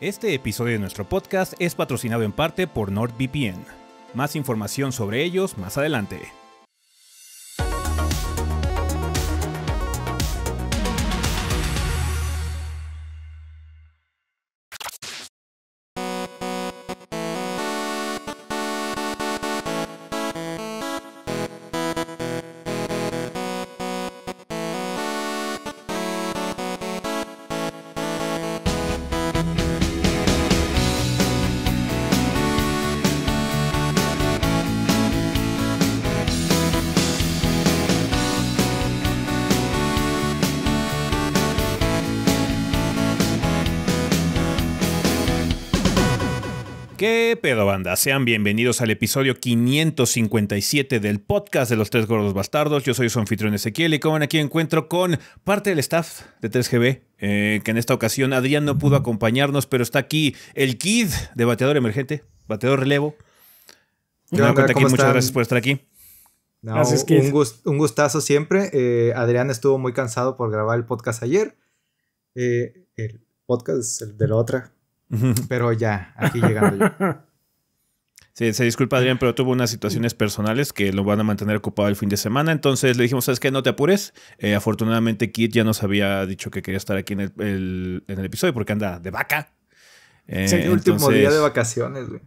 Este episodio de nuestro podcast es patrocinado en parte por NordVPN. Más información sobre ellos más adelante. Sean bienvenidos al episodio 557 del podcast de los Tres Gordos Bastardos. Yo soy su anfitrión Ezequiel y como ven aquí encuentro con parte del staff de 3GB, eh, que en esta ocasión Adrián no pudo acompañarnos, pero está aquí el Kid de Bateador Emergente, Bateador Relevo. Muchas gracias por estar aquí. Un, gustazo siempre. Eh, Adrián estuvo muy cansado por grabar el podcast ayer. Eh, el podcast el de la otra. Pero ya, aquí llegando yo. se disculpa Adrián, pero tuvo unas situaciones personales que lo van a mantener ocupado el fin de semana. Entonces le dijimos, ¿sabes qué? No te apures. Eh, afortunadamente Kit ya nos había dicho que quería estar aquí en el, episodio porque anda de vaca. es el eh, último día de vacaciones, güey.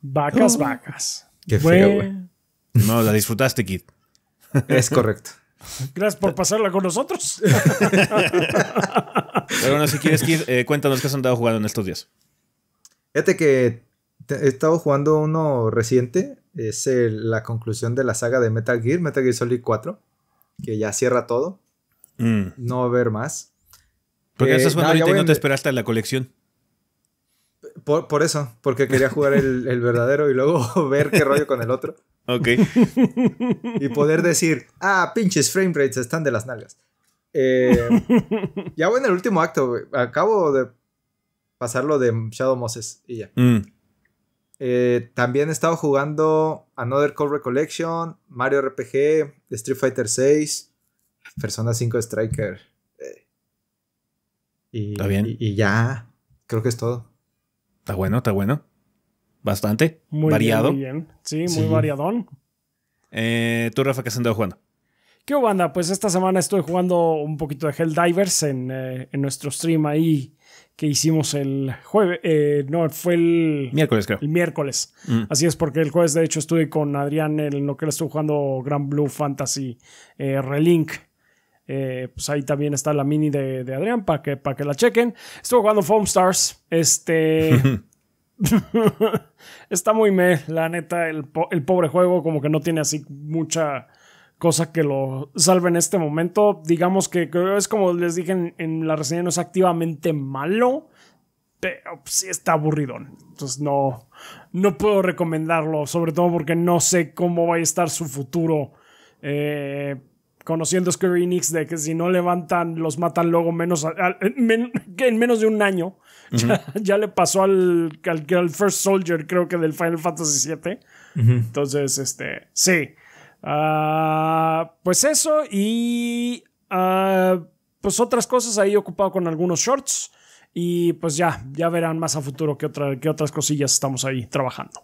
Vacas, oh. vacas. Qué feo, güey. No, la disfrutaste, Kit. Es correcto. Gracias por pasarla con nosotros. Pero bueno, si quieres, Kit, eh, cuéntanos qué has andado jugando en estos días. Fíjate que he estado jugando uno reciente, es la conclusión de la saga de Metal Gear, Metal Gear Solid 4, que ya cierra todo. Mm. No ver más. Porque eso eh, estás jugando no, te esperaste la colección. Por, eso, porque quería jugar el, verdadero y luego ver qué rollo con el otro. Ok. y poder decir, ah, pinches frame rates están de las nalgas. Eh, ya voy en el último acto, acabo de pasarlo de Shadow Moses y ya. Mm. Eh, también he estado jugando Another Call Recollection, Mario RPG, Street Fighter VI, Persona 5 Striker. Eh. y, bien. Y, ya, creo que es todo. Está bueno, está bueno. Bastante. Muy variado. Bien, muy bien. Sí, muy variadón. Eh, ¿Tú, Rafa, qué has andado jugando? ¿Qué onda? Pues esta semana estoy jugando un poquito de Helldivers en, en nuestro stream ahí que hicimos el jueves. Eh, no, fue el. Miércoles, creo. El miércoles. Mm. Así es, porque el jueves, de hecho, estuve con Adrián en lo que le estuvo jugando Grand Blue Fantasy eh, Relink. Eh, pues ahí también está la mini de, Adrián para que, para que la chequen. Estuvo jugando Foam Stars. Este. está muy me, la neta. El, el pobre juego, como que no tiene así mucha cosa que lo salve en este momento. Digamos que, es como les dije en, la reseña, no es activamente malo, pero sí está aburridón. Entonces no, no puedo recomendarlo, sobre todo porque no sé cómo va a estar su futuro. Eh, conociendo Square Enix de que si no levantan, los matan luego menos, en menos de un año. ya, le pasó al, al, First Soldier, creo que del Final Fantasy VII. Entonces, este, sí. Ah, pues eso y ah, pues otras cosas ahí ocupado con algunos shorts y pues ya, ya verán más a futuro qué, otra, qué otras cosillas estamos ahí trabajando.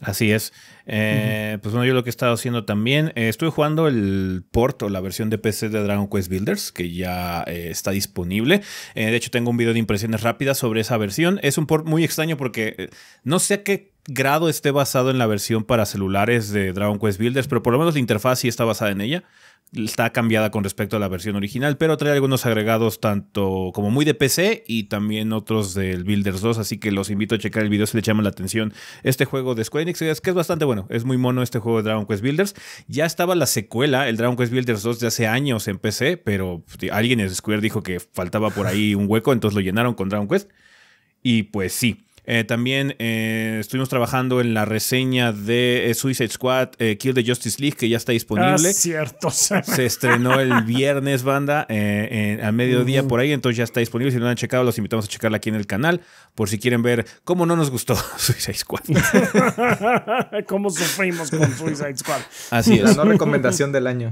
Así es. Eh, pues bueno, yo lo que he estado haciendo también, eh, estuve jugando el port o la versión de PC de Dragon Quest Builders, que ya eh, está disponible. de hecho, tengo un video de impresiones rápidas sobre esa versión. Es un port muy extraño porque no sé qué grado esté basado en la versión para celulares de Dragon Quest Builders, pero por lo menos la interfaz sí está basada en ella. Está cambiada con respecto a la versión original, pero trae algunos agregados tanto como muy de PC y también otros del Builders 2, así que los invito a checar el video si les llama la atención este juego de Square Enix, que es bastante bueno, es muy mono este juego de Dragon Quest Builders. Ya estaba la secuela, el Dragon Quest Builders 2 de hace años en PC, pero pues, alguien en Square dijo que faltaba por ahí un hueco, entonces lo llenaron con Dragon Quest. Y pues sí, eh, también eh, estuvimos trabajando en la reseña de eh, Suicide Squad Kill the Justice League, que ya está disponible. Ah, cierto. Se estrenó el viernes, banda, a mediodía por ahí, entonces ya está disponible. Si no lo han checado, los invitamos a checarla aquí en el canal, por si quieren ver cómo no nos gustó Suicide Squad. cómo sufrimos con Suicide Squad. Así es. La no recomendación del año.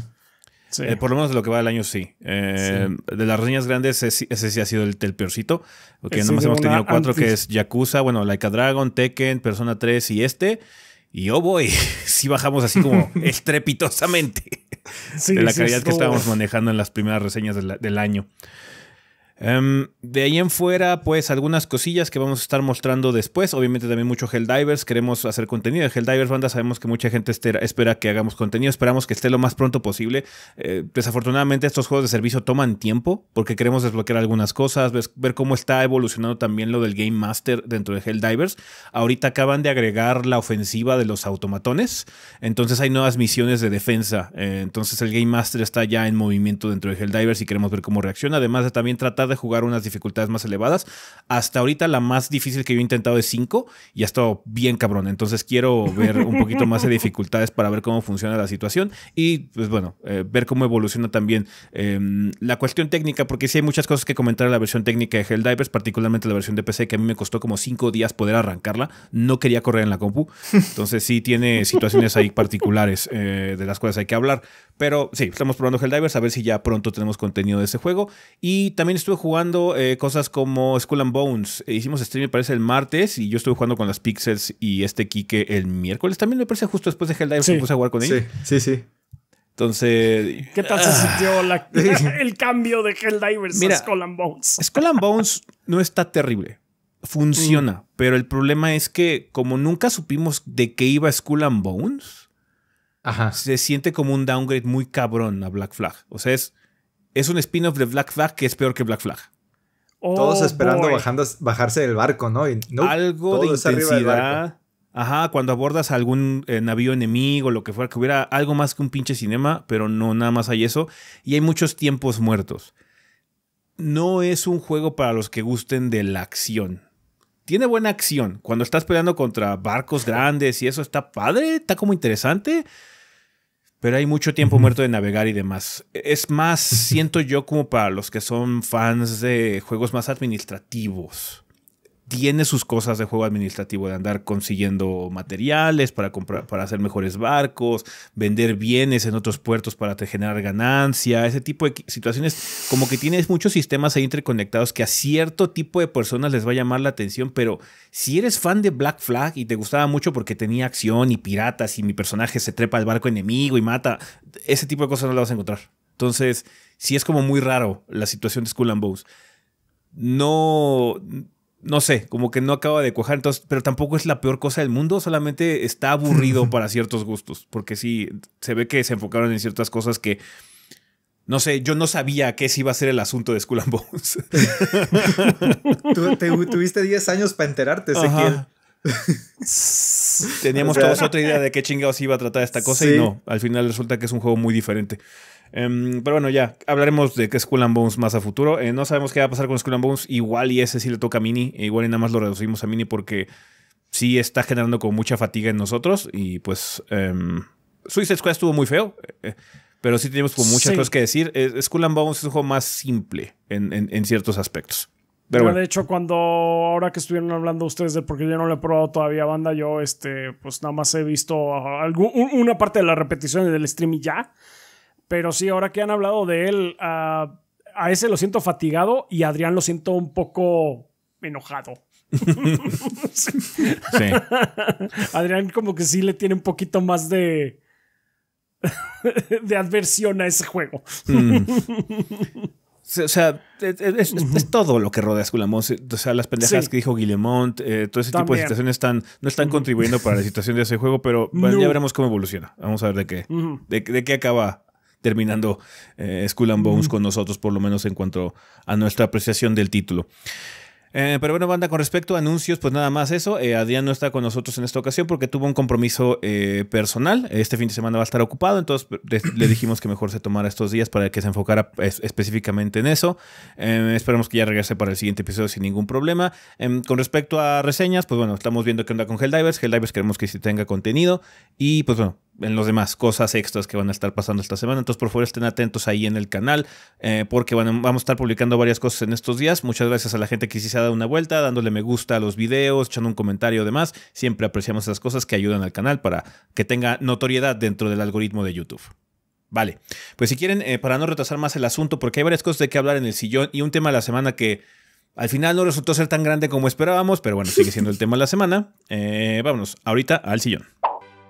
Eh, por lo menos de lo que va el año, eh, sí. De las reseñas grandes, ese, sí ha sido el, peorcito. porque nomás hemos tenido cuatro, que es Yakuza, bueno, Laika Dragon, Tekken, Persona 3 y este. Y oh boy, sí bajamos así como estrepitosamente de la calidad que estábamos manejando en las primeras reseñas del año. Em, de ahí en fuera, pues algunas cosillas que vamos a estar mostrando después. Obviamente también mucho Helldivers. Queremos hacer contenido de Helldivers Banda. Sabemos que mucha gente espera que hagamos contenido. Esperamos que esté lo más pronto posible. Eh, desafortunadamente estos juegos de servicio toman tiempo porque queremos desbloquear algunas cosas, ver cómo está evolucionando también lo del Game Master dentro de Helldivers. Ahorita acaban de agregar la ofensiva de los automatones. Entonces hay nuevas misiones de defensa. Eh, entonces el Game Master está ya en movimiento dentro de Helldivers y queremos ver cómo reacciona. Además de también tratar de jugar unas dificultades más elevadas. Hasta ahorita la más difícil que yo he intentado es 5 y ha estado bien cabrón. Entonces quiero ver un poquito más de dificultades para ver cómo funciona la situación y, pues bueno, eh, ver cómo evoluciona también em, la cuestión técnica, porque sí hay muchas cosas que comentar en la versión técnica de Helldivers, particularmente la versión de PC, que a mí me costó como 5 días poder arrancarla. No quería correr en la compu. Entonces sí tiene situaciones ahí particulares eh, de las cuales hay que hablar. Pero sí, estamos probando Helldivers, a ver si ya pronto tenemos contenido de ese juego. Y también estuve jugando eh, cosas como Skull and Bones. E hicimos stream, me parece, el martes y yo estuve jugando con las Pixels y este Kike el miércoles. También me parece justo después de Helldivers que puse a jugar con ellos, Sí, sí, sí. Entonces. ¿Qué tal se ah. sintió el cambio de Helldivers a Skull and Bones? Skull and Bones no está terrible. Funciona. Mm. Pero el problema es que, como nunca supimos de qué iba Skull and Bones, se siente como un downgrade muy cabrón a Black Flag. O sea, es es un spin-off de Black Flag que es peor que Black Flag. Oh, todos esperando bajando, bajarse del barco, ¿no? algo de intensidad. Ajá, cuando abordas algún eh, navío enemigo, lo que fuera, que hubiera algo más que un pinche cinema, pero no, nada más hay eso. Y hay muchos tiempos muertos. No es un juego para los que gusten de la acción. Tiene buena acción. Cuando estás peleando contra barcos grandes y eso está padre, está como interesante pero hay mucho tiempo muerto de navegar y demás. Es más, siento yo como para los que son fans de juegos más administrativos tiene sus cosas de juego administrativo, de andar consiguiendo materiales para comprar, para hacer mejores barcos, vender bienes en otros puertos para generar ganancia, ese tipo de situaciones, como que tienes muchos sistemas ahí interconectados que a cierto tipo de personas les va a llamar la atención, pero si eres fan de Black Flag y te gustaba mucho porque tenía acción y piratas y mi personaje se trepa al barco enemigo y mata, ese tipo de cosas no las vas a encontrar. Entonces, sí es como muy raro la situación de Skull and Bones. No no sé, como que no acaba de cuajar, entonces, pero tampoco es la peor cosa del mundo, solamente está aburrido para ciertos gustos, porque sí, se ve que se enfocaron en ciertas cosas que, no sé, yo no sabía qué iba a ser el asunto de Skull and Bones. Tú tuviste 10 años para enterarte, Teníamos todas todos otra idea de qué chingados iba a tratar esta cosa y no, al final resulta que es un juego muy diferente. Em, pero bueno, ya hablaremos de qué Skull and Bones más a futuro. Eh, no sabemos qué va a pasar con Skull and Bones. Igual y ese sí le toca a Mini. E igual y nada más lo reducimos a Mini porque sí está generando como mucha fatiga en nosotros. Y pues em, Suicide Squad estuvo muy feo. Eh, pero sí tenemos como muchas cosas que decir. Eh, Skull and Bones es un juego más simple en, ciertos aspectos. Pero bueno. De hecho, cuando ahora que estuvieron hablando ustedes de porque yo no lo he probado todavía, banda, yo este, pues nada más he visto una parte de la repetición del stream y ya. Pero sí, ahora que han hablado de él, a ese lo siento fatigado y a Adrián lo siento un poco enojado. Adrián como que sí le tiene un poquito más de... de adversión a ese juego. Mm. O sea, es, todo lo que rodea a O sea, las pendejadas que dijo Guillemont, eh, todo ese tipo de situaciones están, no están contribuyendo para la situación de ese juego, pero ya veremos cómo evoluciona. Vamos a ver de qué, de, de, qué acaba terminando School eh, Skull and Bones con nosotros, por lo menos en cuanto a nuestra apreciación del título. Eh, pero bueno, banda, con respecto a anuncios, pues nada más eso. Eh, Adrián no está con nosotros en esta ocasión porque tuvo un compromiso eh, personal. Este fin de semana va a estar ocupado, entonces pues, le dijimos que mejor se tomara estos días para que se enfocara pues, específicamente en eso. esperemos que ya regrese para el siguiente episodio sin ningún problema. Em, con respecto a reseñas, pues bueno, estamos viendo qué onda con Helldivers. Helldivers queremos que sí tenga contenido. Y pues bueno, en los demás, cosas extras que van a estar pasando esta semana. Entonces, por favor, estén atentos ahí en el canal, eh, porque vamos a estar publicando varias cosas en estos días. Muchas gracias a la gente que sí se ha dado una vuelta, dándole me gusta a los videos, echando un comentario y demás. Siempre apreciamos esas cosas que ayudan al canal para que tenga notoriedad dentro del algoritmo de YouTube. Vale, pues si quieren, eh, para no retrasar más el asunto, porque hay varias cosas de que hablar en el sillón y un tema de la semana que al final no resultó ser tan grande como esperábamos, pero bueno, sigue siendo el tema de la semana. Eh, vámonos ahorita al sillón.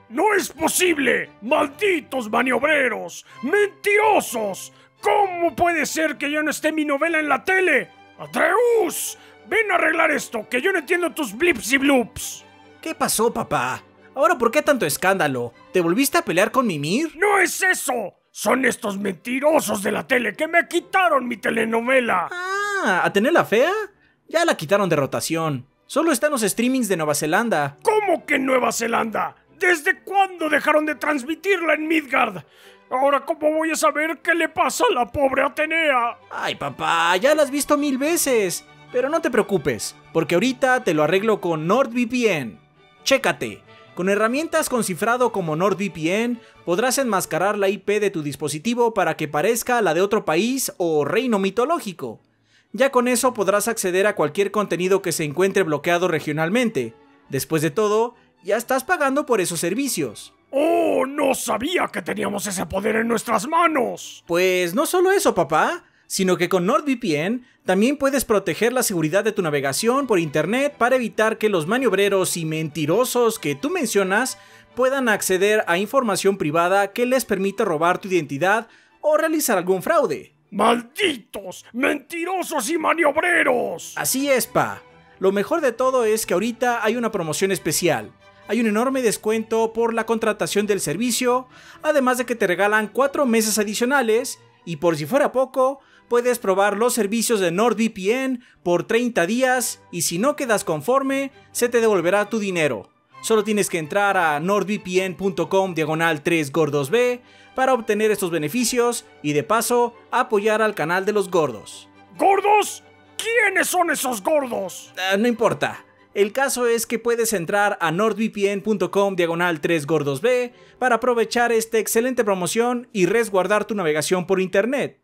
¡No es posible! ¡Malditos maniobreros! ¡Mentirosos! ¿Cómo puede ser que ya no esté mi novela en la tele? ¡Atreus! Ven a arreglar esto, que yo no entiendo tus blips y bloops. ¿Qué pasó, papá? ¿Ahora por qué tanto escándalo? ¿Te volviste a pelear con Mimir? ¡No es eso! Son estos mentirosos de la tele que me quitaron mi telenovela. Ah, ¿a tener la fea? Ya la quitaron de rotación. Solo están los streamings de Nueva Zelanda. ¿Cómo que Nueva Zelanda? ¿Desde cuándo dejaron de transmitirla en Midgard? Ahora, ¿cómo voy a saber qué le pasa a la pobre Atenea? Ay, papá, ya la has visto mil veces. Pero no te preocupes, porque ahorita te lo arreglo con NordVPN. Chécate. Con herramientas con cifrado como NordVPN, podrás enmascarar la IP de tu dispositivo para que parezca la de otro país o reino mitológico. Ya con eso podrás acceder a cualquier contenido que se encuentre bloqueado regionalmente. Después de todo, ya estás pagando por esos servicios. ¡Oh! No sabía que teníamos ese poder en nuestras manos. Pues no solo eso, papá, sino que con NordVPN también puedes proteger la seguridad de tu navegación por Internet para evitar que los maniobreros y mentirosos que tú mencionas puedan acceder a información privada que les permita robar tu identidad o realizar algún fraude. ¡Malditos! ¡Mentirosos y maniobreros! Así es, pa. Lo mejor de todo es que ahorita hay una promoción especial hay un enorme descuento por la contratación del servicio, además de que te regalan 4 meses adicionales y por si fuera poco, puedes probar los servicios de NordVPN por 30 días y si no quedas conforme, se te devolverá tu dinero. Solo tienes que entrar a nordvpn.com diagonal 3 b para obtener estos beneficios y de paso apoyar al canal de los gordos. ¿Gordos? ¿Quiénes son esos gordos? Ah, no importa. El caso es que puedes entrar a nordvpn.com diagonal 3gordosb para aprovechar esta excelente promoción y resguardar tu navegación por internet.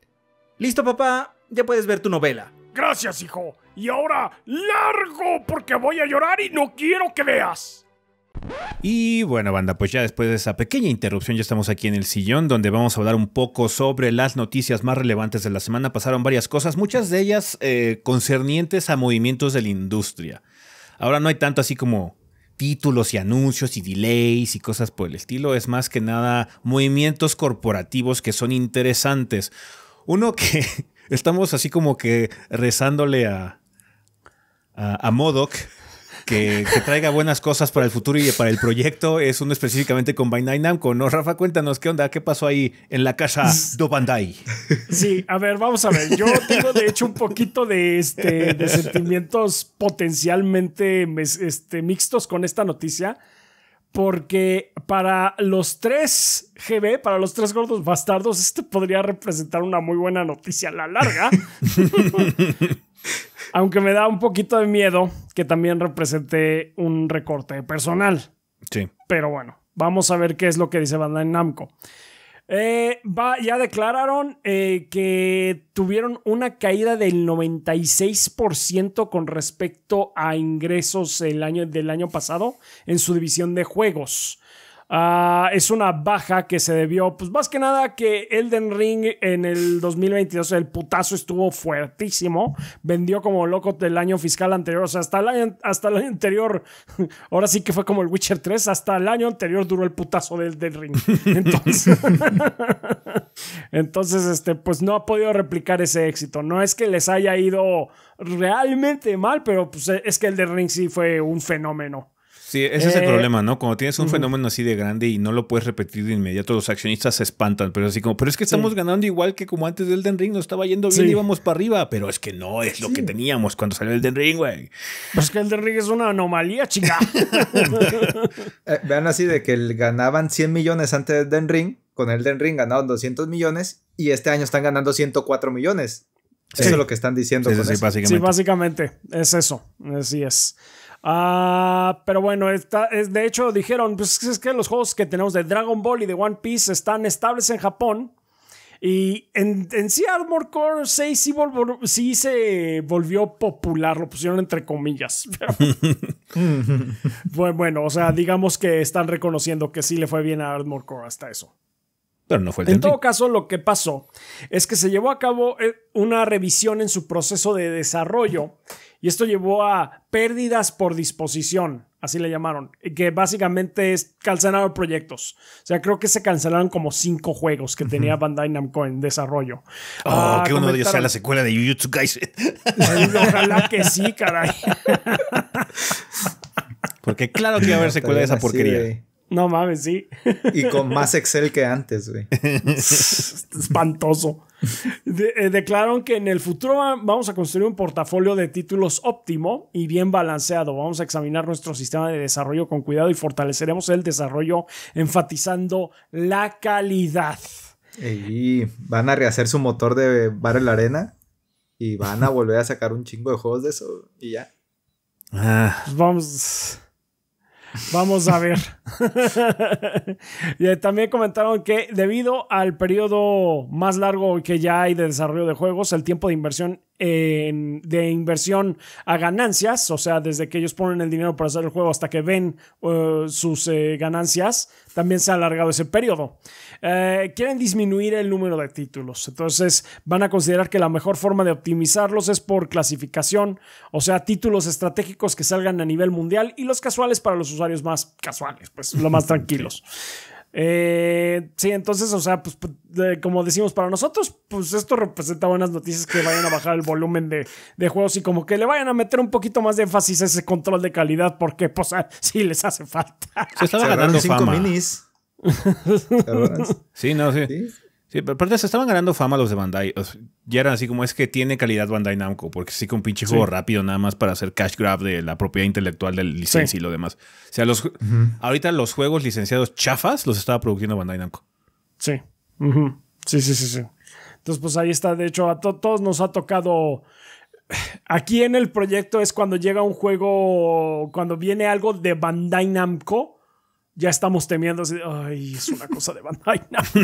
Listo papá, ya puedes ver tu novela. Gracias hijo, y ahora largo porque voy a llorar y no quiero que veas. Y bueno, banda, pues ya después de esa pequeña interrupción ya estamos aquí en el sillón donde vamos a hablar un poco sobre las noticias más relevantes de la semana. Pasaron varias cosas, muchas de ellas eh, concernientes a movimientos de la industria. Ahora no hay tanto así como títulos y anuncios y delays y cosas por el estilo, es más que nada movimientos corporativos que son interesantes. Uno que estamos así como que rezándole a, a, Modoc que, traiga buenas cosas para el futuro y para el proyecto es uno específicamente con Bandai Namco, ¿no? Rafa, cuéntanos qué onda, qué pasó ahí en la casa do Bandai. Sí, a ver, vamos a ver. Yo tengo de hecho un poquito de, este, de sentimientos potencialmente este, mixtos con esta noticia. Porque para los tres GB, para los tres gordos bastardos, este podría representar una muy buena noticia a la larga. Aunque me da un poquito de miedo que también represente un recorte personal. Sí. Pero bueno, vamos a ver qué es lo que dice Bandai Namco. Eh, ya declararon eh, que tuvieron una caída del 96% con respecto a ingresos el año, del año pasado en su división de juegos. Ah, es una baja que se debió, pues más que nada que Elden Ring en el 2022, el putazo estuvo fuertísimo, vendió como loco del año fiscal anterior, o sea, hasta el año, hasta el año anterior, ahora sí que fue como el Witcher 3, hasta el año anterior duró el putazo del Elden Ring. Entonces, este, pues no ha podido replicar ese éxito, no es que les haya ido realmente mal, pero pues es que Elden Ring sí fue un fenómeno. Sí, ese es el eh, problema, ¿no? Cuando tienes un fenómeno así de grande y no lo puedes repetir de inmediato, los accionistas se espantan, pero así como, pero es que estamos ganando igual que como antes del Den Ring, nos estaba yendo bien, íbamos para arriba, pero es que no es lo que teníamos cuando salió el Den Ring, güey. Pues que el Den Ring es una anomalía, chica. Eh, vean así de que ganaban 100 millones antes del Den Ring, con el Den Ring ganaron 200 millones y este año están ganando 104 millones. Eso es lo que están diciendo. Sí, básicamente. Es eso. Así es. Ah, pero bueno, es, de hecho dijeron, pues es que los juegos que tenemos de Dragon Ball y de One Piece están estables en Japón. Y en, en sí Armor Core 6 sí, sí, se volvió popular, lo pusieron entre comillas. bueno, bueno, o sea, digamos que están reconociendo que sí le fue bien a Armor Core hasta eso. Pero no fue el En todo caso, lo que pasó es que se llevó a cabo eh, una revisión en su proceso de desarrollo y esto llevó a pérdidas por disposición, así le llamaron, que básicamente es cancelar proyectos. O sea, creo que se cancelaron como cinco juegos que tenía Bandai Namco en desarrollo. Oh, ah, que uno de ellos sea la secuela de Jujutsu Kaisen. Ojalá que sí, caray. Porque claro que iba a haber secuela de esa porquería. No mames, sí. Y con más Excel que antes, güey. Espantoso. Eh, declararon que en el futuro vamos a construir un portafolio de títulos óptimo y bien balanceado. Vamos a examinar nuestro sistema de desarrollo con cuidado y fortaleceremos el desarrollo enfatizando la calidad. Y van a rehacer su motor de Bar en la Arena y van a volver a sacar un chingo de juegos de eso y ya. Ah. Pues vamos. Vamos a ver. Eh, también comentaron que debido al periodo más largo que ya hay de desarrollo de juegos, el tiempo de inversión de inversión a ganancias, o sea, desde que ellos ponen el dinero para hacer el juego hasta que ven eh, sus eh, ganancias, también se ha alargado ese periodo. Eh, quieren disminuir el número de títulos, entonces van a considerar que la mejor forma de optimizarlos es por clasificación, o sea, títulos estratégicos que salgan a nivel mundial y los casuales para los usuarios más casuales, pues los más tranquilos. Eh, sí, entonces, o sea, pues como decimos para nosotros, pues esto representa buenas noticias que vayan a bajar el volumen de, de, juegos y como que le vayan a meter un poquito más de énfasis a ese control de calidad porque, pues, sí les hace falta. Se estaba ganando cinco minis. sí, no, ¿Sí? aparte se estaban ganando fama los de Bandai. ya eran así como es que tiene calidad Bandai Namco, porque sí que un pinche juego rápido nada más para hacer cash grab de la propiedad intelectual del licencia y lo demás. O sea, ahorita los juegos licenciados chafas los estaba produciendo Bandai Namco. Sí. Sí, sí, sí, sí. Entonces, pues ahí está. De hecho, a todos nos ha tocado. Aquí en el proyecto es cuando llega un juego, cuando viene algo de Bandai Namco ya estamos temiendo ay, es una cosa de Bandai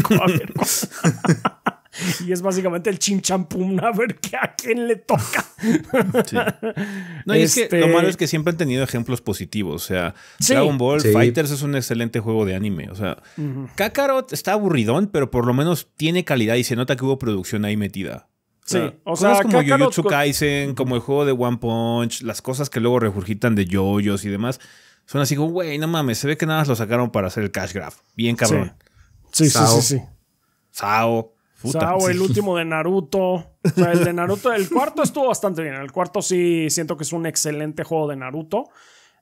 y es básicamente el chinchampum, a ver qué a quién le toca. Sí. No, y es que lo este malo es que siempre han tenido ejemplos positivos. O sea, Dragon Ball Fighters es un excelente juego de anime. O sea, Kakarot está aburridón, pero por lo menos tiene calidad y se nota que hubo producción ahí metida. Sí, o sea, cosas como Jujutsu Kaisen, como el juego de One Punch, las cosas que luego regurgitan de Jojos y demás son así como, güey, no mames, se ve que nada más lo sacaron para hacer el cash graph. Bien cabrón. Sí, sí, sí, sí, Sao. Sao, el último de Naruto. O sea, el de Naruto, el cuarto estuvo bastante bien. El cuarto sí siento que es un excelente juego de Naruto.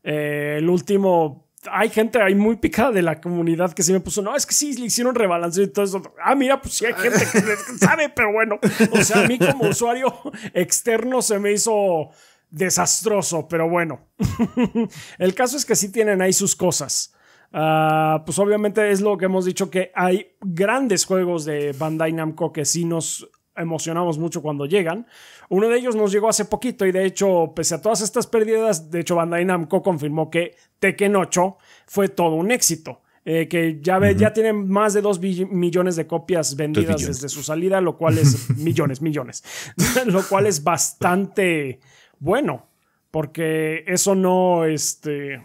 Eh, el último, hay gente ahí muy picada de la comunidad que se me puso, no, es que sí le hicieron rebalance y todo eso. Ah, mira, pues sí hay gente que sabe, pero bueno. O sea, a mí como usuario externo se me hizo desastroso, pero bueno. el caso es que sí tienen ahí sus cosas. Ah, pues obviamente es lo que hemos dicho que hay grandes juegos de Bandai Namco que sí nos emocionamos mucho cuando llegan. Uno de ellos nos llegó hace poquito y de hecho, pese a todas estas pérdidas, de hecho Bandai Namco confirmó que Tekken 8 fue todo un éxito. Eh, que ya, ve, ya tienen más de 2 millones de copias vendidas desde su salida, lo cual es millones, millones, lo cual es bastante bueno, porque eso no, este,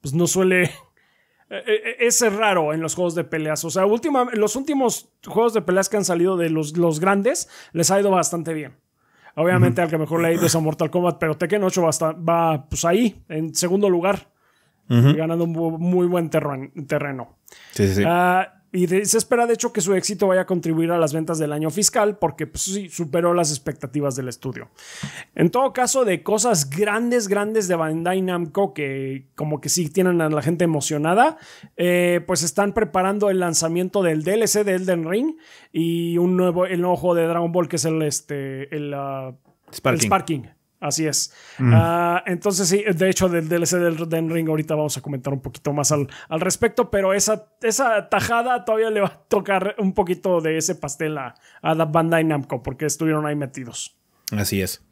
pues no suele... E, e, e, es raro en los juegos de peleas. O sea, última, los últimos juegos de peleas que han salido de los, los grandes les ha ido bastante bien. Obviamente, al que mejor le ha ido es a Mortal Kombat, pero Tekken 8 va, va pues ahí, en segundo lugar, ganando un muy buen terreno. Sí, sí, ah, y se espera, de hecho, que su éxito vaya a contribuir a las ventas del año fiscal porque pues, sí, superó las expectativas del estudio. En todo caso, de cosas grandes, grandes de Bandai Namco que como que sí tienen a la gente emocionada, eh, pues están preparando el lanzamiento del DLC de Elden Ring y un nuevo, el nuevo de Dragon Ball que es el, este, el, ah, el Sparking. Así es. Mm. Ah, entonces, sí, de hecho, del DLC del Den Ring ahorita vamos a comentar un poquito más al, respecto, pero esa, esa tajada todavía le va a tocar un poquito de ese pastel a, a Bandai Namco, porque estuvieron ahí metidos. Así es.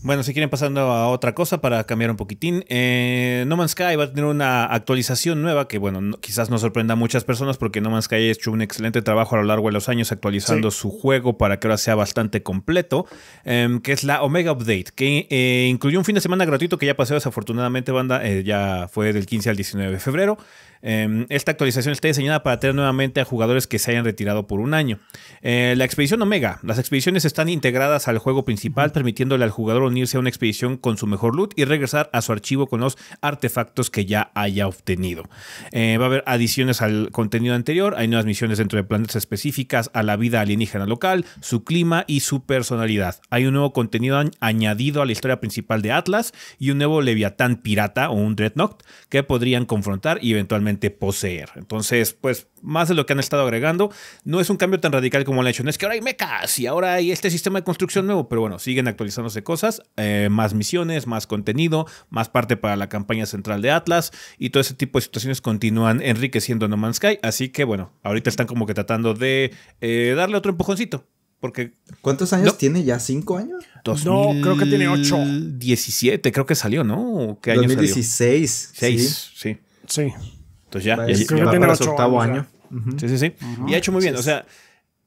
Bueno, si quieren pasando a otra cosa para cambiar un poquitín, eh, No Man's Sky va a tener una actualización nueva que, bueno, quizás no sorprenda a muchas personas porque No Man's Sky ha hecho un excelente trabajo a lo largo de los años actualizando su juego para que ahora sea bastante completo, em, que es la Omega Update, que eh, incluyó un fin de semana gratuito que ya pasó desafortunadamente, banda, eh, ya fue del 15 al 19 de febrero. Em, esta actualización está diseñada para traer nuevamente a jugadores que se hayan retirado por un año. Eh, la expedición Omega. Las expediciones están integradas al juego principal, permitiéndole al jugador unirse a una expedición con su mejor loot y regresar a su archivo con los artefactos que ya haya obtenido. Eh, va a haber adiciones al contenido anterior, hay nuevas misiones dentro de planetas específicas, a la vida alienígena local, su clima y su personalidad. Hay un nuevo contenido añadido a la historia principal de Atlas y un nuevo Leviatán pirata o un Dreadnought que podrían confrontar y eventualmente poseer. Entonces, pues más de lo que han estado agregando, no es un cambio tan radical como lo han hecho. es que ahora hay mechas y ahora hay este sistema de construcción nuevo, pero bueno, siguen actualizándose cosas, eh, más misiones, más contenido, más parte para la campaña central de Atlas y todo ese tipo de situaciones continúan enriqueciendo No Man's Sky. Así que bueno, ahorita están como que tratando de eh, darle otro empujoncito. Porque. ¿Cuántos años tiene ya? ¿Cinco años? no, creo que tiene ocho. Diecisiete, creo que salió, ¿no? ¿Qué año 2016. Salió? Seis, sí. sí. sí. Entonces ya, ya, ya, octavo año. Sí, sí, sí. Y ha hecho muy bien. O sea,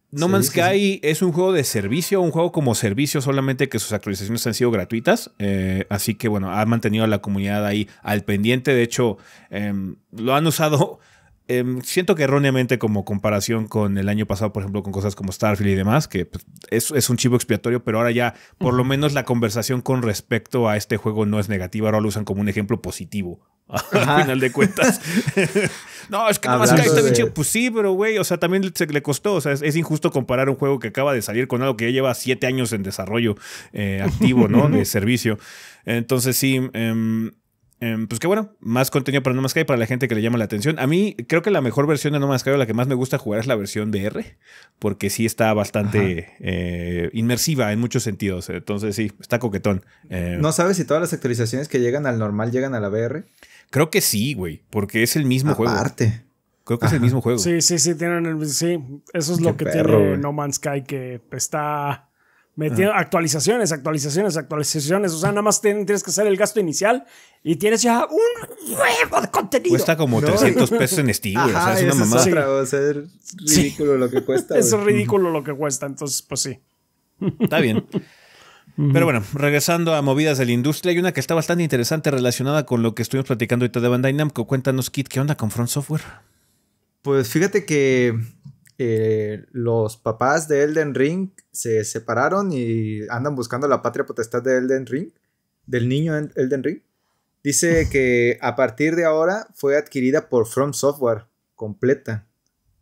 no Man's Sky es un juego de servicio, un juego como servicio, solamente que sus actualizaciones han sido gratuitas. Eh, así que bueno, ha mantenido a la comunidad ahí al pendiente. De hecho, em, lo han usado Em, siento que erróneamente como comparación con el año pasado, por ejemplo, con cosas como Starfield y demás, que pues, es, un chivo expiatorio, pero ahora ya por lo menos la conversación con respecto a este juego no es negativa, ahora lo usan como un ejemplo positivo. Al final de cuentas. no, es que más cae está bien chido. Pues sí, pero güey, o sea, también se le costó. O sea, es, injusto comparar un juego que acaba de salir con algo que ya lleva siete años en desarrollo eh, activo, ¿no? de servicio. Entonces sí, em, Em, pues qué bueno, más contenido para No Man's Sky para la gente que le llama la atención. A mí creo que la mejor versión de No Man's Sky o la que más me gusta jugar es la versión BR, porque sí está bastante eh, inmersiva en muchos sentidos. Entonces sí, está coquetón. Em, ¿No sabes si todas las actualizaciones que llegan al normal llegan a la VR? Creo que sí, güey, porque es el mismo juego. Aparte. Creo que es el mismo juego. Sí, sí, sí, tienen sí, eso es lo que tiene No Man's Sky que está Metiendo actualizaciones, actualizaciones, actualizaciones. O sea, nada más tienes que hacer el gasto inicial y tienes ya un huevo de contenido. Cuesta como 300 pesos en Steam, o es una mamada. Es ridículo lo que cuesta. es ridículo lo que cuesta, entonces, pues sí. Está bien. Pero bueno, regresando a movidas de la industria, hay una que está bastante interesante relacionada con lo que estuvimos platicando ahorita de Bandai Namco. Cuéntanos, Kit, ¿qué onda con Front Software? Pues fíjate que eh, los papás de Elden Ring se separaron y andan buscando la patria potestad de Elden Ring, del niño Elden Ring. Dice que a partir de ahora fue adquirida por From Software completa.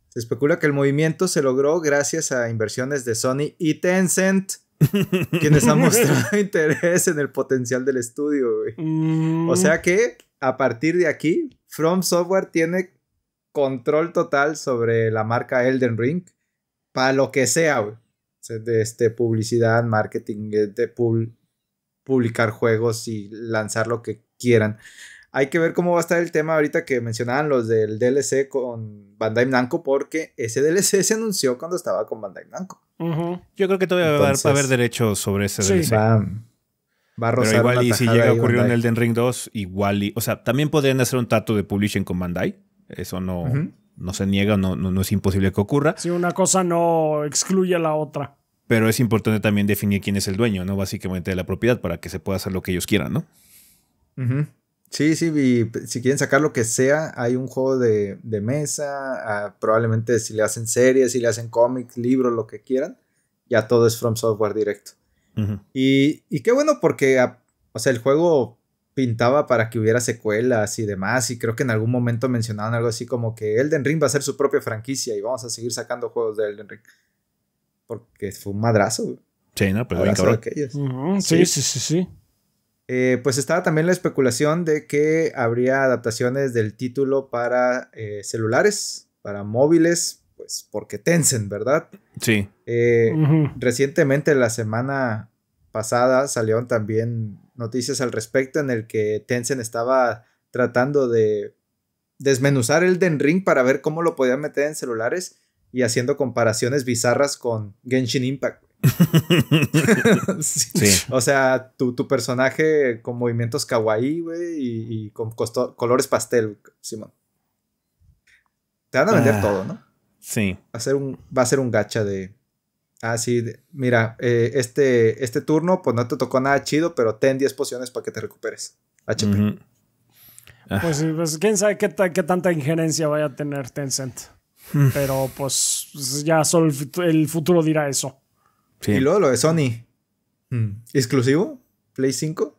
Se especula que el movimiento se logró gracias a inversiones de Sony y Tencent, quienes han mostrado interés en el potencial del estudio. O sea mm. que a partir de aquí, From Software tiene control total sobre la marca Elden Ring para lo que sea, De este, publicidad, marketing, eh, de publicar juegos y lanzar lo que quieran. Hay que ver cómo va a estar el tema ahorita que mencionaban los del DLC con Bandai Namco, porque ese DLC se anunció cuando estaba con Bandai Namco. Yo creo que todavía va a haber derechos sobre ese DLC. Va, a Pero igual y si llega a ocurrir un Elden Ring 2, igual y... O sea, también podrían hacer un trato de publishing con Bandai eso no, no se niega, no, no, es imposible que ocurra. Si una cosa no excluye a la otra. Pero es importante también definir quién es el dueño, ¿no? Básicamente de la propiedad para que se pueda hacer lo que ellos quieran, ¿no? Sí, sí, y si quieren sacar lo que sea, hay un juego de, mesa, ah, probablemente si le hacen series, si le hacen cómics, libros, lo que quieran, ya todo es From Software directo. y, y, qué bueno porque, ah, o sea, el juego pintaba para que hubiera secuelas y demás, y creo que en algún momento mencionaban algo así como que Elden Ring va a ser su propia franquicia y vamos a seguir sacando juegos de Elden Ring. Porque fue un madrazo. Sí, no, pero pues, bien cabrón. sí, sí, sí, sí. Eh, pues estaba también la especulación de que habría adaptaciones del título para eh, celulares, para móviles, pues porque Tencent, ¿verdad? Sí. Eh, recientemente, la semana pasada, salieron también noticias al respecto en el que Tencent estaba tratando de desmenuzar el Den Ring para ver cómo lo podía meter en celulares y haciendo comparaciones bizarras con Genshin Impact. O sea, tu, personaje con movimientos kawaii, y, con colores pastel, Simón. Te van a vender ah, todo, ¿no? Sí. un, va a ser un gacha de, Ah, sí, mira, eh, este, este turno, pues no te tocó nada chido, pero ten 10 pociones para que te recuperes. HP. Ah. Pues, pues, quién sabe qué, tanta injerencia vaya a tener Tencent. Mm. Pero pues ya solo el, futuro dirá eso. Y luego lo de Sony. Mm. ¿Exclusivo? ¿Play 5?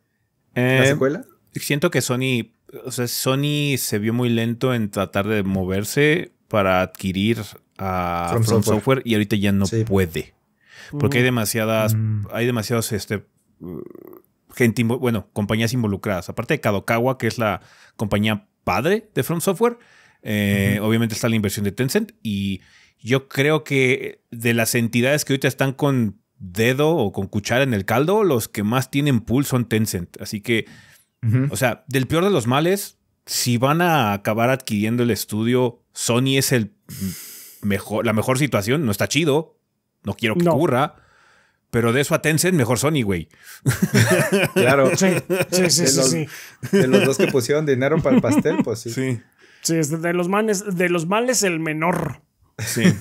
¿La em, secuela? Siento que Sony. O sea, Sony se vio muy lento en tratar de moverse para adquirir a From, software. y ahorita ya no puede. Porque hay mm. demasiadas, mm. hay demasiados, este, gente, bueno, compañías involucradas. Aparte de Kadokawa, que es la compañía padre de From Software, eh, obviamente está la inversión de Tencent y yo creo que de las entidades que ahorita están con dedo o con cuchara en el caldo, los que más tienen pool son Tencent. Así que, o sea, del peor de los males, si van a acabar adquiriendo el estudio, Sony es el mejor, la mejor situación. No está chido. No quiero que ocurra. Pero de eso a Tencent, mejor Sony, güey. claro. Sí, sí, sí, de, los, de los dos que pusieron dinero para el pastel, pues sí. Sí. de los manes de los males el menor. Sí.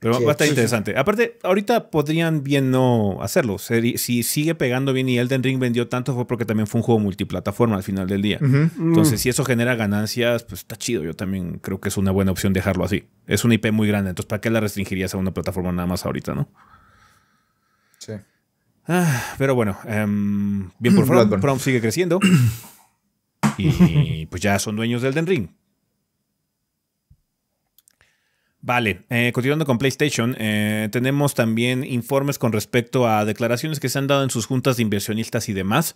Pero va a estar interesante. Aparte, ahorita podrían bien no hacerlo. Si sigue pegando bien y Elden Ring vendió tanto fue porque también fue un juego multiplataforma al final del día. Mm. Entonces, si eso genera ganancias, pues está chido. Yo también creo que es una buena opción dejarlo así. Es una IP muy grande, entonces ¿para qué la restringirías a una plataforma nada más ahorita, no? Sí. Ah, pero bueno, em, bien por mm, favor. sigue creciendo. y pues ya son dueños de Elden Ring. Vale, eh, continuando con PlayStation, eh, tenemos también informes con respecto a declaraciones que se han dado en sus juntas de inversionistas y demás.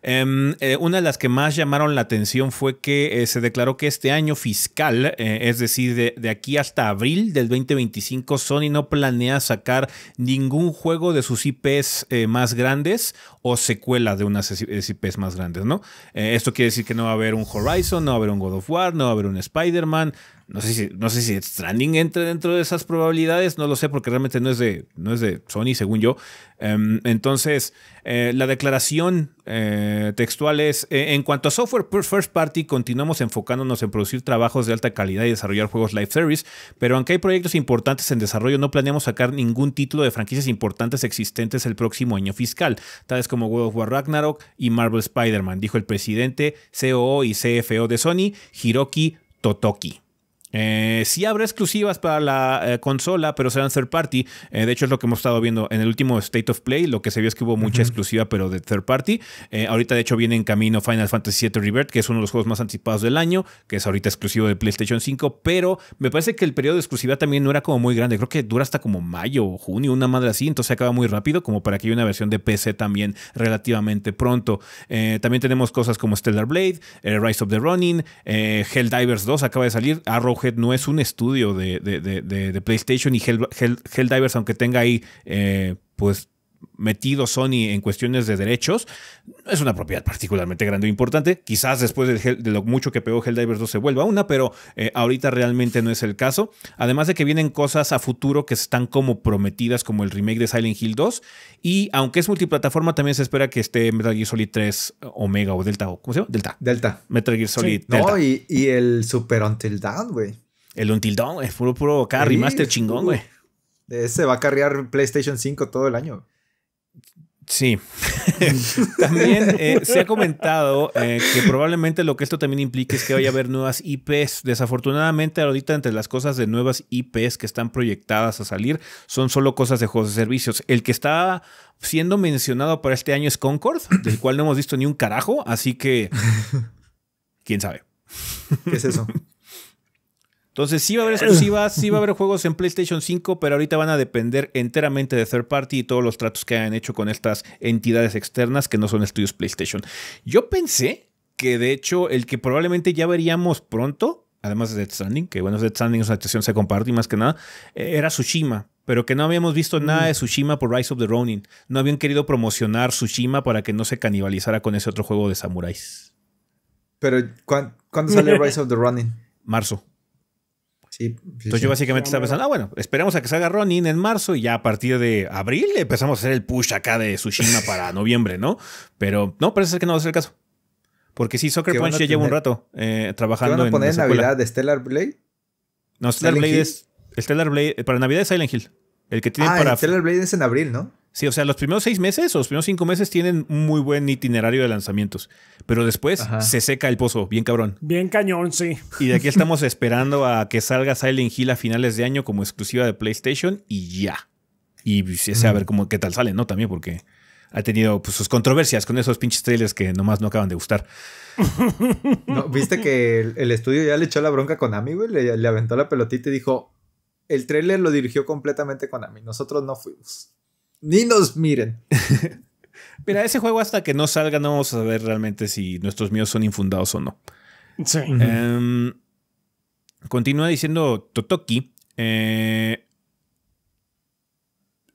Em, eh, una de las que más llamaron la atención fue que se declaró que este año fiscal, es decir, de, de, aquí hasta abril del 2025, Sony no planea sacar ningún juego de sus IPs más grandes o secuela de unas IPs más grandes, ¿no? esto quiere decir que no va a haber un Horizon, no va a haber un God of War, no va a haber un Spider-Man, no sé si, no sé si Stranding entra dentro de esas probabilidades, no lo sé porque realmente no es de, no es de Sony, según yo. Em, entonces, eh, la declaración eh, textual es, eh, en cuanto a software first party, continuamos enfocándonos en producir trabajos de alta calidad y desarrollar juegos live service, pero aunque hay proyectos importantes en desarrollo, no planeamos sacar ningún título de franquicias importantes existentes el próximo año fiscal, tales como World of War Ragnarok y Marvel Spider-Man, dijo el presidente, COO y CFO de Sony, Hiroki Totoki si eh, sí habrá exclusivas para la eh, consola, pero serán third party. Eh, de hecho, es lo que hemos estado viendo en el último State of Play. Lo que se vio es que hubo mucha exclusiva, pero de third party. ahorita, de hecho, viene en camino Final Fantasy VII Rebirth, que es uno de los juegos más anticipados del año, que es ahorita exclusivo de PlayStation 5. Pero me parece que el periodo de exclusividad también no era como muy grande. Creo que dura hasta como mayo o junio, una madre así. Entonces acaba muy rápido, como para que haya una versión de PC también relativamente pronto. también tenemos cosas como Stellar Blade, Rise of the Running, divers 2 acaba de salir, Arrow no es un estudio de, PlayStation y Helldivers, Hell, aunque tenga ahí, eh, pues metido Sony en cuestiones de derechos, es una propiedad particularmente grande o e importante. Quizás después de, lo mucho que pegó Helldivers 2 se vuelva una, pero eh, ahorita realmente no es el caso. Además de que vienen cosas a futuro que están como prometidas, como el remake de Silent Hill 2. Y aunque es multiplataforma, también se espera que esté Metal Gear Solid 3 eh, Omega o Delta, o ¿cómo se llama? Delta. Delta. Metal Gear Solid No, y, el Super Until Dawn, güey. El Until Dawn, es eh, puro, puro carry chingón, uh, güey. Ese va a carrear PlayStation 5 todo el año. Sí, también eh, se ha comentado eh, que probablemente lo que esto también implique es que vaya a haber nuevas IPs. Desafortunadamente ahorita entre las cosas de nuevas IPs que están proyectadas a salir son solo cosas de juegos de servicios. El que está siendo mencionado para este año es Concord, del cual no hemos visto ni un carajo, así que quién sabe. ¿Qué es eso? Entonces sí va, a haber, eh. exclusivas, sí va a haber juegos en PlayStation 5, pero ahorita van a depender enteramente de third party y todos los tratos que hayan hecho con estas entidades externas que no son estudios PlayStation. Yo pensé que de hecho el que probablemente ya veríamos pronto, además de Dead Stranding, que bueno, Dead Stranding es una estación se comparte y más que nada, eh, era Tsushima. Pero que no habíamos visto mm. nada de Tsushima por Rise of the Ronin. No habían querido promocionar Tsushima para que no se canibalizara con ese otro juego de samuráis. Pero, ¿cuándo, sale Rise of the Running? Marzo. Entonces yo básicamente estaba pensando, ah, bueno, esperamos a que salga Ronin en marzo y ya a partir de abril empezamos a hacer el push acá de Tsushima para noviembre, ¿no? Pero no, parece ser que no va a ser el caso. Porque sí, Soccer Punch ya lleva un rato trabajando. Eh, ¿Qué van a poner en, Navidad de Stellar Blade? No, Stellar Blade es. Stellar Blade. Para Navidad es Silent Hill. El que tiene ah, para. Stellar Blade es en abril, ¿no? Sí, o sea, los primeros seis meses o los primeros cinco meses tienen un muy buen itinerario de lanzamientos. Pero después se seca el pozo, bien cabrón. Bien cañón, sí. Y de aquí estamos esperando a que salga Silent Hill a finales de año como exclusiva de PlayStation y ya. Y a ver mm. cómo, qué tal sale, ¿no? También porque ha tenido pues, sus controversias con esos pinches trailers que nomás no acaban de gustar. No, Viste que el, estudio ya le echó la bronca con Ami, güey. Le, aventó la pelotita y dijo: El trailer lo dirigió completamente con Ami. Nosotros no fuimos. Ni nos miren. Mira, ese juego hasta que no salga no vamos a saber realmente si nuestros miedos son infundados o no. Sí. Em, continúa diciendo Totoki. Eh,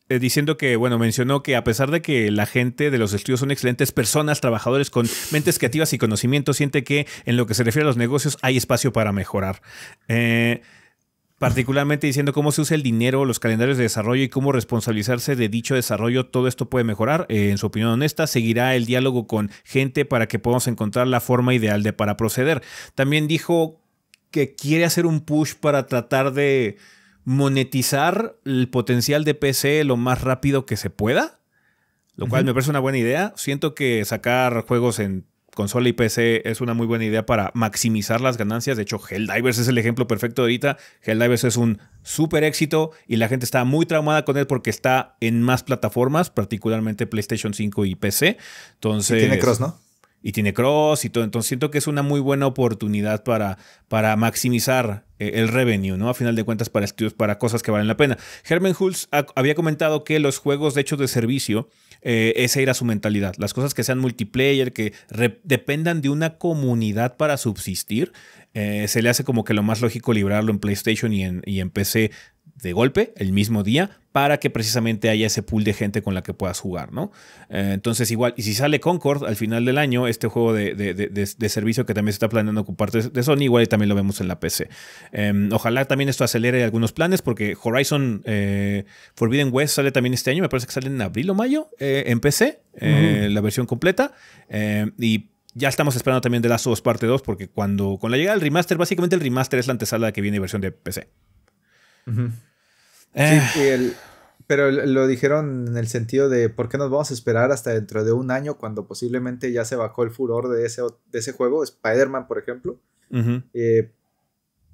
eh, diciendo que, bueno, mencionó que a pesar de que la gente de los estudios son excelentes personas, trabajadores con mentes creativas y conocimiento, siente que en lo que se refiere a los negocios hay espacio para mejorar. Eh, particularmente diciendo cómo se usa el dinero, los calendarios de desarrollo y cómo responsabilizarse de dicho desarrollo. Todo esto puede mejorar, eh, en su opinión honesta. Seguirá el diálogo con gente para que podamos encontrar la forma ideal de para proceder. También dijo que quiere hacer un push para tratar de monetizar el potencial de PC lo más rápido que se pueda. Lo cual me parece una buena idea. Siento que sacar juegos en consola y PC es una muy buena idea para maximizar las ganancias. De hecho, Helldivers es el ejemplo perfecto ahorita. Helldivers es un súper éxito y la gente está muy traumada con él porque está en más plataformas, particularmente PlayStation 5 y PC. Entonces, y tiene cross, ¿no? y tiene cross y todo. Entonces siento que es una muy buena oportunidad para, para maximizar eh, el revenue, ¿no? A final de cuentas, para estudios, para cosas que valen la pena. Herman Hulz había comentado que los juegos de hecho de servicio eh, esa era su mentalidad. Las cosas que sean multiplayer, que dependan de una comunidad para subsistir, eh, se le hace como que lo más lógico librarlo en PlayStation y y en PC de golpe, el mismo día, para que precisamente haya ese pool de gente con la que puedas jugar, ¿no? Eh, entonces, igual, y si sale Concord al final del año, este juego de, servicio que también se está planeando con parte de Sony, igual y también lo vemos en la PC. Em, ojalá también esto acelere algunos planes, porque Horizon eh, Forbidden West sale también este año, me parece que sale en abril o mayo eh, en PC, la versión completa, em, y ya estamos esperando también de Last of Us Parte 2, porque cuando con la llegada del remaster, básicamente el remaster es la antesala que viene versión de PC. ajá Sí, eh. pero lo dijeron en el sentido de por qué nos vamos a esperar hasta dentro de un año cuando posiblemente ya se bajó el furor de ese, de ese juego, Spider-Man, por ejemplo. Eh,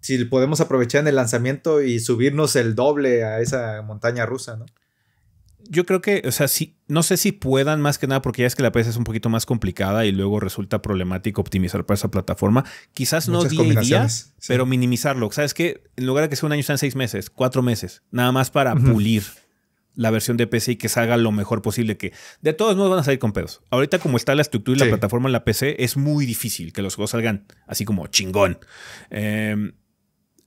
si podemos aprovechar en el lanzamiento y subirnos el doble a esa montaña rusa, ¿no? yo creo que, o sea, sí, no sé si puedan más que nada, porque ya es que la PC es un poquito más complicada y luego resulta problemático optimizar para esa plataforma. Quizás no 10 días, pero minimizarlo. ¿Sabes qué? En lugar de que sea un año, sean seis meses, cuatro meses, nada más para pulir la versión de PC y que salga lo mejor posible. Que de todos modos van a salir con pedos. Ahorita, como está la estructura y la plataforma en la PC, es muy difícil que los juegos salgan así como chingón. Eh,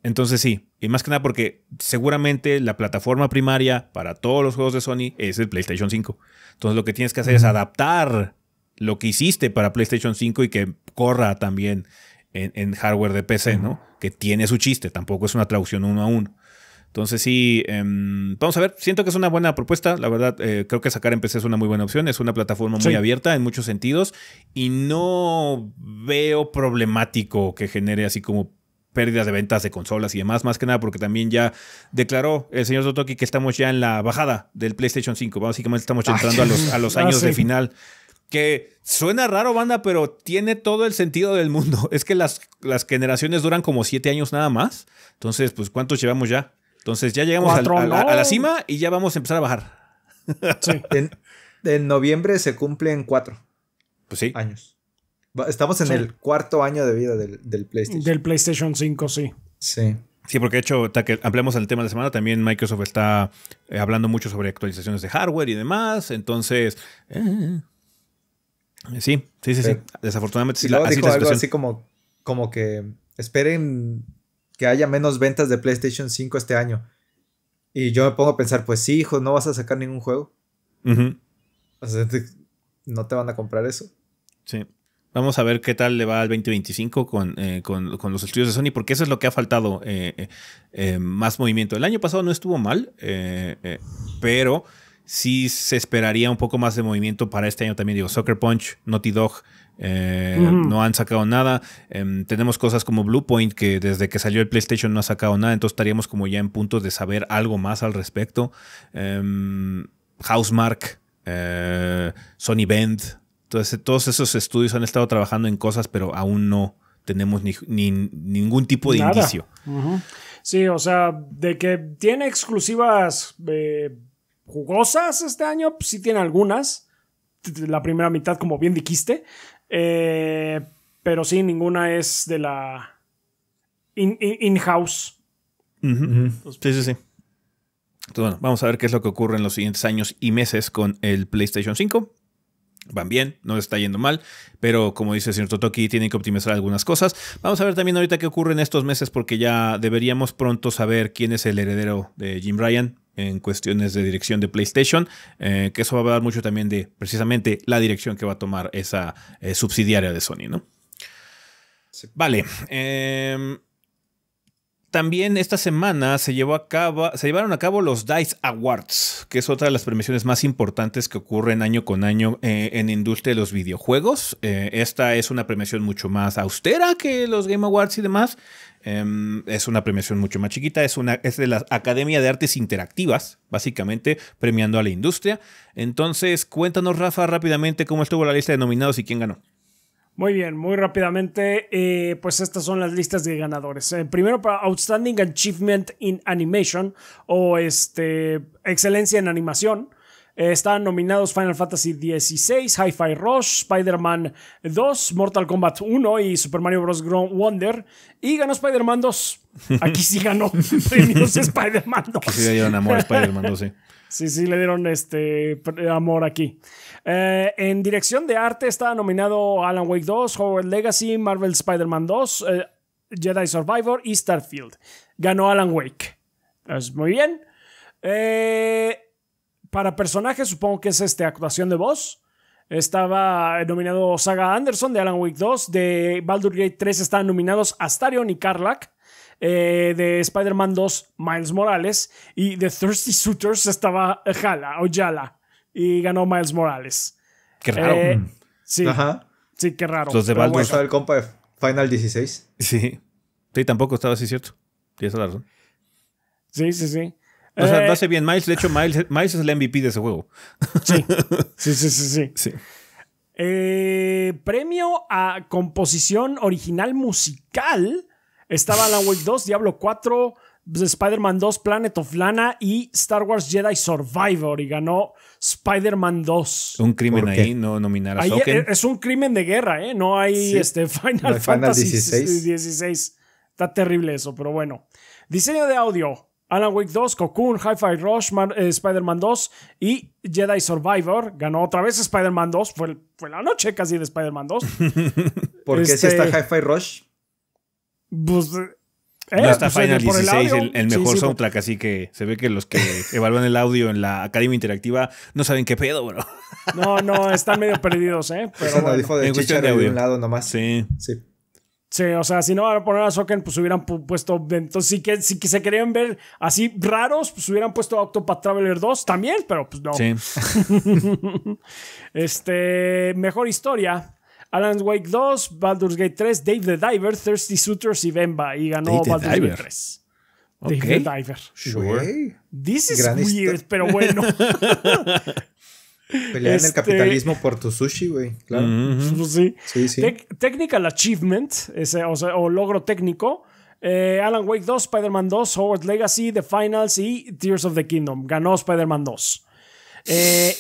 entonces sí, y más que nada porque seguramente la plataforma primaria para todos los juegos de Sony es el PlayStation 5. Entonces lo que tienes que hacer es adaptar lo que hiciste para PlayStation 5 y que corra también en, hardware de PC, ¿no? Que tiene su chiste, tampoco es una traducción uno a uno. Entonces sí, em, vamos a ver, siento que es una buena propuesta, la verdad eh, creo que sacar en PC es una muy buena opción, es una plataforma muy abierta en muchos sentidos y no veo problemático que genere así como pérdidas de ventas de consolas y demás, más que nada porque también ya declaró el señor Dotoki que estamos ya en la bajada del PlayStation 5, básicamente estamos entrando a los, a los años de final. Que suena raro, banda, pero tiene todo el sentido del mundo. Es que las, las generaciones duran como siete años nada más. Entonces, pues, ¿cuántos llevamos ya? Entonces, ya llegamos a, la, cima y ya vamos a empezar a bajar. en, noviembre se cumplen cuatro pues años. Estamos en el cuarto año de vida del, del, PlayStation. Del PlayStation 5, sí. Sí. Sí, porque de hecho, hasta que hablemos el tema de la semana, también Microsoft está eh, hablando mucho sobre actualizaciones de hardware y demás. Entonces. Eh, sí, sí, sí, sí. Desafortunadamente, sí. así como, como que esperen que haya menos ventas de PlayStation 5 este año. Y yo me pongo a pensar, pues sí, hijo, no vas a sacar ningún juego. O sea, no te van a comprar eso. Sí. Vamos a ver qué tal le va al 2025 eh, con, los estudios de Sony, porque eso es lo que ha faltado, eh, eh, más movimiento. El año pasado no estuvo mal, pero sí se esperaría un poco más de movimiento para este año también. Digo, Soccer Punch, Naughty Dog, No han sacado nada. Em, tenemos cosas como Bluepoint, que desde que salió el PlayStation no ha sacado nada. Entonces estaríamos como ya en punto de saber algo más al respecto. Em, Housemark, Sony Bend, entonces, todos esos estudios han estado trabajando en cosas, pero aún no tenemos ni, ningún tipo de indicio. Sí, o sea, de que tiene exclusivas eh, jugosas este año, pues sí tiene algunas. La primera mitad, como bien dijiste. Eh, pero sí, ninguna es de la in-house. sí, sí, sí. Entonces, bueno, vamos a ver qué es lo que ocurre en los siguientes años y meses con el PlayStation 5 van bien, no está yendo mal, pero como dice el señor Totoki, tienen que optimizar algunas cosas. Vamos a ver también ahorita qué ocurre en estos meses, porque ya deberíamos pronto saber quién es el heredero de Jim Ryan en cuestiones de dirección de PlayStation, eh, que eso va a hablar mucho también de precisamente la dirección que va a tomar esa eh, subsidiaria de Sony, ¿no? Vale. Em, también esta semana se, llevó a cabo, se llevaron a cabo los DICE Awards, que es otra de las premiaciones más importantes que ocurren año con año eh, en industria de los videojuegos. Eh, esta es una premiación mucho más austera que los Game Awards y demás. Em, es una premiación mucho más chiquita, es, una, es de la Academia de Artes Interactivas, básicamente premiando a la industria. Entonces, cuéntanos, Rafa, rápidamente cómo estuvo la lista de nominados y quién ganó. Muy bien, muy rápidamente, eh, pues estas son las listas de ganadores. Eh, primero para Outstanding Achievement in Animation o este, Excelencia en Animación. Eh, están nominados Final Fantasy XVI, Hi-Fi Rush, Spider-Man 2, Mortal Kombat 1 y Super Mario Bros. Ground Wonder. Y ganó Spider-Man 2. Aquí sí ganó premios Spider-Man 2. sí le dieron amor a Spider-Man 2, sí. Sí, sí, le dieron este amor aquí. Eh, en dirección de arte estaba nominado Alan Wake 2, Howard Legacy, Marvel Spider-Man 2, eh, Jedi Survivor y Starfield. Ganó Alan Wake. Pues, muy bien. Eh, para personajes, supongo que es este, actuación de voz. Estaba nominado Saga Anderson de Alan Wake 2. De Baldur Gate 3 están nominados Astarion y Karlak. de Spider-Man 2, Miles Morales. Y de Thirsty Suitors estaba Jala o Yala y ganó Miles Morales. Qué raro. Eh, mm. sí, sí, qué raro. Los de Baldur. estaba el compa de Final 16? Sí. Sí, tampoco estaba así, ¿cierto? Tienes la razón. Sí, sí, sí. O sea, eh, lo hace bien Miles. De hecho, Miles, Miles es el MVP de ese juego. Sí, sí, sí, sí. sí. Eh, premio a composición original musical. Estaba la Wake 2, Diablo 4, Spider-Man 2, Planet of Lana y Star Wars Jedi Survivor. Y ganó Spider-Man 2. Un crimen ahí no nominar a ahí e, Es un crimen de guerra, ¿eh? No hay este, Final Fantasy XVI. Está terrible eso, pero bueno. Diseño de audio. Alan Wake 2, Cocoon, Hi-Fi Rush, eh, Spider-Man 2 y Jedi Survivor. Ganó otra vez Spider-Man 2. Fue, la noche casi de Spider-Man 2. ¿Por qué si este, está Hi-Fi Rush? Pues eh, está eh, Final 16 el, mejor soundtrack, así que se ve que los que evalúan el audio en la Academia Interactiva no saben qué pedo, bro. No, no, están medio perdidos, ¿eh? Pero de, un lado nomás. Sí. Sí. Sí, o sea, si no van a poner a Soken, pues hubieran puesto. Entonces, si que, se querían ver así raros, pues hubieran puesto Octopath Traveler 2 también, pero pues no. Sí. este, mejor historia. Alan Wake 2, Baldur's Gate 3, Dave the Diver, Thirsty Suitors y Bemba. Y ganó Baldur's Gate 3. Dave the Diver. Sure. This is weird, pero bueno. Pelear en el este- capitalismo por tu sushi, güey. Claro. sí. sí, technical Achievement, o, sea, o, logro técnico. Eh, Alan Wake 2, Spider-Man 2, Howard Legacy, The Finals y Tears of the Kingdom. Ganó Spider-Man 2. Eh,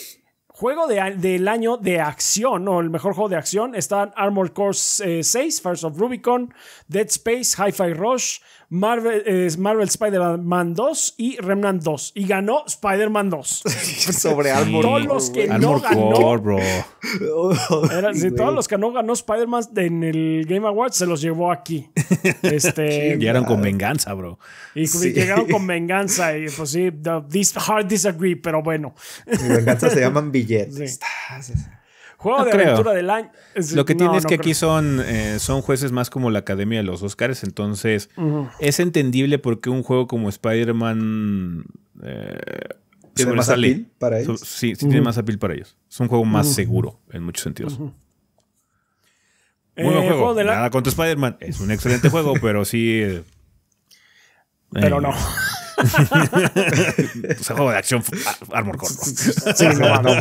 Juego de, del año de acción, o el mejor juego de acción, están Armored Course eh, 6, First of Rubicon, Dead Space, Hi-Fi Rush, Marvel, Spider-Man 2 y Remnant 2. Y ganó Spider-Man 2. Sobre Armor Todos los que no ganó. todos los que no ganó Spider-Man en el Game Awards se los llevó aquí. Este, llegaron con venganza, bro. Y llegaron con venganza. Y pues sí, hard disagree, pero bueno. venganza se llaman billetes. Juego de aventura del año. Lo que tiene es que aquí son, eh, son jueces más como la Academia de los Oscars, entonces es entendible por qué un juego como Spider-Man... Eh, tiene más apil para ellos. Sí, sí tiene más apil para ellos. Es un juego más seguro en muchos sentidos. Un eh, juego. de la... Nada contra Spider-Man. Es un excelente juego, pero sí. Pero no. Es un juego de acción ah, Armor Core. Sí, no, no, no.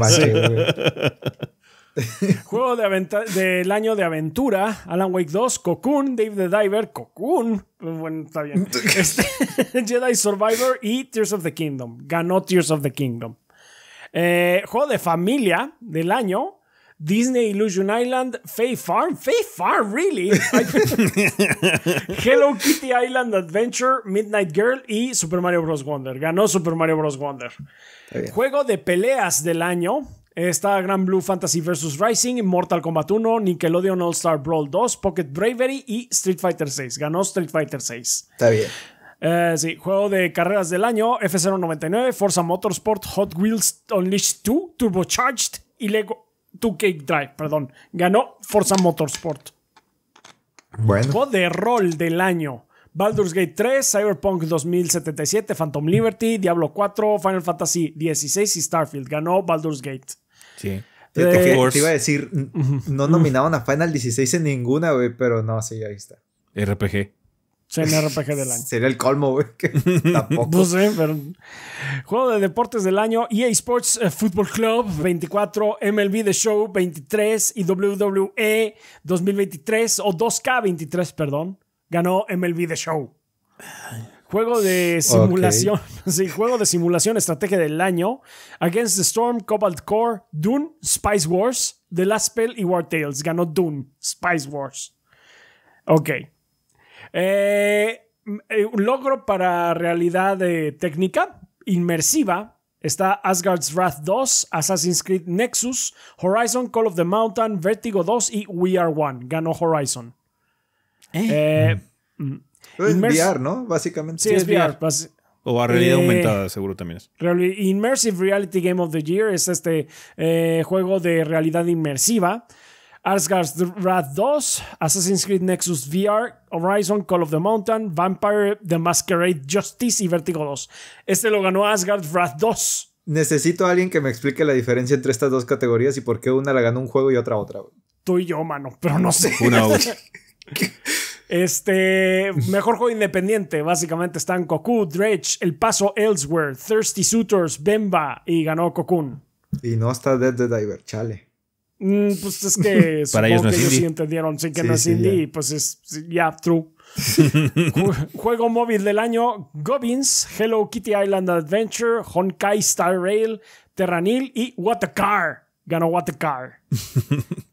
Juego de del año de aventura, Alan Wake 2, Cocoon, Dave the Diver, Cocoon, bueno, está bien, este, Jedi Survivor y Tears of the Kingdom. Ganó Tears of the Kingdom. Eh, juego de familia del año, Disney Illusion Island, Fay Farm, Fay Farm, really? Hello Kitty Island Adventure, Midnight Girl y Super Mario Bros. Wonder. Ganó Super Mario Bros. Wonder. Juego de peleas del año, Está Gran Blue Fantasy vs. Rising, Mortal Kombat 1, Nickelodeon All Star Brawl 2, Pocket Bravery y Street Fighter 6. Ganó Street Fighter 6. Está bien. Eh, sí, juego de carreras del año, F099, Forza Motorsport, Hot Wheels Unleashed 2, Turbocharged y Lego 2K Drive, perdón. Ganó Forza Motorsport. Bueno. Juego de rol del año. Baldur's Gate 3, Cyberpunk 2077, Phantom Liberty, Diablo 4, Final Fantasy 16 y Starfield. Ganó Baldur's Gate. Sí. Te, iba a decir, no nominaron a Final 16 en ninguna, güey, pero no, sí, ahí está. RPG. RPG del año. Sería el colmo, güey. Tampoco. No sé, pero. Juego de deportes del año: EA Sports eh, Football Club 24, MLB The Show 23 y WWE 2023, o 2K 23, perdón. Ganó MLB The Show. Juego de simulación. sí, juego de simulación, estrategia del año. Against the Storm, Cobalt Core, Dune, Spice Wars, The Last Spell y War Tales. Ganó Dune, Spice Wars. Ok. Eh, eh, un logro para realidad eh, técnica, inmersiva. Está Asgard's Wrath 2, Assassin's Creed Nexus, Horizon, Call of the Mountain, Vertigo 2 y We Are One. Ganó Horizon. Eh. Mm. Mm. Es VR, ¿no? Básicamente. Sí, es VR. O a realidad eh, aumentada, seguro también es. Immersive Reality Game of the Year es este eh, juego de realidad inmersiva. Asgard's Wrath 2, Assassin's Creed Nexus VR, Horizon, Call of the Mountain, Vampire The Masquerade Justice y Vertigo 2. Este lo ganó Asgard's Wrath 2. Necesito a alguien que me explique la diferencia entre estas dos categorías y por qué una la ganó un juego y otra otra. Tú y yo, mano, pero no sé. Una Este, mejor juego independiente, básicamente están Cocu, Dredge, El Paso Elsewhere Thirsty Suitors, Bemba y ganó Cocoon. Y no está Dead the Diver, chale. Mm, pues es que para ellos no es que Sí entendieron, sí que no es pues es ya true. Juego móvil del año: Gobbins, Hello Kitty Island Adventure, Honkai Star Rail, Terranil y What a Car. Ganó What a Car.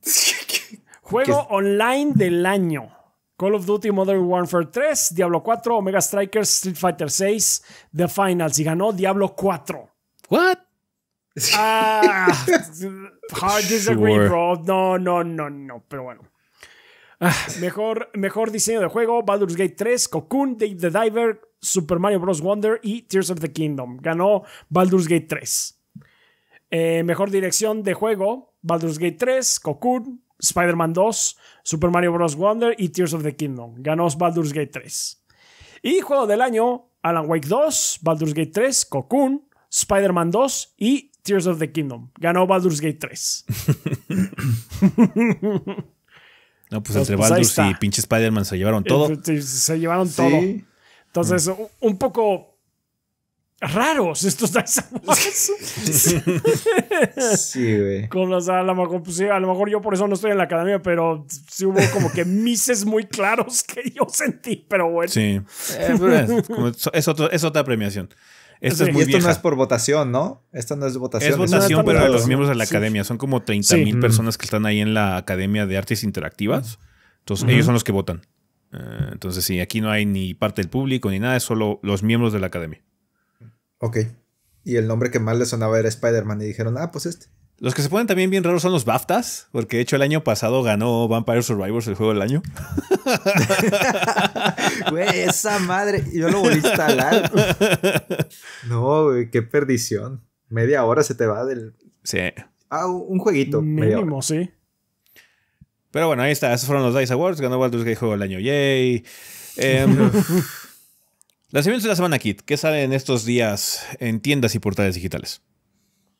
Juego online del año. Call of Duty Modern Warfare 3, Diablo 4, Omega Strikers, Street Fighter 6, The Finals. Y ganó Diablo 4. ¿What? Ah, hard disagree, bro. No, no, no, no. Pero bueno. Ah, mejor, diseño de juego, Baldur's Gate 3, Cocoon, Dave the Diver, Super Mario Bros. Wonder y Tears of the Kingdom. Ganó Baldur's Gate 3. Eh, mejor dirección de juego, Baldur's Gate 3, Cocoon, Spider-Man 2, Super Mario Bros. Wonder y Tears of the Kingdom. Ganó Baldur's Gate 3. Y juego del año, Alan Wake 2, Baldur's Gate 3, Cocoon, Spider-Man 2 y Tears of the Kingdom. Ganó Baldur's Gate 3. no, pues entre pues, Baldur's y pinche Spider-Man se llevaron todo. Se llevaron todo. Entonces, mm. un poco raros estos sí, güey. Con a, lo mejor, pues, a lo mejor yo por eso no estoy en la academia, pero sí hubo como que mises muy claros que yo sentí, pero bueno. Sí. Eh, es, es, otra premiación. Esto, no es por votación, ¿no? Esto no es votación. Es votación, pero los miembros de la academia. Son como 30 mil mm. personas que están ahí en la Academia de Artes Interactivas. Entonces, ellos son los que votan. Eh, entonces, sí, aquí no hay ni parte del público ni nada, es solo los miembros de la academia. Ok. Y el nombre que más le sonaba era Spider-Man y dijeron, ah, pues este. Los que se ponen también bien raros son los BAFTAs, porque de hecho el año pasado ganó Vampire Survivors el juego del año. Güey, esa madre, yo lo voy a instalar. No, güey, qué perdición. Media hora se te va del. Sí. Ah, un jueguito. Mínimo, sí. Pero bueno, ahí está. Esos fueron los Dice Awards. Ganó Disney el Juego del Año. Yay. Em, Lanzamientos de la semana, Kit. ¿Qué sale en estos días en tiendas y portales digitales?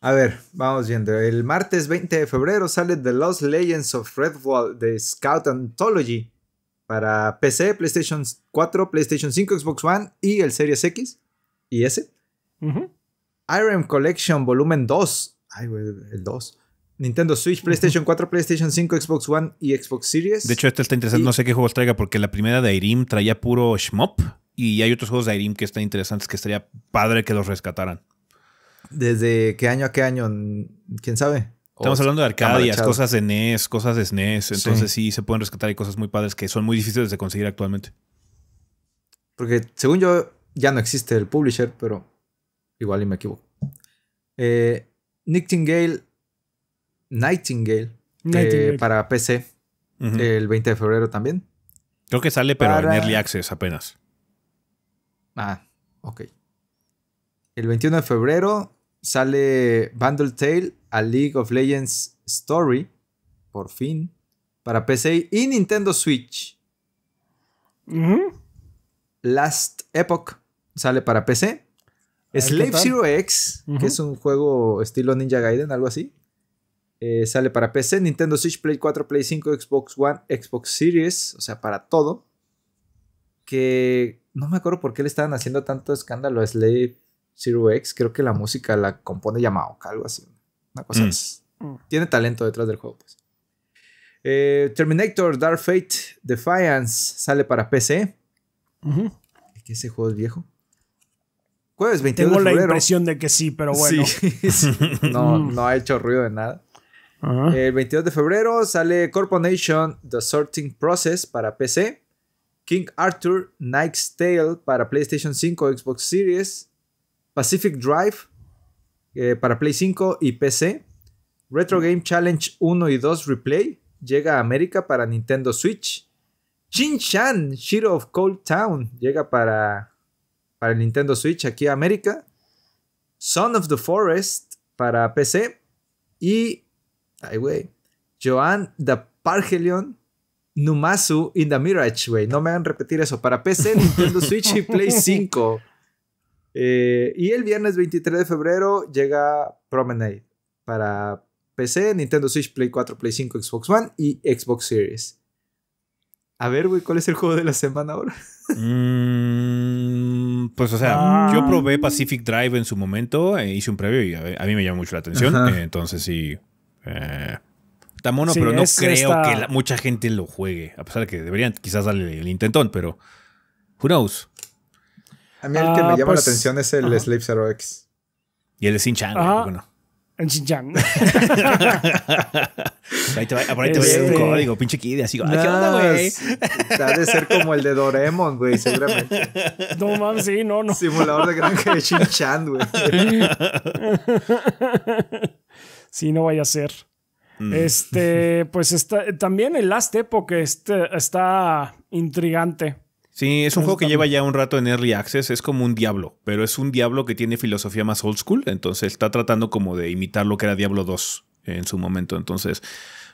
A ver, vamos viendo. El martes 20 de febrero sale The Lost Legends of Redwall de Scout Anthology para PC, PlayStation 4, PlayStation 5, Xbox One y el Series X y ese? Iron Collection Volumen 2. Ay, güey, el 2. Nintendo Switch, PlayStation 4, PlayStation 5, Xbox One y Xbox Series. De hecho, este está interesante. No sé qué juegos traiga porque la primera de Irim traía puro shmup. Y hay otros juegos de Irim que están interesantes que estaría padre que los rescataran. ¿Desde qué año a qué año? ¿Quién sabe? Estamos oh, hablando de arcadias, cosas de NES, cosas de SNES. E Entonces sí. se pueden rescatar. y cosas muy padres que son muy difíciles de conseguir actualmente. Porque según yo, ya no existe el publisher, pero igual y me equivoco. Eh, Nightingale, Nightingale, eh, para PC, el 20 de febrero también. Creo que sale, pero en Early Access apenas. Ah, ok. El 21 de febrero sale Bundle Tale a League of Legends Story, por fin, para PC y Nintendo Switch. Last Epoch sale para PC. Slave Zero X, que es un juego estilo Ninja Gaiden, algo así. Eh, sale para PC, Nintendo Switch, Play 4, Play 5, Xbox One, Xbox Series, o sea, para todo. Que no me acuerdo por qué le estaban haciendo tanto escándalo a Slave Zero X. Creo que la música la compone Yamaoka, algo así. Una cosa mm. mm. Tiene talento detrás del juego, pues. Eh, Terminator, Dark Fate, Defiance sale para PC. ¿Es ese juego es viejo? Jueves 22 de febrero. la impresión de que sí, pero bueno. No, ha hecho ruido de nada. El 22 de febrero sale Corporation The Sorting Process para PC. King Arthur, Knight's Tale para PlayStation 5, Xbox Series, Pacific Drive eh, para Play 5 y PC, Retro Game Challenge 1 y 2 Replay, llega a América para Nintendo Switch, Shin Chan, Shiro of Cold Town, llega para, para Nintendo Switch aquí a América, Son of the Forest para PC y, ay güey, Joan the Pargelion Numazu in the Mirage, güey. No me hagan repetir eso. Para PC, Nintendo Switch y Play 5. Eh, y el viernes 23 de febrero llega Promenade para PC, Nintendo Switch, Play 4, Play 5, Xbox One y Xbox Series. A ver, güey, ¿cuál es el juego de la semana ahora? Mm, pues, o sea, ah. yo probé Pacific Drive en su momento, eh, hice un previo y a, mí me llamó mucho la atención. Eh, entonces, sí está mono, pero no creo que mucha gente lo juegue. A pesar de que deberían quizás darle el intentón, pero who knows. A mí el que ah, me llama la pues, atención es el uh Zero X. Y el de Sin Chan, uh -huh. bueno. En ahí te va, por ahí un este, código, pinche kid, así. ¿Qué onda, güey? Ha de ser como el de Doremon, güey, seguramente. No mames, sí, no, no. Simulador de granja de Xinjiang, güey. sí, no vaya a ser. Mm. Este, pues está, también el Last Epoch este, está intrigante. Sí, es un juego que lleva ya un rato en Early Access, es como un Diablo, pero es un Diablo que tiene filosofía más old school, entonces está tratando como de imitar lo que era Diablo 2 en su momento, entonces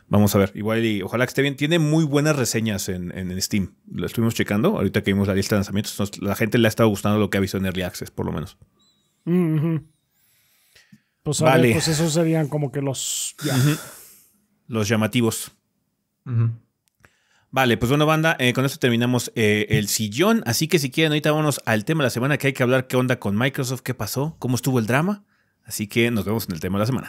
vamos a ver, igual y ojalá que esté bien, tiene muy buenas reseñas en, en Steam, lo estuvimos checando, ahorita que vimos la lista de lanzamientos, la gente le ha estado gustando lo que ha visto en Early Access, por lo menos. Mm, pues, vale. pues esos serían como que los los llamativos. Vale, pues bueno, banda, eh, con esto terminamos eh, el sillón. Así que si quieren, ahorita vámonos al tema de la semana que hay que hablar qué onda con Microsoft, qué pasó, cómo estuvo el drama. Así que nos vemos en el tema de la semana.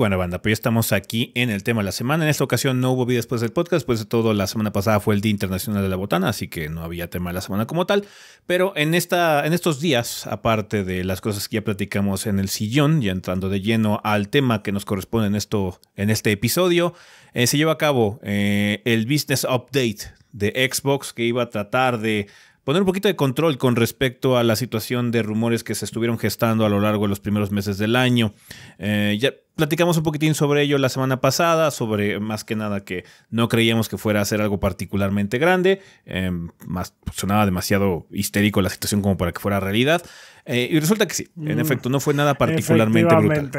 bueno, banda, pues ya estamos aquí en el tema de la semana. En esta ocasión no hubo videos después del podcast, después pues de todo la semana pasada fue el Día Internacional de la Botana, así que no había tema de la semana como tal. Pero en, esta, en estos días, aparte de las cosas que ya platicamos en el sillón, ya entrando de lleno al tema que nos corresponde en, esto, en este episodio, eh, se lleva a cabo eh, el Business Update de Xbox que iba a tratar de poner un poquito de control con respecto a la situación de rumores que se estuvieron gestando a lo largo de los primeros meses del año. Eh, ya platicamos un poquitín sobre ello la semana pasada, sobre más que nada que no creíamos que fuera a ser algo particularmente grande, em, más, sonaba demasiado histérico la situación como para que fuera realidad, eh, y resulta que sí, en mm, efecto, no fue nada particularmente brutal.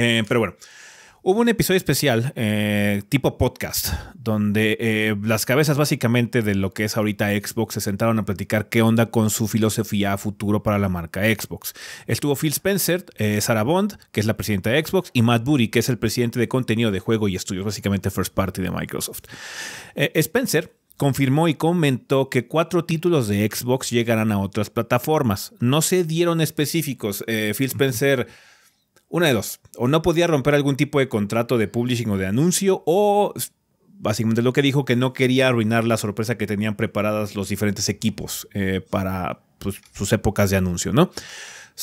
Eh, pero bueno, Hubo un episodio especial, eh, tipo podcast, donde eh, las cabezas básicamente de lo que es ahorita Xbox se sentaron a platicar qué onda con su filosofía a futuro para la marca Xbox. Estuvo Phil Spencer, Sara eh, Sarah Bond, que es la presidenta de Xbox, y Matt Bury, que es el presidente de contenido de juego y estudios, básicamente first party de Microsoft. Spencer confirmó y comentó que cuatro títulos de Xbox llegarán a otras plataformas. No se dieron específicos. Phil Spencer... Una de dos. O no podía romper algún tipo de contrato de publishing o de anuncio, o básicamente lo que dijo que no quería arruinar la sorpresa que tenían preparadas los diferentes equipos eh, para pues, sus épocas de anuncio, ¿no?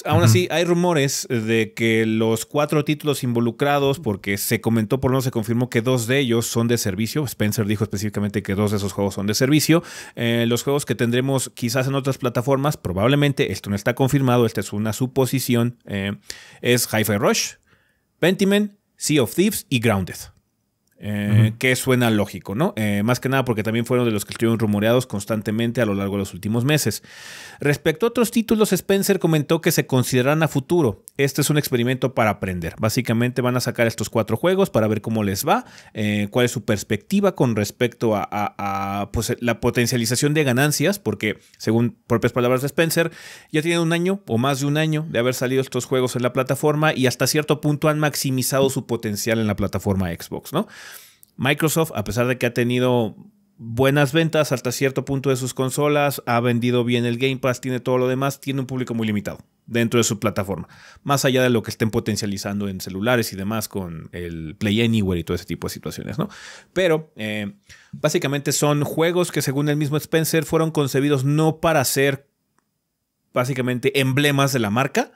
Aún así, hay rumores de que los cuatro títulos involucrados, porque se comentó, por no se confirmó que dos de ellos son de servicio. Spencer dijo específicamente que dos de esos juegos son de servicio. Eh, los juegos que tendremos quizás en otras plataformas, probablemente, esto no está confirmado, esta es una suposición, eh, es Hi-Fi Rush, Pentiment, Sea of Thieves y Grounded. Eh, que suena lógico, ¿no? Eh, más que nada porque también fueron de los que estuvieron rumoreados constantemente a lo largo de los últimos meses. Respecto a otros títulos, Spencer comentó que se consideran a futuro. Este es un experimento para aprender. Básicamente van a sacar estos cuatro juegos para ver cómo les va, eh, cuál es su perspectiva con respecto a, pues, la potencialización de ganancias, porque según propias palabras de Spencer, ya tienen un año o más de un año de haber salido estos juegos en la plataforma y hasta cierto punto han maximizado su potencial en la plataforma Xbox, ¿no? Microsoft, a pesar de que ha tenido buenas ventas hasta cierto punto de sus consolas, ha vendido bien el Game Pass, tiene todo lo demás, tiene un público muy limitado dentro de su plataforma, más allá de lo que estén potencializando en celulares y demás con el Play Anywhere y todo ese tipo de situaciones, ¿no? Pero eh, básicamente son juegos que según el mismo Spencer fueron concebidos no para ser básicamente emblemas de la marca,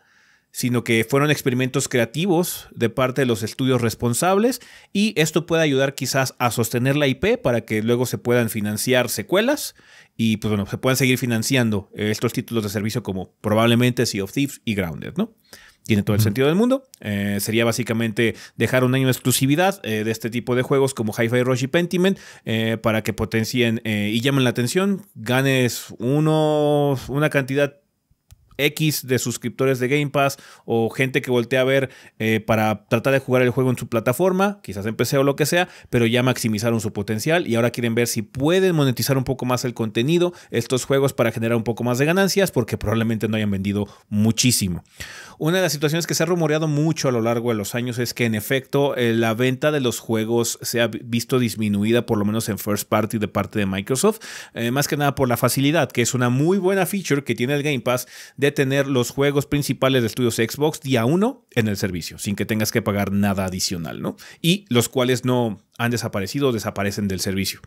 sino que fueron experimentos creativos de parte de los estudios responsables y esto puede ayudar quizás a sostener la IP para que luego se puedan financiar secuelas y pues bueno, se puedan seguir financiando estos títulos de servicio como probablemente Sea of Thieves y Grounded, ¿no? Tiene todo el sentido del mundo. Eh, sería básicamente dejar un año de exclusividad eh, de este tipo de juegos como Hi-Fi Rush y Pentiment eh, para que potencien y llamen la atención. Ganes una cantidad X de suscriptores de Game Pass o gente que voltea a ver eh, para tratar de jugar el juego en su plataforma, quizás en PC o lo que sea, pero ya maximizaron su potencial y ahora quieren ver si pueden monetizar un poco más el contenido, estos juegos para generar un poco más de ganancias, porque probablemente no hayan vendido muchísimo. Una de las situaciones que se ha rumoreado mucho a lo largo de los años es que en efecto eh, la venta de los juegos se ha visto disminuida por lo menos en first party de parte de Microsoft, eh, más que nada por la facilidad, que es una muy buena feature que tiene el Game Pass de tener los juegos principales de estudios Xbox día uno en el servicio, sin que tengas que pagar nada adicional, ¿no? Y los cuales no han desaparecido o desaparecen del servicio.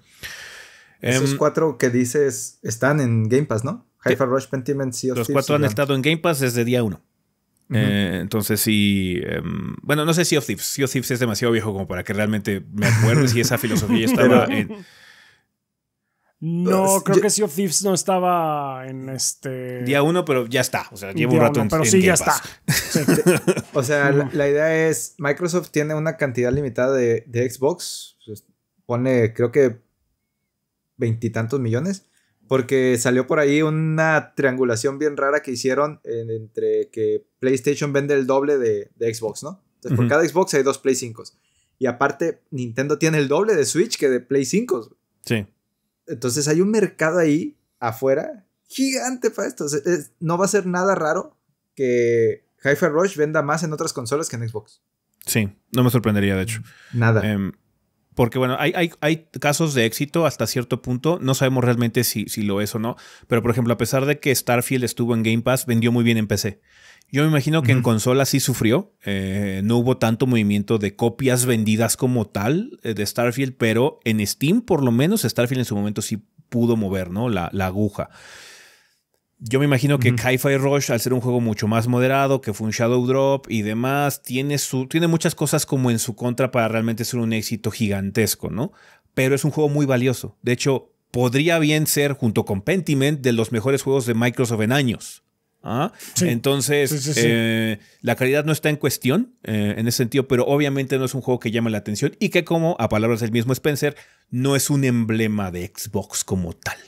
Esos em, cuatro que dices están en Game Pass, no Rush Pentiment, Los cuatro han estado en Game Pass desde día uno. Eh, entonces sí, em, bueno, no sé si of Thieves, Sea of Thieves es demasiado viejo como para que realmente me acuerde si esa filosofía estaba en... No, pues, creo que Sea of Thieves no estaba en este. Día uno, pero ya está. O sea, llevo un rato en, Pero sí, ya está. o sea, la, idea es: Microsoft tiene una cantidad limitada de, de Xbox. Pues, pone, creo que veintitantos millones porque salió por ahí una triangulación bien rara que hicieron entre que PlayStation vende el doble de, Xbox, ¿no? Entonces, por cada Xbox hay dos Play 5. Y aparte, Nintendo tiene el doble de Switch que de Play 5. Sí. Entonces hay un mercado ahí afuera gigante para esto. no va a ser nada raro que Hyper Rush venda más en otras consolas que en Xbox. Sí, no me sorprendería, de hecho. Nada. Em, porque bueno, hay, hay, casos de éxito hasta cierto punto, no sabemos realmente si, si lo es o no, pero por ejemplo, a pesar de que Starfield estuvo en Game Pass, vendió muy bien en PC. Yo me imagino que en consola sí sufrió, eh, no hubo tanto movimiento de copias vendidas como tal eh, de Starfield, pero en Steam por lo menos Starfield en su momento sí pudo mover ¿no? la, la aguja. Yo me imagino que uh fi Rush, al ser un juego mucho más moderado, que fue un Shadow Drop y demás, tiene, su, tiene muchas cosas como en su contra para realmente ser un éxito gigantesco, ¿no? Pero es un juego muy valioso. De hecho, podría bien ser, junto con Pentiment, de los mejores juegos de Microsoft en años. ¿ah? Entonces, eh, la calidad no está en cuestión eh, en ese sentido, pero obviamente no es un juego que llame la atención y que, como a palabras del mismo Spencer, no es un emblema de Xbox como tal.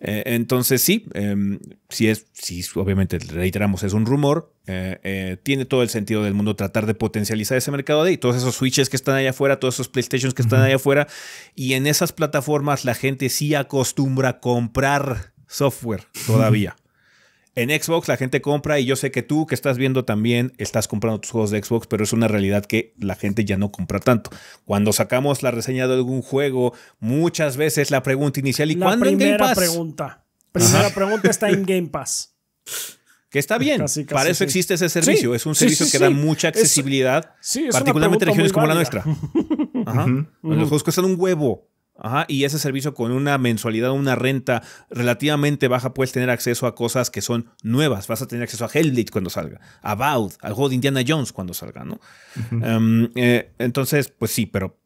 Eh, entonces, sí, em, si es, si obviamente reiteramos, es un rumor, eh, eh, tiene todo el sentido del mundo tratar de potencializar ese mercado de y todos esos switches que están allá afuera, todos esos PlayStations que están allá afuera. Y en esas plataformas la gente sí acostumbra a comprar software todavía. En Xbox la gente compra y yo sé que tú que estás viendo también estás comprando tus juegos de Xbox, pero es una realidad que la gente ya no compra tanto. Cuando sacamos la reseña de algún juego, muchas veces la pregunta inicial, ¿y cuándo en Game Pass? Pregunta. Primera pregunta está en Game Pass. Que está bien, para eso existe ese servicio. es un servicio que da mucha accesibilidad, particularmente en regiones como la nuestra. Los juegos cuestan un huevo y ese servicio con una mensualidad, una renta relativamente baja, puedes tener acceso a cosas que son nuevas. Vas a tener acceso a Hellblade cuando salga, a About, al juego de Indiana Jones cuando salga, ¿no? Em, eh, entonces, pues sí, pero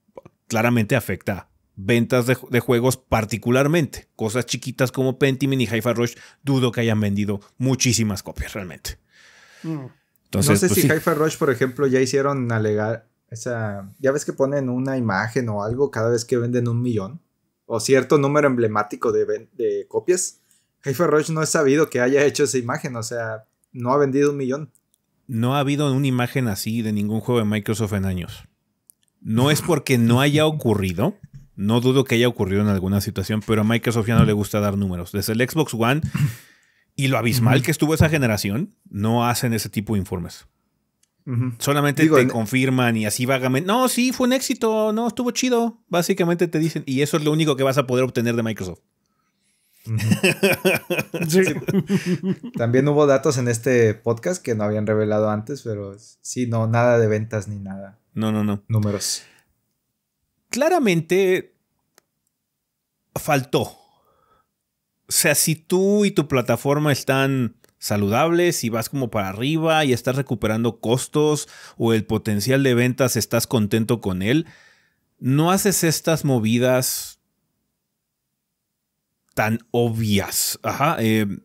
claramente afecta ventas de, juegos particularmente. Cosas chiquitas como Pentiment y Hi-Fi Rush, dudo que hayan vendido muchísimas copias realmente. Mm. Entonces, no sé pues si Rush, por ejemplo, ya hicieron alegar sea, ya ves que ponen una imagen o algo cada vez que venden un millón o cierto número emblemático de, copias. Heifer Roche no es sabido que haya hecho esa imagen, o sea, no ha vendido un millón. No ha habido una imagen así de ningún juego de Microsoft en años. No es porque no haya ocurrido, no dudo que haya ocurrido en alguna situación, pero a Microsoft ya no le gusta dar números. Desde el Xbox One y lo abismal que estuvo esa generación, no hacen ese tipo de informes. Solamente te confirman y así vagamente. No, sí, fue un éxito, no, estuvo chido. Básicamente te dicen, y eso es lo único que vas a poder obtener de Microsoft. También hubo datos en este podcast que no habían revelado antes, pero sí, no, nada de ventas ni nada. No, no, no. Números. Claramente faltó. O sea, si tú y tu plataforma están saludables si vas como para arriba y estás recuperando costos o el potencial de ventas estás contento con él, no haces estas movidas tan obvias. Em,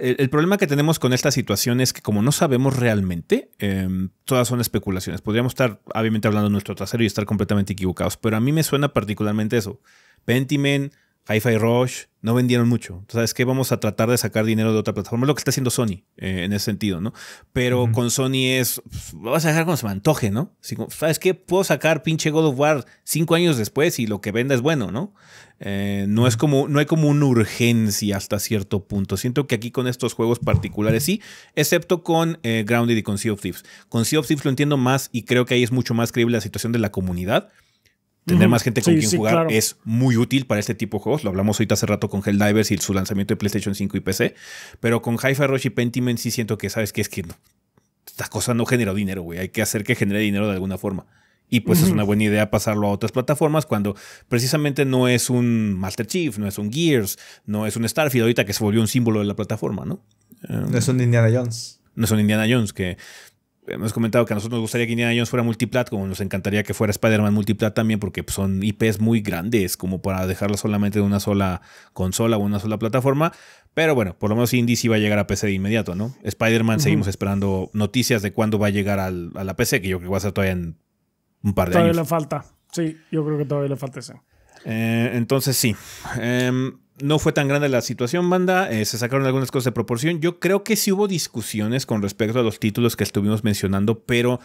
el, problema que tenemos con esta situación es que como no sabemos realmente, em, todas son especulaciones. Podríamos estar obviamente hablando de nuestro trasero y estar completamente equivocados, pero a mí me suena particularmente eso. Pentiment, Hi-Fi Rush, no vendieron mucho. ¿sabes qué? Vamos a tratar de sacar dinero de otra plataforma. Es lo que está haciendo Sony eh, en ese sentido, ¿no? Pero con Sony es, pues, lo vamos a dejar como se me antoje, ¿no? Si, ¿Sabes qué? Puedo sacar pinche God of War cinco años después y lo que venda es bueno, ¿no? Eh, no es como, no hay como una urgencia hasta cierto punto. Siento que aquí con estos juegos particulares sí, excepto con eh, Grounded y con Sea of Thieves. Con Sea of Thieves lo entiendo más y creo que ahí es mucho más creíble la situación de la comunidad Tener más gente con quien jugar es muy útil para este tipo de juegos. Lo hablamos ahorita hace rato con Divers y su lanzamiento de PlayStation 5 y PC. Pero con Hi-Fi Rush y Pentiment sí siento que, ¿sabes que Es que esta cosa no genera dinero, güey. Hay que hacer que genere dinero de alguna forma. Y pues es una buena idea pasarlo a otras plataformas cuando precisamente no es un Master Chief, no es un Gears, no es un Starfield ahorita que se volvió un símbolo de la plataforma, ¿no? no es un em, Indiana Jones. No es un Indiana Jones que hemos eh, comentado que a nosotros nos gustaría que Indiana Jones fuera multiplat, como nos encantaría que fuera Spider-Man multiplat también, porque pues, son IPs muy grandes como para dejarlas solamente en una sola consola o una sola plataforma. Pero bueno, por lo menos Indy sí va a llegar a PC de inmediato, ¿no? Spider-Man seguimos esperando noticias de cuándo va a llegar a la PC, que yo creo que va a ser todavía en un par de años. Todavía le falta. Sí, yo creo que todavía le falta ese. Eh, entonces sí. Em, no fue tan grande la situación, banda. Eh, se sacaron algunas cosas de proporción. Yo creo que sí hubo discusiones con respecto a los títulos que estuvimos mencionando, pero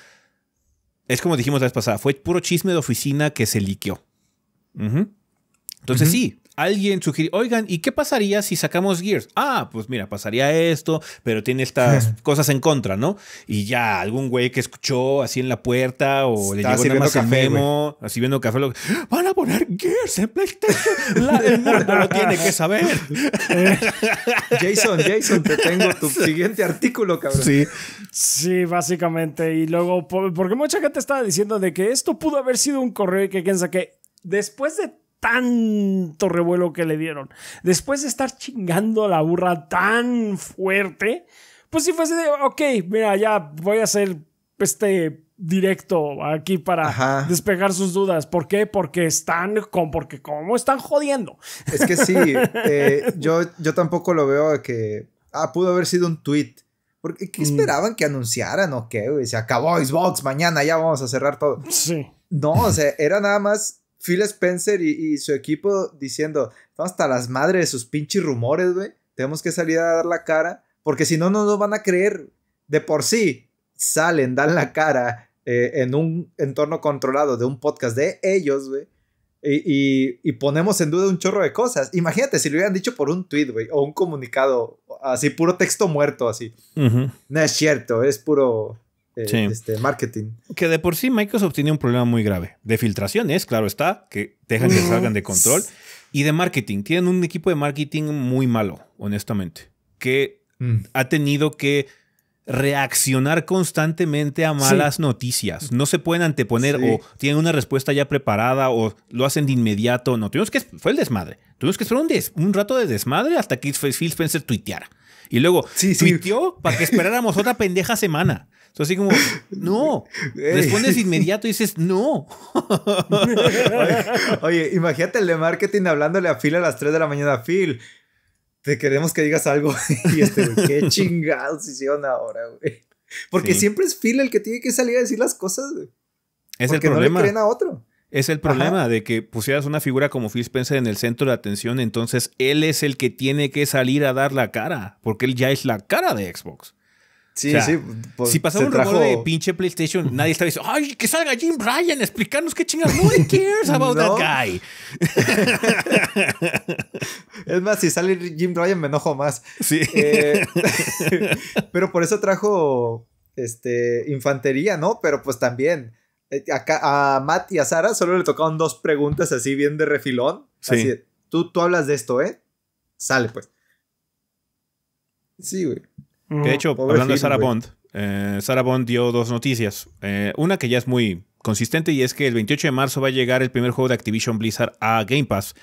es como dijimos la vez pasada, fue puro chisme de oficina que se liqueó. Entonces sí, alguien sugirió, oigan, ¿y qué pasaría si sacamos Gears? Ah, pues mira, pasaría esto, pero tiene estas cosas en contra, ¿no? Y ya algún güey que escuchó así en la puerta o le llegó nada más memo, así viendo café, van a poner Gears en PlayStation. La, el mundo lo tiene que saber. Jason, Jason, te tengo tu siguiente artículo, cabrón. Sí. Sí, básicamente. Y luego, porque mucha gente estaba diciendo de que esto pudo haber sido un correo y que piensa que después de tanto revuelo que le dieron. Después de estar chingando a la burra tan fuerte, pues si fuese de, ok, mira, ya voy a hacer este directo aquí para Despegar sus dudas. ¿Por qué? Porque están con, porque como están jodiendo. Es que sí, eh, yo, yo tampoco lo veo que, ah, pudo haber sido un tweet. Porque, ¿Qué mm. esperaban que anunciaran o qué? Se acabó Xbox, mañana ya vamos a cerrar todo. Sí. No, o sea, era nada más Phil Spencer y, su equipo diciendo, estamos hasta las madres de sus pinches rumores, güey. Tenemos que salir a dar la cara, porque si no, no nos van a creer. De por sí, salen, dan la cara eh, en un entorno controlado de un podcast de ellos, güey. Y, ponemos en duda un chorro de cosas. Imagínate si lo hubieran dicho por un tweet, güey, o un comunicado, así puro texto muerto, así. No es cierto, es puro este, marketing. Que de por sí Microsoft tiene un problema muy grave. De filtraciones, claro está, que dejan que salgan de control. Y de marketing. Tienen un equipo de marketing muy malo, honestamente. Que mm. ha tenido que reaccionar constantemente a malas noticias. No se pueden anteponer o tienen una respuesta ya preparada o lo hacen de inmediato. No, tuvimos que... Fue el desmadre. Tuvimos que esperar un, rato de desmadre hasta que Phil Spencer tuiteara. Y luego tuiteó para que esperáramos otra pendeja semana. Entonces, así como, no. Respondes inmediato y dices, no. oye, imagínate el de marketing hablándole a Phil a las 3 de la mañana. Phil, te queremos que digas algo. y este, qué chingados hicieron ahora, güey. Porque siempre es Phil el que tiene que salir a decir las cosas, Es el problema. no le a otro. Es el problema de que pusieras una figura como Phil Spencer en el centro de atención, entonces él es el que tiene que salir a dar la cara, porque él ya es la cara de Xbox. Sí, sí. Pues, si pasaba un rumor de pinche PlayStation, nadie estaba diciendo, ay, que salga Jim Ryan, explicarnos qué chingas. no cares about that guy. es más, si sale Jim Ryan me enojo más. Eh, pero por eso trajo este, infantería, ¿no? Pero pues también. Eh, a, Matt y a Sara solo le tocaron dos preguntas así bien de refilón. Sí. Así, tú, tú hablas de esto, ¿eh? Sale pues. Sí, güey de mm, hecho, hablando de Sarah Bond, eh, Sara Bond dio dos noticias. Eh, una que ya es muy consistente y es que el 28 de marzo va a llegar el primer juego de Activision Blizzard a Game Pass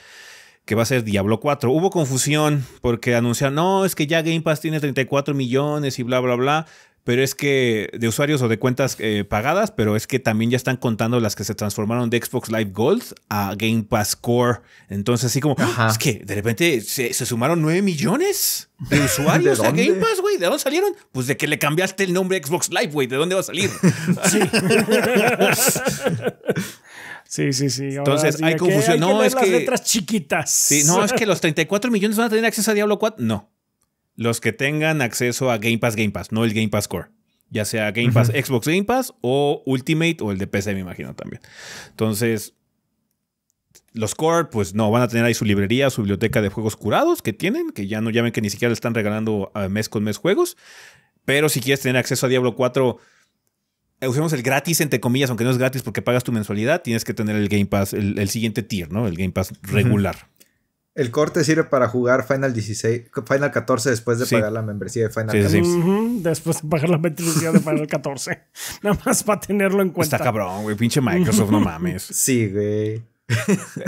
que va a ser Diablo 4. Hubo confusión porque anunciaron, no, es que ya Game Pass tiene 34 millones y bla, bla, bla pero es que de usuarios o de cuentas eh, pagadas, pero es que también ya están contando las que se transformaron de Xbox Live Gold a Game Pass Core. Entonces, así como, es que de repente se, sumaron 9 millones de usuarios a Game Pass, güey. ¿De dónde salieron? Pues de que le cambiaste el nombre Xbox Live, güey. ¿De dónde va a salir? sí. Sí, sí, Entonces hay confusión. no, leer es las letras chiquitas. Sí, no, es que los 34 millones van a tener acceso a Diablo 4. No los que tengan acceso a Game Pass, Game Pass, no el Game Pass Core. Ya sea Game Pass, Xbox Game Pass o Ultimate o el de PC, me imagino también. Entonces, los core, pues no, van a tener ahí su librería, su biblioteca de juegos curados que tienen, que ya no llamen ven que ni siquiera le están regalando ah, mes con mes juegos. Pero si quieres tener acceso a Diablo 4, eh, usemos el gratis, entre comillas, aunque no es gratis porque pagas tu mensualidad, tienes que tener el Game Pass, el, siguiente tier, ¿no? El Game Pass regular. El corte sirve para jugar Final 16, Final 14 después de pagar la membresía de Final Después de pagar la membresía de Final 14. Nada más para tenerlo en cuenta. Está cabrón, güey. Pinche Microsoft, no mames. Sí, güey.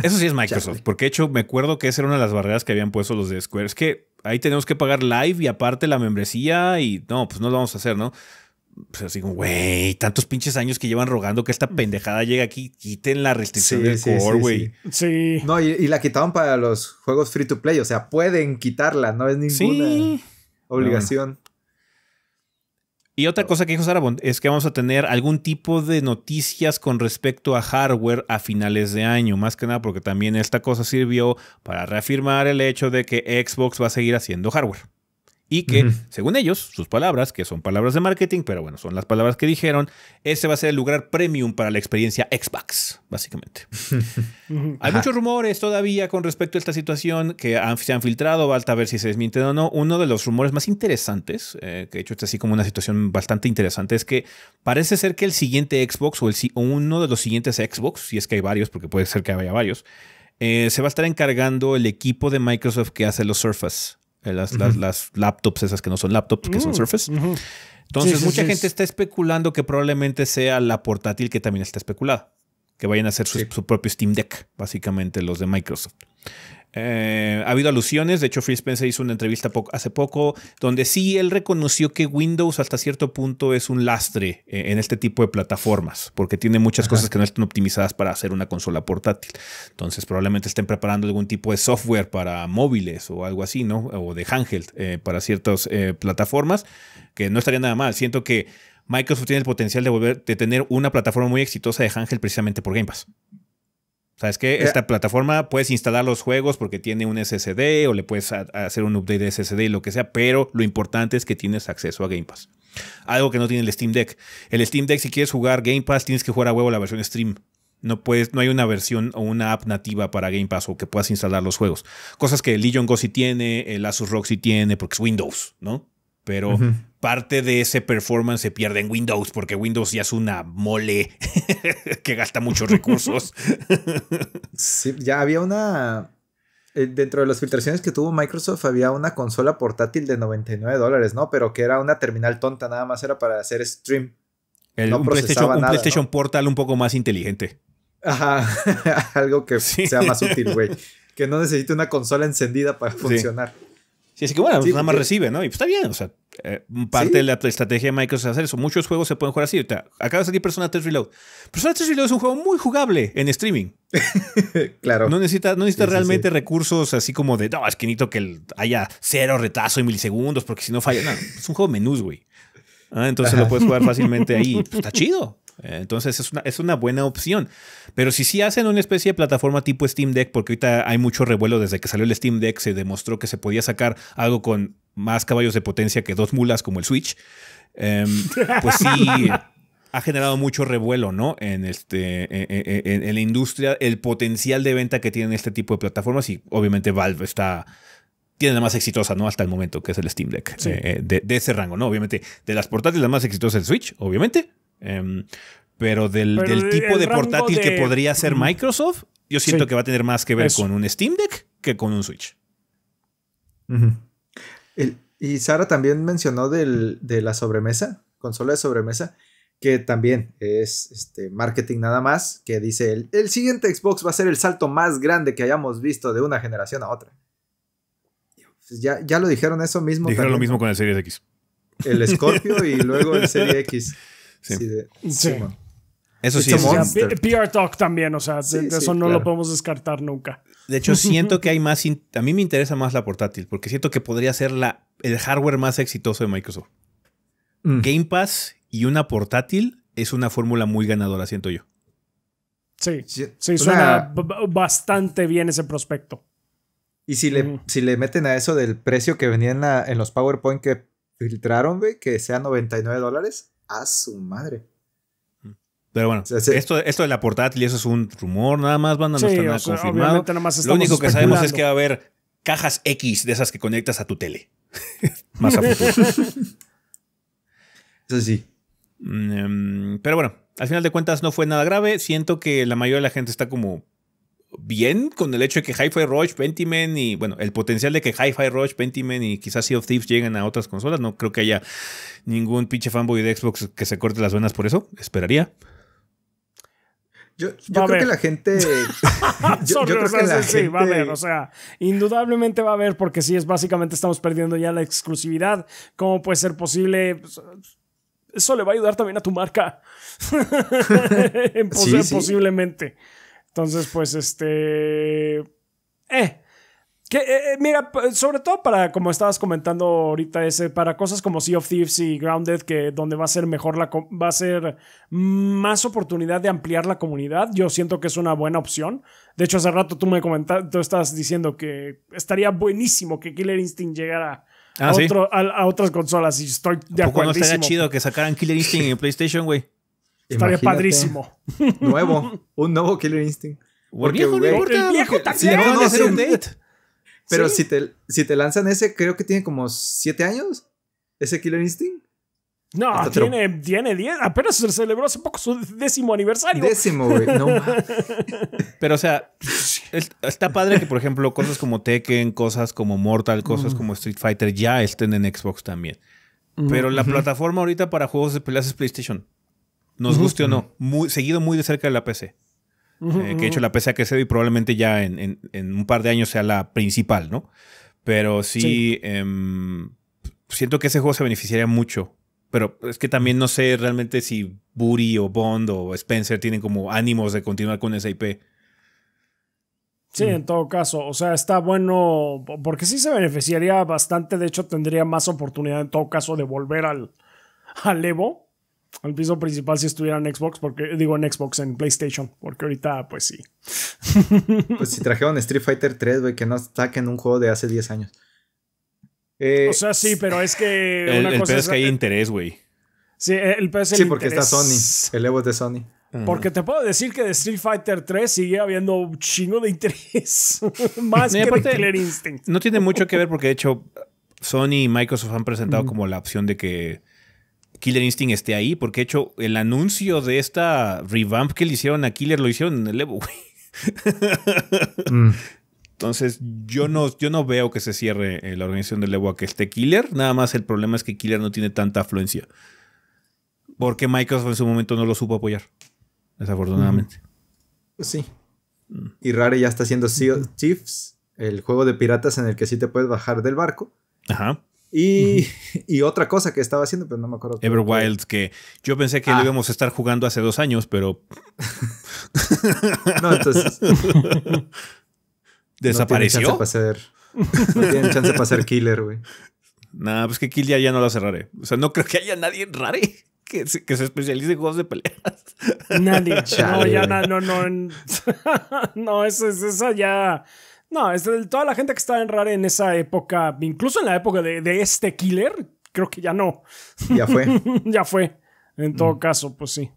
Eso sí es Microsoft, porque de hecho me acuerdo que esa era una de las barreras que habían puesto los de Square. Es que ahí tenemos que pagar live y aparte la membresía y no, pues no lo vamos a hacer, ¿no? pues así como, güey, tantos pinches años que llevan rogando que esta pendejada llegue aquí, quiten la restricción del core, güey. Sí, No, y, la quitaron para los juegos free to play, o sea, pueden quitarla, no es ninguna obligación. Y otra cosa que dijo Sarabond es que vamos a tener algún tipo de noticias con respecto a hardware a finales de año, más que nada porque también esta cosa sirvió para reafirmar el hecho de que Xbox va a seguir haciendo hardware y que, según ellos, sus palabras, que son palabras de marketing, pero bueno, son las palabras que dijeron, ese va a ser el lugar premium para la experiencia Xbox, básicamente. Hay muchos rumores todavía con respecto a esta situación que se han filtrado, a ver si se desmienten o no. Uno de los rumores más interesantes, eh, que de hecho está así como una situación bastante interesante, es que parece ser que el siguiente Xbox o, el, uno de los siguientes Xbox, si es que hay varios, porque puede ser que haya varios, eh, se va a estar encargando el equipo de Microsoft que hace los Surface eh, las, las, laptops, esas que no son laptops, que son mm, Surface. Entonces, mucha gente está especulando que probablemente sea la portátil que también está especulada que vayan a hacer su, propio Steam Deck, básicamente los de Microsoft. Eh, ha habido alusiones, de hecho Phil Spencer hizo una entrevista hace poco donde sí él reconoció que Windows hasta cierto punto es un lastre eh, en este tipo de plataformas, porque tiene muchas cosas que no están optimizadas para hacer una consola portátil. Entonces probablemente estén preparando algún tipo de software para móviles o algo así, ¿no? O de handheld eh, para ciertas plataformas, que no estaría nada mal. Siento que Microsoft tiene el potencial de volver de tener una plataforma muy exitosa de Hangel precisamente por Game Pass. ¿Sabes qué? Esta plataforma puedes instalar los juegos porque tiene un SSD o le puedes hacer un update de SSD y lo que sea, pero lo importante es que tienes acceso a Game Pass. Algo que no tiene el Steam Deck. El Steam Deck, si quieres jugar Game Pass, tienes que jugar a huevo la versión Stream. No, no hay una versión o una app nativa para Game Pass o que puedas instalar los juegos. Cosas que el Legion Go sí tiene, el eh, Asus Rock sí tiene, porque es Windows, ¿no? Pero parte de ese performance se pierde en Windows, porque Windows ya es una mole que gasta muchos recursos. sí, ya había una... Eh, dentro de las filtraciones que tuvo Microsoft había una consola portátil de 99 dólares, ¿no? Pero que era una terminal tonta, nada más era para hacer stream. El, un PlayStation, Portal un poco más inteligente. Ajá, algo que sea más útil, güey. Que no necesite una consola encendida para funcionar. Sí, así que bueno, pues nada más recibe, ¿no? Y pues está bien, o sea, eh, parte de la estrategia de Microsoft es hacer eso. Muchos juegos se pueden jugar así. O sea, acaba de salir Persona 3 Reload. Persona 3 Reload es un juego muy jugable en streaming. claro. No necesita, no necesita realmente recursos así como de, no, es que necesito que haya cero retazo en milisegundos porque si no falla. No, es un juego menús, güey. Ah, entonces lo puedes jugar fácilmente ahí. Pues, está chido. Eh, entonces es una, buena opción. Pero si sí hacen una especie de plataforma tipo Steam Deck, porque ahorita hay mucho revuelo desde que salió el Steam Deck, se demostró que se podía sacar algo con más caballos de potencia que dos mulas como el Switch. Em, pues sí. ha generado mucho revuelo, ¿no? En, este, e, e, e, en, la industria, el potencial de venta que tienen este tipo de plataformas y obviamente Valve está tiene la más exitosa, ¿no? Hasta el momento, que es el Steam Deck, eh, de, ese rango, ¿no? Obviamente, de las portátiles, la más exitosa es el Switch, obviamente. Em, pero del, tipo de portátil que podría ser Microsoft, yo siento que va a tener más que ver con un Steam Deck que con un Switch. y Sara también mencionó de la sobremesa, consola de sobremesa, que también es este, marketing nada más, que dice, el, el siguiente Xbox va a ser el salto más grande que hayamos visto de una generación a otra. Pues ya, lo dijeron eso mismo. Dijeron lo mismo con el Series X. El Scorpio y luego el serie X. Sí. Eso sí. Es PR Talk también, o sea, de, eso no lo podemos descartar nunca. De hecho, siento que hay más... A mí me interesa más la portátil, porque siento que podría ser la, el hardware más exitoso de Microsoft. Mm. Game Pass y una portátil es una fórmula muy ganadora, siento yo. Sí, sí, suena bastante bien ese prospecto. Y si le, meten a eso del precio que venía en, los PowerPoint que filtraron, güey, que sea 99 dólares, a su madre. Mm. Pero bueno, esto, esto de la portátil, eso es un rumor, nada más, banda, no está nada confirmado. Lo único que sabemos es que va a haber cajas X de esas que conectas a tu tele. más a futuro. eso sí. Mm, em, pero bueno, al final de cuentas no fue nada grave. Siento que la mayoría de la gente está como bien con el hecho de que Hi-Fi Rush, Pentiment y bueno, el potencial de que Hi-Fi Rush, Pentiment y quizás Sea of Thieves lleguen a otras consolas. No creo que haya ningún pinche fanboy de Xbox que se corte las venas por eso. Esperaría. Yo, yo creo que la gente. yo, creo que la sí, va a haber. O sea, indudablemente va a haber, porque si es básicamente estamos perdiendo ya la exclusividad. ¿Cómo puede ser posible? Pues, eso le va a ayudar también a tu marca. Posiblemente. Entonces, pues, este. Eh. Que, eh, eh, mira, sobre todo para, como estabas comentando ahorita, ese, para cosas como Sea of Thieves y Grounded, que donde va a ser mejor, la, va a ser más oportunidad de ampliar la comunidad, yo siento que es una buena opción. De hecho, hace rato tú me comentaste, tú estabas diciendo que estaría buenísimo que Killer Instinct llegara ah, a, otras consolas y estoy de acuerdo. no estaría chido que sacaran Killer Instinct en PlayStation, güey? Estaría padrísimo. Nuevo, un nuevo Killer Instinct. Porque, el viejo, no, Pero si, te, si te lanzan ese, creo que tiene como 7 años. Ese Killer Instinct. No, tiene, 10. Apenas se celebró hace poco su décimo aniversario. Décimo, güey. No Pero, o sea, está padre que, por ejemplo, cosas como Tekken, cosas como Mortal, cosas mm. como Street Fighter ya estén en Xbox también. Mm, Pero la plataforma ahorita para juegos de peleas es PlayStation nos guste o no, muy, seguido muy de cerca de la PC. Eh, que de hecho la PC que se ve y probablemente ya en, un par de años sea la principal, ¿no? Pero sí, em, siento que ese juego se beneficiaría mucho. Pero es que también no sé realmente si Buri o Bond o Spencer tienen como ánimos de continuar con esa IP. Sí, mm. en todo caso. O sea, está bueno porque sí se beneficiaría bastante. De hecho, tendría más oportunidad en todo caso de volver al, al Evo al piso principal si estuviera en Xbox, porque digo en Xbox, en PlayStation, porque ahorita pues sí. pues si trajeron Street Fighter 3, güey, que no saquen un juego de hace 10 años. Eh, o sea, sí, pero es que... El, el peor es, que hay interés, güey. Sí, el peor es Sí, porque está Sony, el Evo es de Sony. Mm. Porque te puedo decir que de Street Fighter 3 sigue habiendo un chingo de interés. Más que Killer Instinct. No tiene mucho que ver porque, de hecho, Sony y Microsoft han presentado como la opción de que Killer Instinct esté ahí, porque de hecho el anuncio de esta revamp que le hicieron a Killer lo hicieron en el Evo, mm. Entonces, yo no, yo no veo que se cierre eh, la organización del Evo a que esté Killer. Nada más el problema es que Killer no tiene tanta afluencia. Porque Microsoft en su momento no lo supo apoyar. Desafortunadamente. Mm. sí. Y Rare ya está haciendo Sea of el juego de piratas en el que sí te puedes bajar del barco. Ajá. Y, otra cosa que estaba haciendo, pero no me acuerdo. Everwild, que yo pensé que lo ah. íbamos a estar jugando hace dos años, pero. no, entonces. ¿Desapareció? No tienen chance para ser, no chance para ser killer, güey. Nah, pues que Kill ya, ya no la cerraré. O sea, no creo que haya nadie en Rare que se, especialice en juegos de peleas. Nadie. No, ya no no, no. no, eso es eso ya. No, es de toda la gente que estaba en Rare en esa época, incluso en la época de, este killer, creo que ya no. Ya fue. ya fue. En todo mm. caso, pues sí.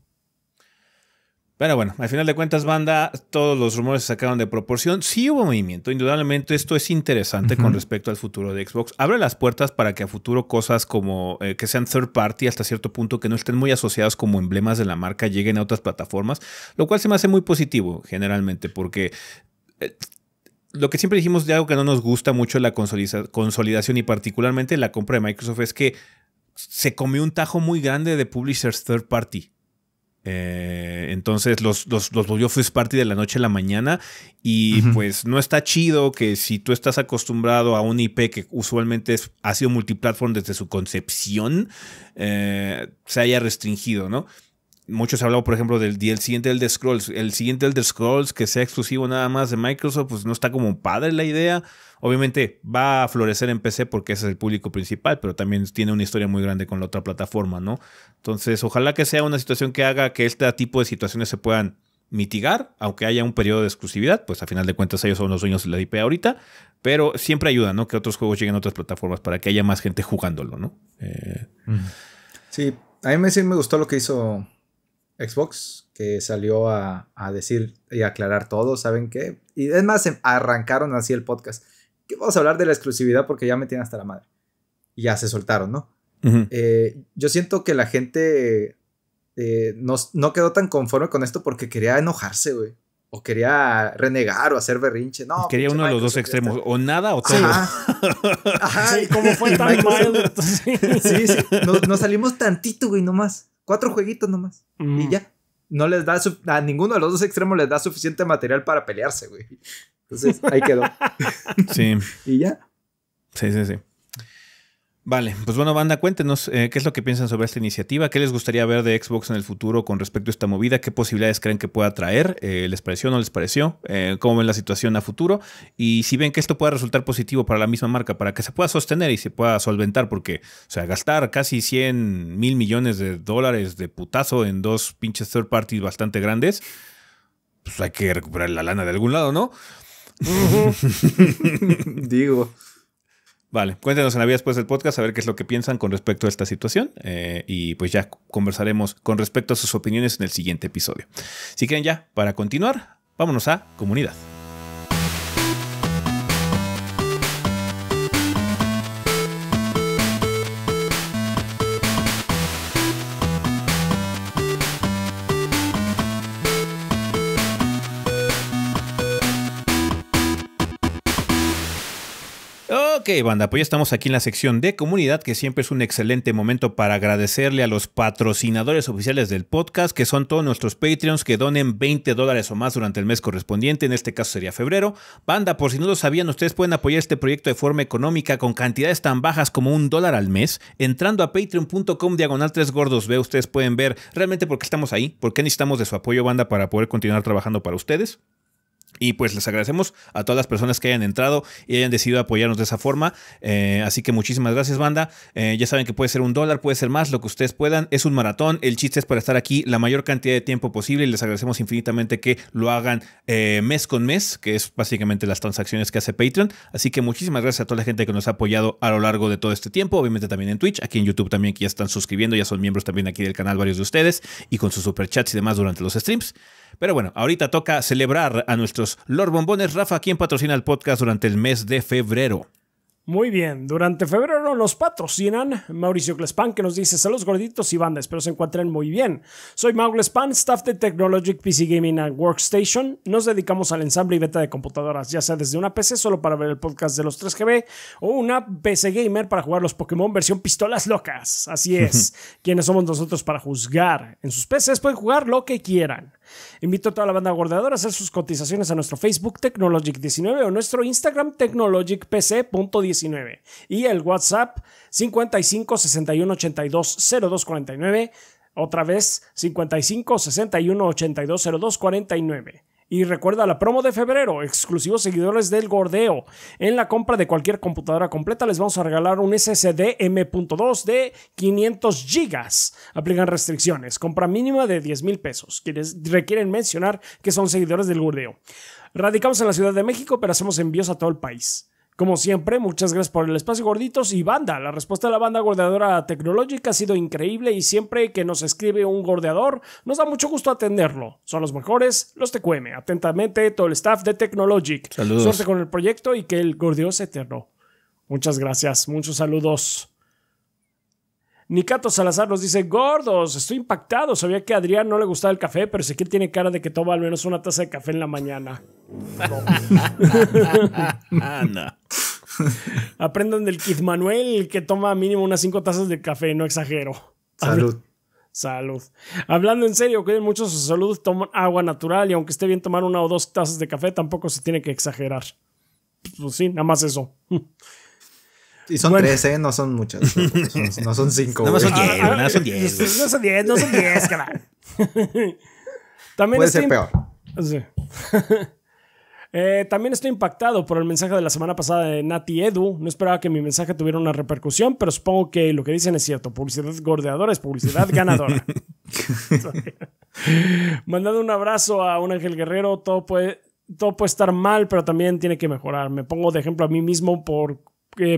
Pero bueno, al final de cuentas, banda, todos los rumores se sacaron de proporción. Sí hubo movimiento, indudablemente esto es interesante con respecto al futuro de Xbox. Abre las puertas para que a futuro cosas como eh, que sean third party hasta cierto punto, que no estén muy asociadas como emblemas de la marca, lleguen a otras plataformas, lo cual se me hace muy positivo generalmente porque... Eh, lo que siempre dijimos de algo que no nos gusta mucho la consolidación y particularmente la compra de Microsoft es que se comió un tajo muy grande de publishers third party. Eh, entonces los, los, los, volvió first party de la noche a la mañana y pues no está chido que si tú estás acostumbrado a un IP que usualmente ha sido multiplatform desde su concepción, eh, se haya restringido, ¿no? muchos hablado, por ejemplo, del, siguiente Elder Scrolls. El siguiente Elder Scrolls que sea exclusivo nada más de Microsoft, pues no está como padre la idea. Obviamente va a florecer en PC porque ese es el público principal, pero también tiene una historia muy grande con la otra plataforma, ¿no? Entonces, ojalá que sea una situación que haga que este tipo de situaciones se puedan mitigar, aunque haya un periodo de exclusividad, pues a final de cuentas ellos son los dueños de la IP ahorita, pero siempre ayuda, ¿no? Que otros juegos lleguen a otras plataformas para que haya más gente jugándolo, ¿no? Eh, sí, a mí sí me gustó lo que hizo Xbox, que salió a, decir y aclarar todo, ¿saben qué? Y es más, em, arrancaron así el podcast. ¿Qué vamos a hablar de la exclusividad porque ya me tiene hasta la madre. Y ya se soltaron, ¿no? Eh, yo siento que la gente eh, no, quedó tan conforme con esto porque quería enojarse, güey. O quería renegar o hacer berrinche. No, quería uno de los dos extremos. O nada o todo. Ajá. como fue tan mal. sí, sí. nos salimos tantito, güey, nomás. Cuatro jueguitos nomás. Y mm. ya. No les da. A ninguno de los dos extremos les da suficiente material para pelearse, güey. Entonces, ahí quedó. sí. y ya. Sí, sí, sí. Vale, pues bueno, banda, cuéntenos eh, qué es lo que piensan sobre esta iniciativa, qué les gustaría ver de Xbox en el futuro con respecto a esta movida, qué posibilidades creen que pueda traer, eh, les pareció o no les pareció, eh, cómo ven la situación a futuro y si ven que esto pueda resultar positivo para la misma marca, para que se pueda sostener y se pueda solventar, porque, o sea, gastar casi 100 mil millones de dólares de putazo en dos pinches third parties bastante grandes, pues hay que recuperar la lana de algún lado, ¿no? Digo. Vale, cuéntenos en la vida después del podcast a ver qué es lo que piensan con respecto a esta situación eh, y pues ya conversaremos con respecto a sus opiniones en el siguiente episodio. Si quieren ya, para continuar, vámonos a comunidad. Ok, banda, pues ya estamos aquí en la sección de comunidad, que siempre es un excelente momento para agradecerle a los patrocinadores oficiales del podcast, que son todos nuestros Patreons que donen 20 dólares o más durante el mes correspondiente, en este caso sería febrero. Banda, por si no lo sabían, ustedes pueden apoyar este proyecto de forma económica con cantidades tan bajas como un dólar al mes, entrando a patreon.com diagonal 3 gordos ve ustedes pueden ver realmente por qué estamos ahí, por qué necesitamos de su apoyo, banda, para poder continuar trabajando para ustedes. Y pues les agradecemos a todas las personas que hayan entrado y hayan decidido apoyarnos de esa forma. Eh, así que muchísimas gracias, banda. Eh, ya saben que puede ser un dólar, puede ser más, lo que ustedes puedan. Es un maratón. El chiste es para estar aquí la mayor cantidad de tiempo posible y les agradecemos infinitamente que lo hagan eh, mes con mes, que es básicamente las transacciones que hace Patreon. Así que muchísimas gracias a toda la gente que nos ha apoyado a lo largo de todo este tiempo. Obviamente también en Twitch, aquí en YouTube también, que ya están suscribiendo, ya son miembros también aquí del canal varios de ustedes y con sus superchats y demás durante los streams. Pero bueno, ahorita toca celebrar a nuestros Lord Bombones. Rafa, quien patrocina el podcast durante el mes de febrero. Muy bien, durante febrero nos patrocinan Mauricio Glespan, que nos dice saludos gorditos y bandas, espero se encuentren muy bien. Soy Mau Glespan, staff de Technologic PC Gaming and Workstation. Nos dedicamos al ensamble y beta de computadoras, ya sea desde una PC solo para ver el podcast de los 3GB o una PC Gamer para jugar los Pokémon versión pistolas locas. Así es, quienes somos nosotros para juzgar. En sus PCs pueden jugar lo que quieran. Invito a toda la banda guardadora a hacer sus cotizaciones a nuestro Facebook Technologic19 o nuestro Instagram TechnologicPC.19 y el WhatsApp cincuenta y y y cinco sesenta uno ochenta 55 dos cuarenta y nueve Otra vez cincuenta y y y cinco sesenta uno ochenta 55 dos cuarenta y nueve y recuerda la promo de febrero, exclusivos seguidores del Gordeo. En la compra de cualquier computadora completa les vamos a regalar un SSD M.2 de 500 GB. Aplican restricciones. Compra mínima de 10 mil pesos. Quienes requieren mencionar que son seguidores del Gordeo. Radicamos en la Ciudad de México, pero hacemos envíos a todo el país. Como siempre, muchas gracias por el espacio, gorditos y banda. La respuesta de la banda gordeadora Tecnologic ha sido increíble y siempre que nos escribe un gordeador, nos da mucho gusto atenderlo. Son los mejores, los cueme. Atentamente, todo el staff de Tecnologic. Saludos. Suerte con el proyecto y que el gordeo sea eterno. Muchas gracias, muchos saludos. Nicato Salazar nos dice, gordos, estoy impactado. Sabía que a Adrián no le gustaba el café, pero que tiene cara de que toma al menos una taza de café en la mañana. Aprendan del Kid Manuel, que toma mínimo unas cinco tazas de café, no exagero. Salud. Salud. Hablando en serio, cuiden mucho su salud, toman agua natural y aunque esté bien tomar una o dos tazas de café, tampoco se tiene que exagerar. Pues sí, nada más eso. Y son ¿eh? No son muchas. No son, no cinco. no, son diez, no son diez, no son diez. No son diez, También Puede ser peor. Sí. Eh, también estoy impactado por el mensaje de la semana pasada de Nati Edu. No esperaba que mi mensaje tuviera una repercusión, pero supongo que lo que dicen es cierto. Publicidad gordeadora es publicidad ganadora. Mandando un abrazo a un Ángel Guerrero. Todo puede, todo puede estar mal, pero también tiene que mejorar. Me pongo de ejemplo a mí mismo por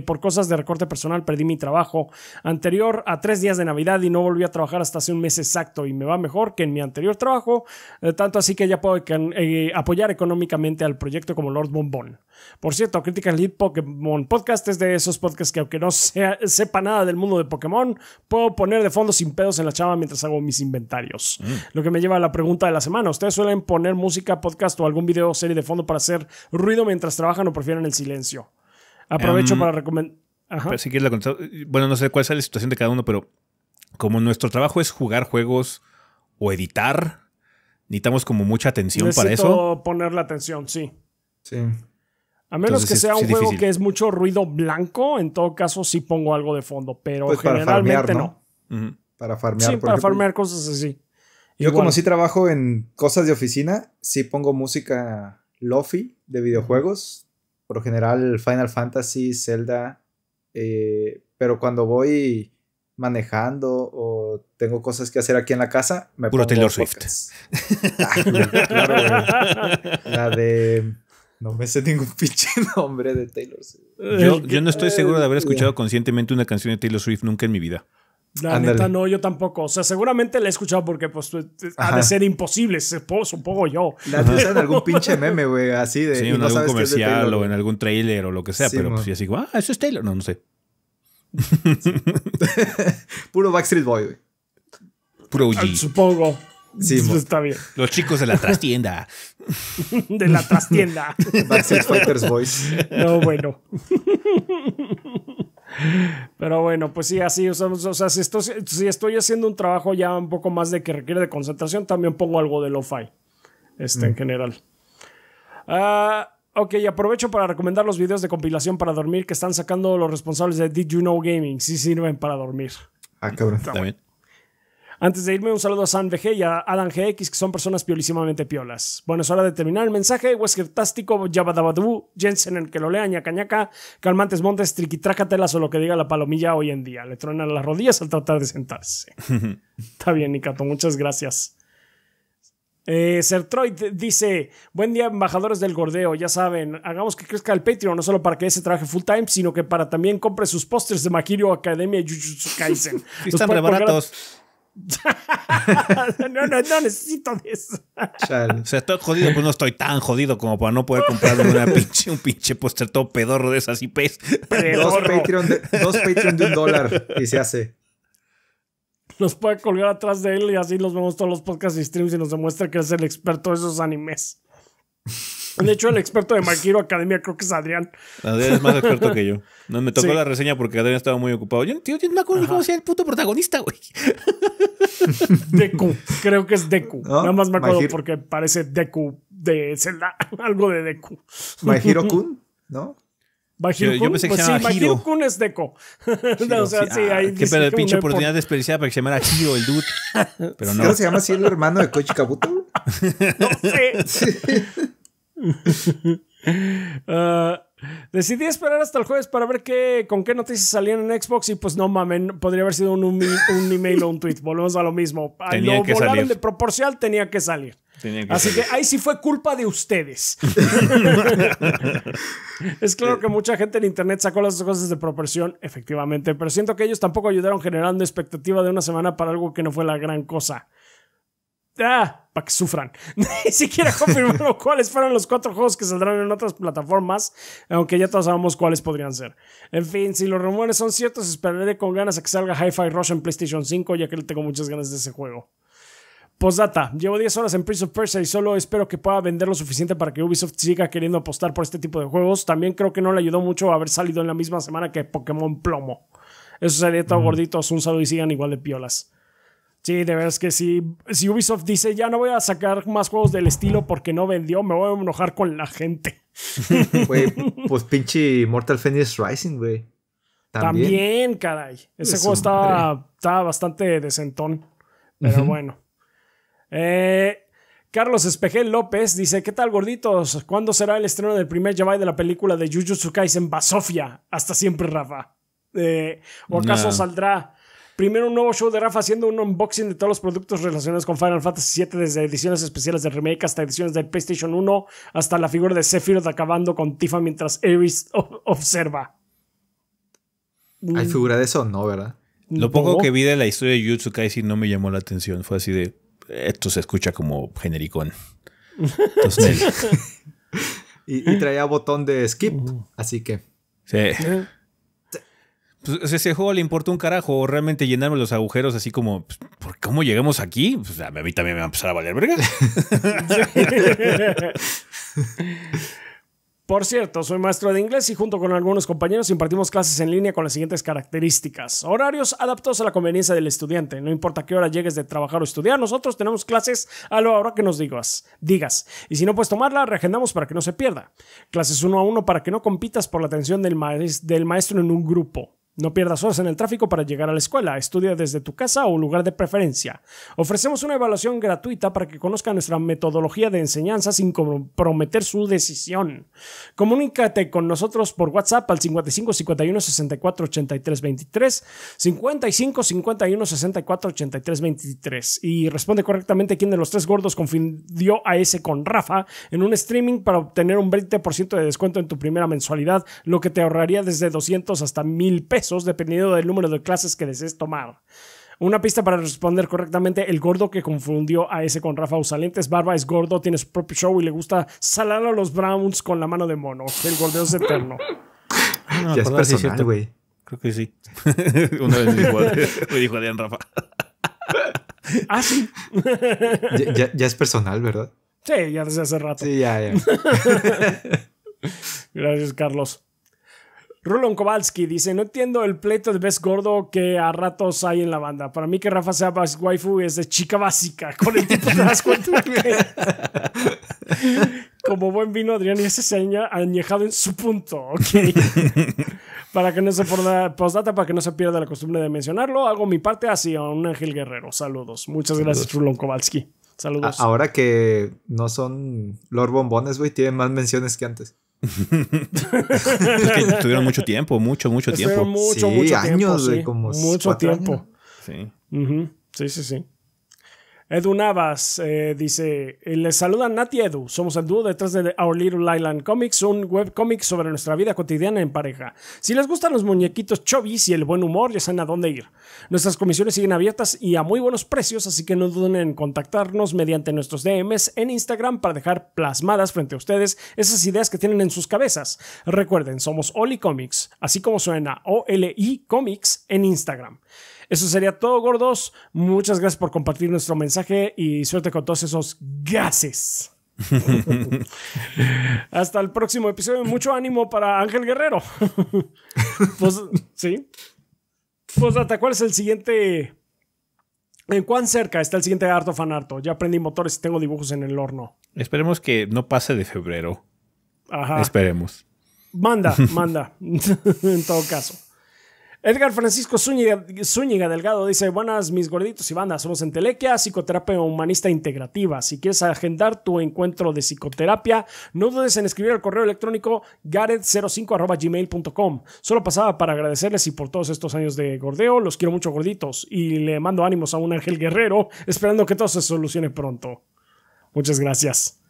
por cosas de recorte personal perdí mi trabajo anterior a tres días de Navidad y no volví a trabajar hasta hace un mes exacto y me va mejor que en mi anterior trabajo, eh, tanto así que ya puedo eh, apoyar económicamente al proyecto como Lord Bombón. Por cierto, Critical Lead Pokémon Podcast es de esos podcasts que aunque no sepa nada del mundo de Pokémon, puedo poner de fondo sin pedos en la chava mientras hago mis inventarios. Mm. Lo que me lleva a la pregunta de la semana. ¿Ustedes suelen poner música, podcast o algún video o serie de fondo para hacer ruido mientras trabajan o prefieren el silencio? Aprovecho em, para recomendar. Pues, si quieres la Bueno, no sé cuál es la situación de cada uno, pero como nuestro trabajo es jugar juegos o editar, necesitamos como mucha atención para eso. poner la atención, sí. Sí. A menos que sea un juego que es mucho ruido blanco, en todo caso sí pongo algo de fondo, pero pues generalmente ¿no? Para farmear. Sí, para farmear cosas así. Yo como sí trabajo en cosas de oficina, sí pongo música lofi de videojuegos por lo general Final Fantasy, Zelda, eh, pero cuando voy manejando o tengo cosas que hacer aquí en la casa, me Puro Taylor Swift. Ah, la de... No me sé ningún pinche nombre de Taylor Swift. Yo, yo no estoy seguro de haber escuchado conscientemente una canción de Taylor Swift nunca en mi vida. La neta, no, yo tampoco. O sea, seguramente la he escuchado porque, pues, pues, ha de ser imposible, supongo yo. La visto en algún pinche meme, güey, así de. Sí, en algún comercial o en algún trailer o lo que sea, pero pues, ya así, ah, eso es Taylor. No, no sé. Puro Backstreet Boy, güey. Puro UG. Ah, supongo. Sí, está bien. Los chicos de la trastienda. de la trastienda. Backstreet Fighters Boys. No, bueno. Pero bueno, pues sí, así, o sea, si, estoy, haciendo un trabajo ya un poco más de que requiere de concentración, también pongo algo de lo-fi, este, en mm. general. Ah, ok, aprovecho para recomendar los videos de compilación para dormir que están sacando los responsables de Did You Know Gaming. Sí sirven para dormir. Ah, cabrón. Antes de irme, un saludo a San VG y a Adam GX, que son personas piolísimamente piolas. Bueno, es hora de terminar el mensaje. Tástico, Yabadabadú, Jensen, el que lo lea, ñacañaca, Calmantes Montes, Triquitrácatelas o lo que diga la palomilla hoy en día. Le tronan las rodillas al tratar de sentarse. Está bien, Nicato, muchas gracias. Eh, Sertroid dice: Buen día, embajadores del gordeo. Ya saben, hagamos que crezca el Patreon, no solo para que ese trabaje full time, sino que para también compre sus pósters de Makirio Academia y Jujutsu Kaisen. están preparados? no, necesito de eso. O sea, estoy jodido, Pues no estoy tan jodido como para no poder comprar una pinche, un pinche postre todo pedorro de esas IPs. Dos Patreon, de, dos Patreon de un dólar y se hace. Los puede colgar atrás de él y así los vemos todos los podcasts y streams y nos demuestra que es el experto de esos animes. De hecho, el experto de Marquiro Academia creo que es Adrián. Adrián es más experto que yo. No, me tocó la reseña porque Adrián estaba muy ocupado. Yo, tío, yo no me acuerdo cómo sea el puto protagonista, güey. Deku. Creo que es Deku. Nada más me acuerdo porque parece Deku de Zelda. Algo de Deku. Mahiro Kun, ¿no? Yo, pensé pues sí, Kun es Deco. o sea, sí, ah, qué pero de pinche oportunidad desperdiciada para que se llamara Hiro el dude. Pero no. ¿Se llama así el hermano de Koichi Kabuto? no sé. Sí. Ah, decidí esperar hasta el jueves para ver qué, con qué noticias salían en Xbox y pues no mamen, podría haber sido un, email o un tweet. Volvemos a lo mismo. lo que volaron de proporcional, tenía que salir. Así que ahí sí fue culpa de ustedes. es claro eh. que mucha gente en internet sacó las cosas de proporción, efectivamente, pero siento que ellos tampoco ayudaron generando expectativa de una semana para algo que no fue la gran cosa. Ah, para que sufran. Ni siquiera confirmaron cuáles fueron los cuatro juegos que saldrán en otras plataformas, aunque ya todos sabemos cuáles podrían ser. En fin, si los rumores son ciertos, esperaré con ganas a que salga Hi-Fi Rush en PlayStation 5, ya que le tengo muchas ganas de ese juego. Postdata, llevo 10 horas en Prince of Persia y solo espero que pueda vender lo suficiente para que Ubisoft siga queriendo apostar por este tipo de juegos. También creo que no le ayudó mucho haber salido en la misma semana que Pokémon Plomo. Eso sería todo gordito, gorditos. Un saludo y sigan igual de piolas. Sí, de verdad es que si, si Ubisoft dice ya no voy a sacar más juegos del estilo porque no vendió, me voy a enojar con la gente. pues pinche Mortal Phoenix Rising, güey. ¿También? caray. Ese juego estaba, estaba, bastante decentón. Pero bueno. Eh, Carlos Espejel López dice: ¿Qué tal, gorditos? ¿Cuándo será el estreno del primer Jabai de la película de Jujutsu en Basofia? Hasta siempre, Rafa. Eh, ¿O acaso saldrá Primero un nuevo show de Rafa haciendo un unboxing de todos los productos relacionados con Final Fantasy VII, desde ediciones especiales de remake hasta ediciones de PlayStation 1, hasta la figura de Sephiroth acabando con Tifa mientras Ares observa. Hay mm. figura de eso, no, ¿verdad? Lo poco que vi de la historia de Jutsu si no me llamó la atención. Fue así de. Esto se escucha como genericón. y, y, traía botón de skip, mm. así que. Sí. Eh, pues, ese juego le importó un carajo, o realmente llenarme los agujeros así como, pues, ¿por cómo llegamos aquí? Pues a mí también me va a empezar a valer verga. Por cierto, soy maestro de inglés y junto con algunos compañeros impartimos clases en línea con las siguientes características. Horarios adaptados a la conveniencia del estudiante. No importa qué hora llegues de trabajar o estudiar, nosotros tenemos clases a lo ahora que nos digas. digas. Y si no puedes tomarla, reagendamos para que no se pierda. Clases uno a uno para que no compitas por la atención del maestro en un grupo. No pierdas horas en el tráfico para llegar a la escuela. Estudia desde tu casa o lugar de preferencia. Ofrecemos una evaluación gratuita para que conozca nuestra metodología de enseñanza sin comprometer su decisión. Comunícate con nosotros por WhatsApp al 55 51 64 83 23 55 51 64 83 23 y responde correctamente quién de los tres gordos confundió a ese con Rafa en un streaming para obtener un 20% de descuento en tu primera mensualidad, lo que te ahorraría desde 200 hasta 1000 pesos dependiendo del número de clases que desees tomar. Una pista para responder correctamente, el gordo que confundió a ese con Rafa Usalentes. Barba es gordo, tiene su propio show y le gusta salar a los Browns con la mano de mono. El gordeo es eterno. Ah, ya es personal, güey. Creo que sí. Una vez me dijo, dijo Adrián Rafa. ah, sí. ya, es personal, ¿verdad? Sí, ya desde hace rato. Sí, ya, ya. Gracias, Carlos. Rulon Kowalski dice, no entiendo el pleito de Best Gordo que a ratos hay en la banda. Para mí que Rafa sea waifu es de chica básica. Con el tipo de Como buen vino, Adrián y ese se ha añejado en su punto. para que no se pierda, postdata, para que no se pierda la costumbre de mencionarlo, hago mi parte a un Ángel Guerrero. Saludos. Muchas gracias, Rulon Kowalski. Saludos. ahora que no son Lord Bombones, güey, tienen más menciones que antes estuvieron que mucho tiempo, mucho, mucho tiempo. Mucho, sí, mucho Años como mucho tiempo. Sí. Sí, sí, sí. Edu Navas eh, dice, eh, les saluda Nati y Edu, somos el dúo detrás de Our Little Island Comics, un webcomic sobre nuestra vida cotidiana en pareja. Si les gustan los muñequitos chovis y el buen humor, ya saben a dónde ir. Nuestras comisiones siguen abiertas y a muy buenos precios, así que no duden en contactarnos mediante nuestros DMs en Instagram para dejar plasmadas frente a ustedes esas ideas que tienen en sus cabezas. Recuerden, somos Oli Comics, así como suena O-L-I Comics en Instagram. Eso sería todo, gordos. Muchas gracias por compartir nuestro mensaje y suerte con todos esos gases. Hasta el próximo episodio. Mucho ánimo para Ángel Guerrero. pues, sí. Pues, ¿hasta ¿cuál es el siguiente? ¿En cuán cerca está el siguiente harto Fan Ya aprendí motores y tengo dibujos en el horno. Esperemos que no pase de febrero. Ajá. Esperemos. Manda, manda. en todo caso. Edgar Francisco Zúñiga, Delgado dice, buenas mis gorditos y bandas, somos en Telequia, psicoterapia humanista integrativa. Si quieres agendar tu encuentro de psicoterapia, no dudes en escribir al correo electrónico gareth 05gmailcom Solo pasaba para agradecerles y por todos estos años de gordeo, los quiero mucho gorditos y le mando ánimos a un Ángel Guerrero, esperando que todo se solucione pronto. Muchas gracias.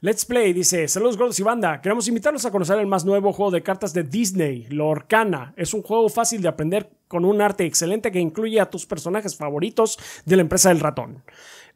Let's Play dice, saludos gordos y banda, queremos invitarlos a conocer el más nuevo juego de cartas de Disney, Lorcana. Es un juego fácil de aprender con un arte excelente que incluye a tus personajes favoritos de la empresa del ratón.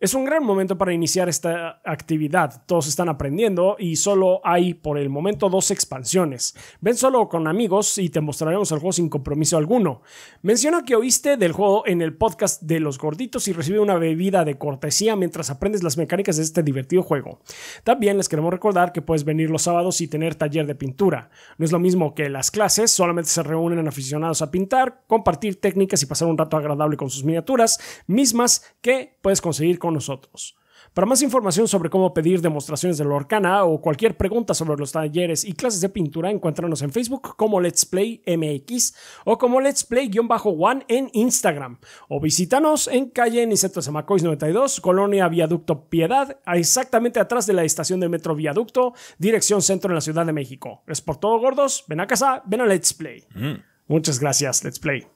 Es un gran momento para iniciar esta actividad. Todos están aprendiendo y solo hay por el momento dos expansiones. Ven solo con amigos y te mostraremos el juego sin compromiso alguno. Menciona que oíste del juego en el podcast de los gorditos y recibe una bebida de cortesía mientras aprendes las mecánicas de este divertido juego. También les queremos recordar que puedes venir los sábados y tener taller de pintura. No es lo mismo que las clases, solamente se reúnen aficionados a pintar, compartir técnicas y pasar un rato agradable con sus miniaturas, mismas que puedes conseguir con nosotros. Para más información sobre cómo pedir demostraciones de Lorcana o cualquier pregunta sobre los talleres y clases de pintura, encuéntranos en Facebook como Let's Play MX o como Let's Play-One en Instagram. O visítanos en calle Niceto Semacois 92, Colonia Viaducto Piedad, exactamente atrás de la estación de Metro Viaducto, dirección centro en la Ciudad de México. Es por todo, gordos. Ven a casa, ven a Let's Play. Mm. Muchas gracias, Let's Play.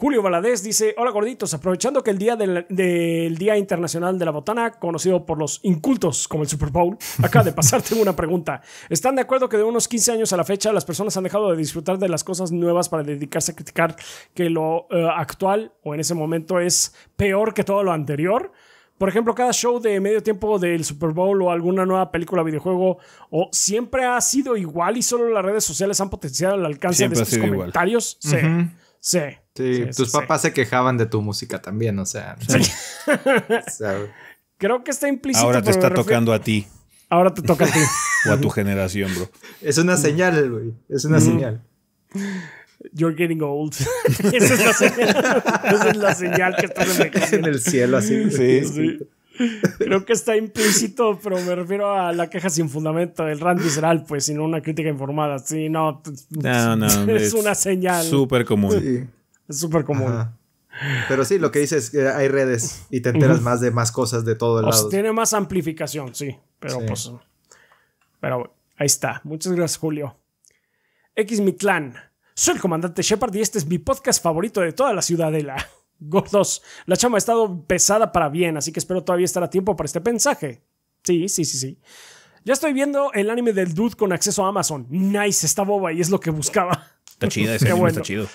Julio Valadez dice, hola gorditos, aprovechando que el día del, Día Internacional de la Botana, conocido por los incultos como el Super Bowl, acaba de pasarte una pregunta. ¿Están de acuerdo que de unos 15 años a la fecha las personas han dejado de disfrutar de las cosas nuevas para dedicarse a criticar que lo eh, actual o en ese momento es peor que todo lo anterior? Por ejemplo, cada show de medio tiempo del Super Bowl o alguna nueva película, videojuego, o siempre ha sido igual y solo las redes sociales han potenciado el alcance de estos comentarios. Sí, sí. Sí, tus papás se quejaban de tu música también, o sea. Creo que está implícito. Ahora te está tocando a ti. Ahora te toca a ti. o a tu generación, bro. Es una señal, güey. Es una señal. You're getting old. Esa es la señal. Esa es la señal que estás en, el cielo, así. sí. Creo que está implícito, pero me refiero a la queja sin fundamento del Randy Seral, pues, sino una crítica informada. Sí, no, no, no es, una señal. Súper común. Es súper común. Pero sí, lo que dices, es eh, que hay redes y te enteras más de más cosas de todo el tiene más amplificación, sí. Pero pues. Pero ahí está. Muchas gracias, Julio. X Mi Clan. Soy el comandante Shepard y este es mi podcast favorito de toda la ciudadela. Gordos, la chama ha estado pesada para bien, así que espero todavía estar a tiempo para este mensaje. Sí, sí, sí, sí. Ya estoy viendo el anime del Dude con acceso a Amazon. Nice, está boba y es lo que buscaba. Está chido, ese está chido.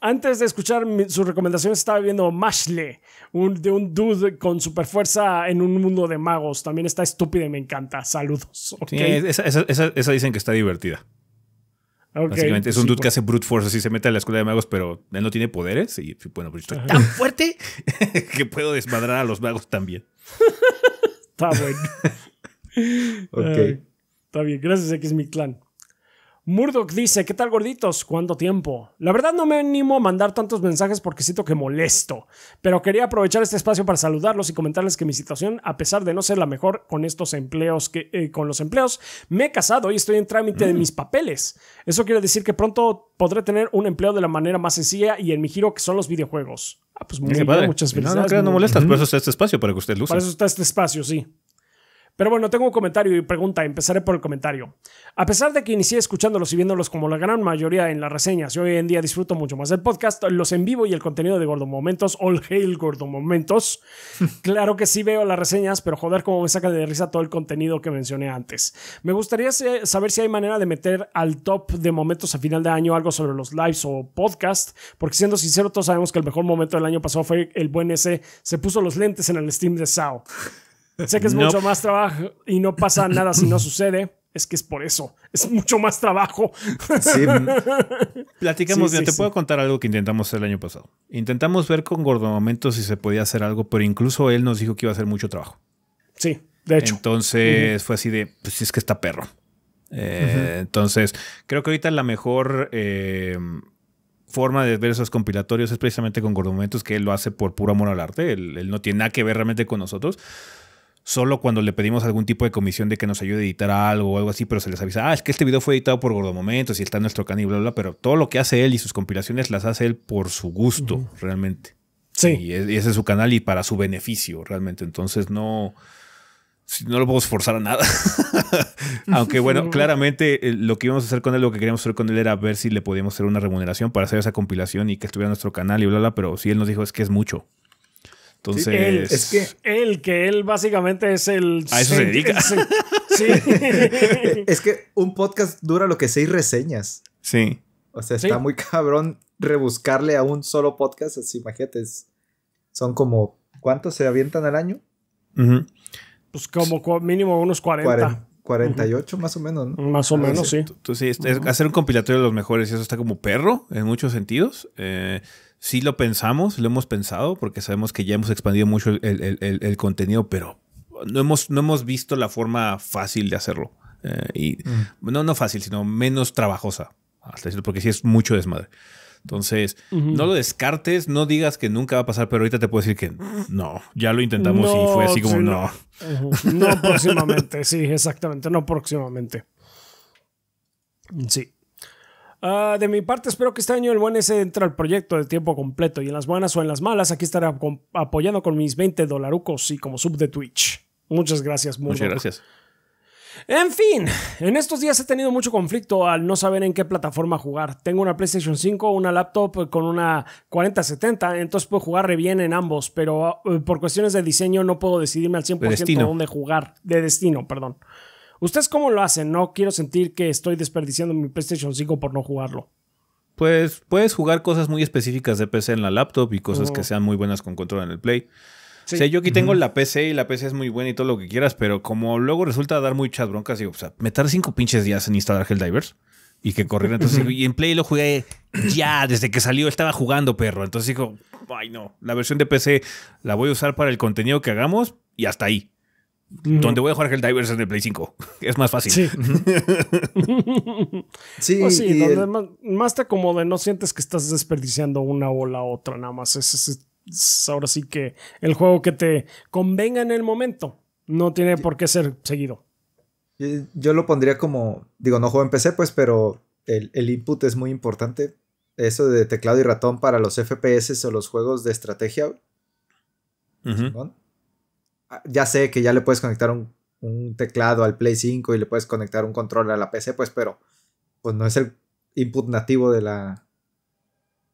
Antes de escuchar sus recomendaciones, estaba viendo Mashle, de un dude con super fuerza en un mundo de magos. También está estúpida y me encanta. Saludos. esa, dicen que está divertida. Básicamente es un dude que hace brute force, así se mete a la escuela de magos, pero él no tiene poderes y bueno, pues, estoy tan fuerte que puedo desmadrar a los magos también. está bueno. está bien, gracias X Mi Clan. Murdoch dice, ¿qué tal gorditos? ¿Cuánto tiempo? La verdad no me animo a mandar tantos mensajes porque siento que molesto, pero quería aprovechar este espacio para saludarlos y comentarles que mi situación, a pesar de no ser la mejor con estos empleos, que, eh, con los empleos, me he casado y estoy en trámite de mm. mis papeles. Eso quiere decir que pronto podré tener un empleo de la manera más sencilla y en mi giro que son los videojuegos. Ah, pues muy muchas felicidades. No, no, no, molestas, por eso está este espacio, para que usted luce. Para eso está este espacio, sí. Pero bueno, tengo un comentario y pregunta, empezaré por el comentario. A pesar de que inicié escuchándolos y viéndolos como la gran mayoría en las reseñas, y hoy en día disfruto mucho más del podcast, los en vivo y el contenido de Gordo Momentos, all hail Gordo Momentos. claro que sí veo las reseñas, pero joder, cómo me saca de risa todo el contenido que mencioné antes. Me gustaría saber si hay manera de meter al top de momentos a final de año algo sobre los lives o podcast, porque siendo sincero, todos sabemos que el mejor momento del año pasado fue el buen ese, se puso los lentes en el Steam de Sao. Sé que es mucho más trabajo y no pasa nada si no sucede. Es que es por eso. Es mucho más trabajo. Sí. Platicamos. bien. te puedo contar algo que intentamos hacer el año pasado. Intentamos ver con Momentos si se podía hacer algo, pero incluso él nos dijo que iba a hacer mucho trabajo. Sí, de hecho. Entonces fue así de, pues es que está perro. Eh, entonces, creo que ahorita la mejor eh, forma de ver esos compilatorios es precisamente con Momentos que él lo hace por puro amor al arte. Él, él, no tiene nada que ver realmente con nosotros, solo cuando le pedimos algún tipo de comisión de que nos ayude a editar algo o algo así, pero se les avisa, ah, es que este video fue editado por Gordo Momentos y está en nuestro canal y bla, bla, pero todo lo que hace él y sus compilaciones las hace él por su gusto, realmente. Sí. Y, ese es su canal y para su beneficio, realmente. Entonces no, no lo podemos forzar a nada. Aunque bueno, claramente eh, lo que íbamos a hacer con él, lo que queríamos hacer con él era ver si le podíamos hacer una remuneración para hacer esa compilación y que estuviera en nuestro canal y bla, bla, pero si él nos dijo es que es mucho. Entonces, es que él, que él básicamente es el. A eso se dedica. sí. es que un podcast dura lo que seis reseñas. Sí. O sea, está muy cabrón rebuscarle a un solo podcast. Así, imagínate, son como. ¿Cuántos se avientan al año? Pues como mínimo unos 40. 48 más o menos, Más o ah, menos, sí. Entonces, sí, este, hacer un compilatorio de los mejores, y eso está como perro en muchos sentidos. Eh, sí lo pensamos, lo hemos pensado, porque sabemos que ya hemos expandido mucho el, contenido, pero no hemos, no hemos visto la forma fácil de hacerlo. Eh, y mm. no, no fácil, sino menos trabajosa, porque sí es mucho desmadre. Entonces, no lo descartes, no digas que nunca va a pasar, pero ahorita te puedo decir que no, ya lo intentamos y fue así como no. no próximamente, sí, exactamente, no próximamente. Sí. Ah, de mi parte, espero que este año el buen ese entre al proyecto de tiempo completo y en las buenas o en las malas, aquí estaré apoyando con mis 20 dolarucos y como sub de Twitch. Muchas gracias, Muchas gracias. En fin, en estos días he tenido mucho conflicto al no saber en qué plataforma jugar. Tengo una PlayStation 5, una laptop con una 4070, entonces puedo jugar re bien en ambos, pero ah, eh, por cuestiones de diseño no puedo decidirme al 100% de dónde jugar. De destino, perdón. ¿Ustedes cómo lo hacen? No quiero sentir que estoy desperdiciando mi PlayStation 5 por no jugarlo. Pues puedes jugar cosas muy específicas de PC en la laptop y cosas que sean muy buenas con control en el Play. O sea, yo aquí tengo la PC y la PC es muy buena y todo lo que quieras, pero como luego resulta dar muchas broncas, digo, o sea, meter cinco pinches días en instalar Helldivers y que corriera. Entonces, y en Play lo jugué ya, desde que salió, estaba jugando perro. Entonces dijo, ay no, la versión de PC la voy a usar para el contenido que hagamos y hasta ahí. Donde voy a jugar Divers en el Play 5. Es más fácil. Sí. sí, pues más, te acomoda, no sientes que estás desperdiciando una o la otra, nada más. ahora sí que el juego que te convenga en el momento. No tiene por qué ser seguido. Yo lo pondría como, digo, no juego en PC, pues, pero el, input es muy importante. Eso de teclado y ratón para los FPS o los juegos de estrategia. Ah, ya sé que ya le puedes conectar un, teclado al Play 5 y le puedes conectar un control a la PC, pues, pero pues no es el input nativo de la,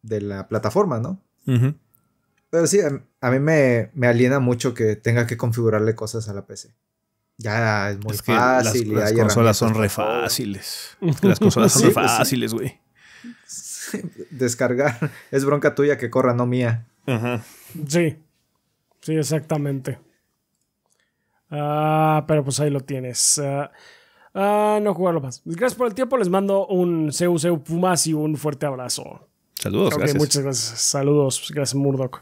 de la plataforma, ¿no? Pero sí, a, mí me, aliena mucho que tenga que configurarle cosas a la PC. Ya es muy fácil. Las, consolas son re fáciles. las consolas son re fáciles, güey. Descargar es bronca tuya que corra, no mía. Sí, sí, exactamente. Ah, pero pues ahí lo tienes. Ah, ah, no jugarlo más. Gracias por el tiempo. Les mando un Seu Seu Pumas y un fuerte abrazo. Saludos, gracias. Muchas gracias. Saludos. Gracias, Murdoch.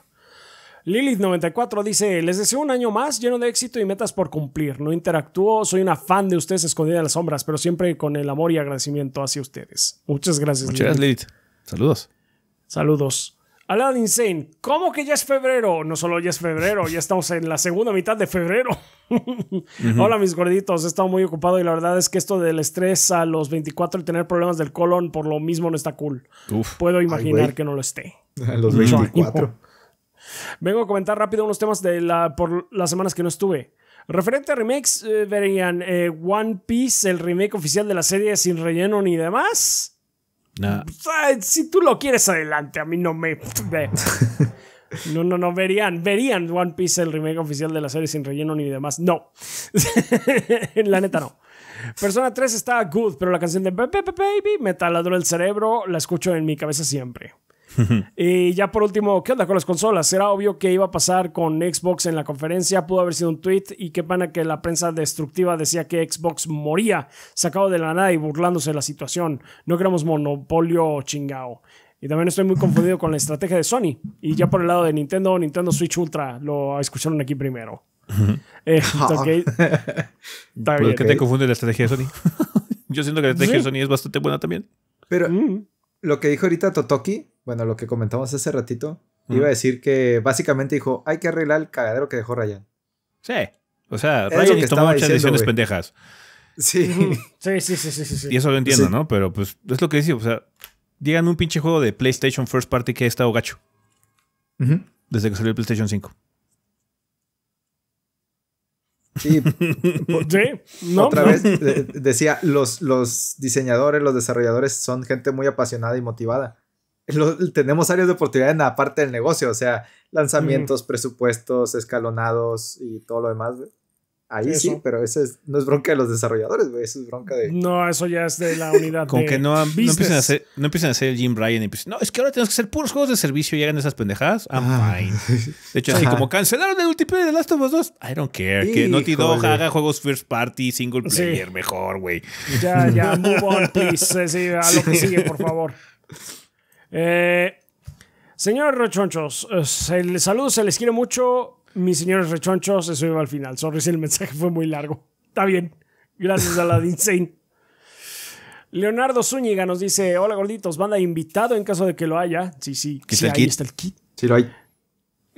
Lilith94 dice: Les deseo un año más lleno de éxito y metas por cumplir. No interactúo, soy una fan de ustedes escondida en las sombras, pero siempre con el amor y agradecimiento hacia ustedes. Muchas gracias, Muchas gracias, Lilith. Saludos. Saludos. Alan Insane, ¿cómo que ya es febrero? No solo ya es febrero, ya estamos en la segunda mitad de febrero. Hola mis gorditos, he estado muy ocupado y la verdad es que esto del estrés a los 24 y tener problemas del colon por lo mismo no está cool. Puedo imaginar que no lo esté. los Vengo a comentar rápido unos temas de la, por las semanas que no estuve. Referente a remakes, eh, verían eh, One Piece, el remake oficial de la serie sin relleno ni demás. Si tú lo quieres adelante, a mí no me... No, no, no, verían, verían One Piece el remake oficial de la serie sin relleno ni demás. No. en la neta no. Persona 3 está good, pero la canción de Baby me taladró el cerebro, la escucho en mi cabeza siempre. y ya por último, ¿qué onda con las consolas? Era obvio que iba a pasar con Xbox en la conferencia, pudo haber sido un tweet y qué pena que la prensa destructiva decía que Xbox moría, sacado de la nada y burlándose de la situación. No queremos monopolio chingao. Y también estoy muy confundido con la estrategia de Sony. Y ya por el lado de Nintendo, Nintendo Switch Ultra, lo escucharon aquí primero. Eh, ah. qué te confunde la estrategia de Sony? Yo siento que la estrategia de Sony es bastante buena también. Pero mm. lo que dijo ahorita Totoki, bueno, lo que comentamos hace ratito, iba a decir que básicamente dijo, hay que arreglar el cagadero que dejó Ryan. Sí. O sea, Ryan tomó muchas decisiones pendejas. Sí. sí. sí. Sí, sí, Y eso lo entiendo, ¿no? Pero pues es lo que dice, o sea, Díganme un pinche juego de PlayStation First Party que ha estado gacho. Desde que salió el PlayStation 5. Sí, ¿No? otra vez decía, los, los diseñadores, los desarrolladores son gente muy apasionada y motivada. tenemos áreas de oportunidad en la parte del negocio, o sea, lanzamientos, presupuestos, escalonados y todo lo demás. Ahí sí, pero eso no es bronca de los desarrolladores, güey. Eso es bronca de. No, eso ya es de la unidad. como que no, no, empiecen a hacer, no empiecen a hacer el Jim Ryan. Y empiezan. no, es que ahora tenemos que hacer puros juegos de servicio y hagan esas pendejadas. I'm ah. fine. De hecho, así como cancelaron el multiplayer de Last of Us 2. I don't care. Que Naughty Dog haga juegos first party, single player, mejor, güey. Ya, ya, move on, please. Sí, a lo que sigue, por favor. Eh, señor Rochonchos, el eh, saludo se les quiere mucho. Mis señores rechonchos, eso iba al final. Sorry si el mensaje fue muy largo. Está bien. Gracias a la Insane. Leonardo Zúñiga nos dice: Hola gorditos, banda invitado en caso de que lo haya. Sí, sí, sí ahí está el kit. Sí, lo hay.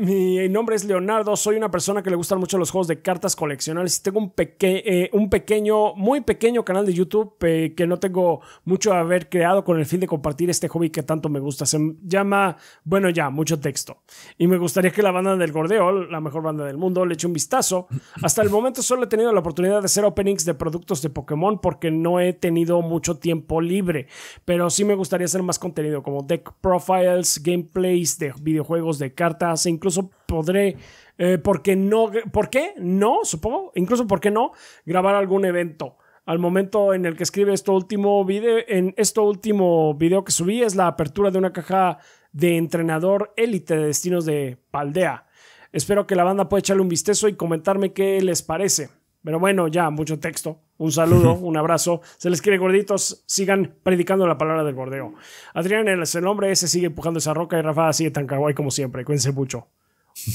Mi nombre es Leonardo, soy una persona que le gustan mucho los juegos de cartas coleccionales tengo un, eh, un pequeño, muy pequeño canal de YouTube eh, que no tengo mucho a haber creado con el fin de compartir este hobby que tanto me gusta. Se llama, bueno ya, mucho texto. Y me gustaría que la banda del Gordeo, la mejor banda del mundo, le eche un vistazo. Hasta el momento solo he tenido la oportunidad de hacer openings de productos de Pokémon porque no he tenido mucho tiempo libre, pero sí me gustaría hacer más contenido como deck profiles, gameplays de videojuegos, de cartas e incluso podré, eh, porque no, ¿por qué? No, supongo, incluso ¿por qué no? Grabar algún evento. Al momento en el que escribe esto último video, en este último video que subí es la apertura de una caja de entrenador élite de destinos de Paldea. Espero que la banda pueda echarle un vistazo y comentarme qué les parece. Pero bueno, ya mucho texto. Un saludo, un abrazo. Se les quiere gorditos. Sigan predicando la palabra del bordeo. Adrián es el hombre, ese sigue empujando esa roca y Rafa sigue tan kawaii como siempre. Cuídense mucho.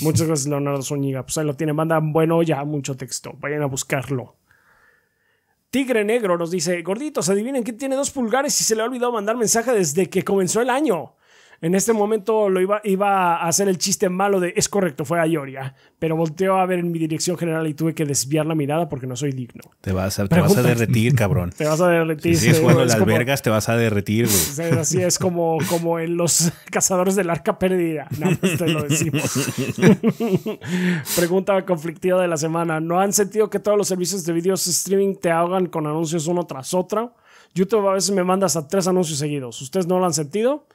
Muchas gracias, Leonardo Zúñiga. Pues ahí lo tiene, manda bueno ya mucho texto. Vayan a buscarlo. Tigre Negro nos dice, gorditos, adivinen que tiene dos pulgares y se le ha olvidado mandar mensaje desde que comenzó el año. En este momento lo iba, iba a hacer el chiste malo de es correcto, fue a Ioria, pero volteó a ver en mi dirección general y tuve que desviar la mirada porque no soy digno. Te vas a, derretir, cabrón. Te vas a derretir. Si sí, las te vas a derretir, güey. Así es como, como en los cazadores del arca perdida. No, pues te lo decimos. Pregunta conflictiva de la semana. ¿No han sentido que todos los servicios de videos streaming te ahogan con anuncios uno tras otro? YouTube a veces me mandas a tres anuncios seguidos. ¿Ustedes no lo han sentido?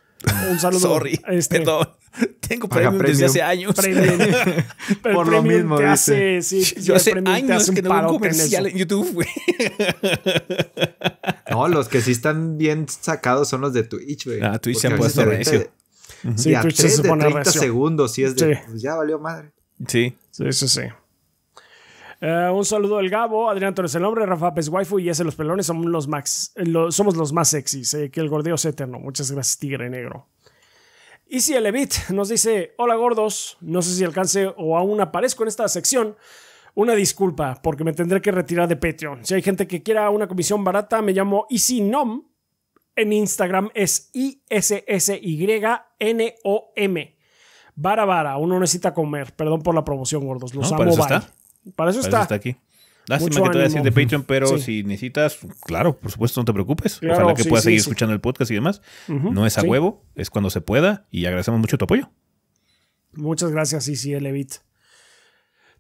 Un saludo. Sorry. Este, Tengo premium, premium, desde hace años. Por lo mismo. hace, sí, yo hace años que no un comercial en, YouTube, güey. No, los que sí están bien sacados son los de Twitch, güey. Ah, Twitch se han puesto recio. Sí, y a Twitch 3 se de 30 segundos, si es de. Sí. Pues ya valió madre. Sí. Eso sí. Eh, un saludo del Gabo, Adrián Torres el Hombre, Rafa Pes Waifu y ese Los Pelones somos los, max, somos los más sexys. Eh, que el gordeo es eterno. Muchas gracias, Tigre Negro. Y si el Levit nos dice, hola gordos, no sé si alcance o aún aparezco en esta sección, una disculpa, porque me tendré que retirar de Patreon. Si hay gente que quiera una comisión barata, me llamo Nom. En Instagram es I-S-S-Y-N-O-M. Vara, vara, uno necesita comer. Perdón por la promoción, gordos. Los amo, bye. Para eso, está. eso está aquí. Lástima que te voy a decir de Patreon, pero si necesitas, claro, por supuesto, no te preocupes. Ojalá que puedas seguir escuchando el podcast y demás. no es a huevo, es cuando se pueda y agradecemos mucho tu apoyo. Muchas gracias, Isi Levit.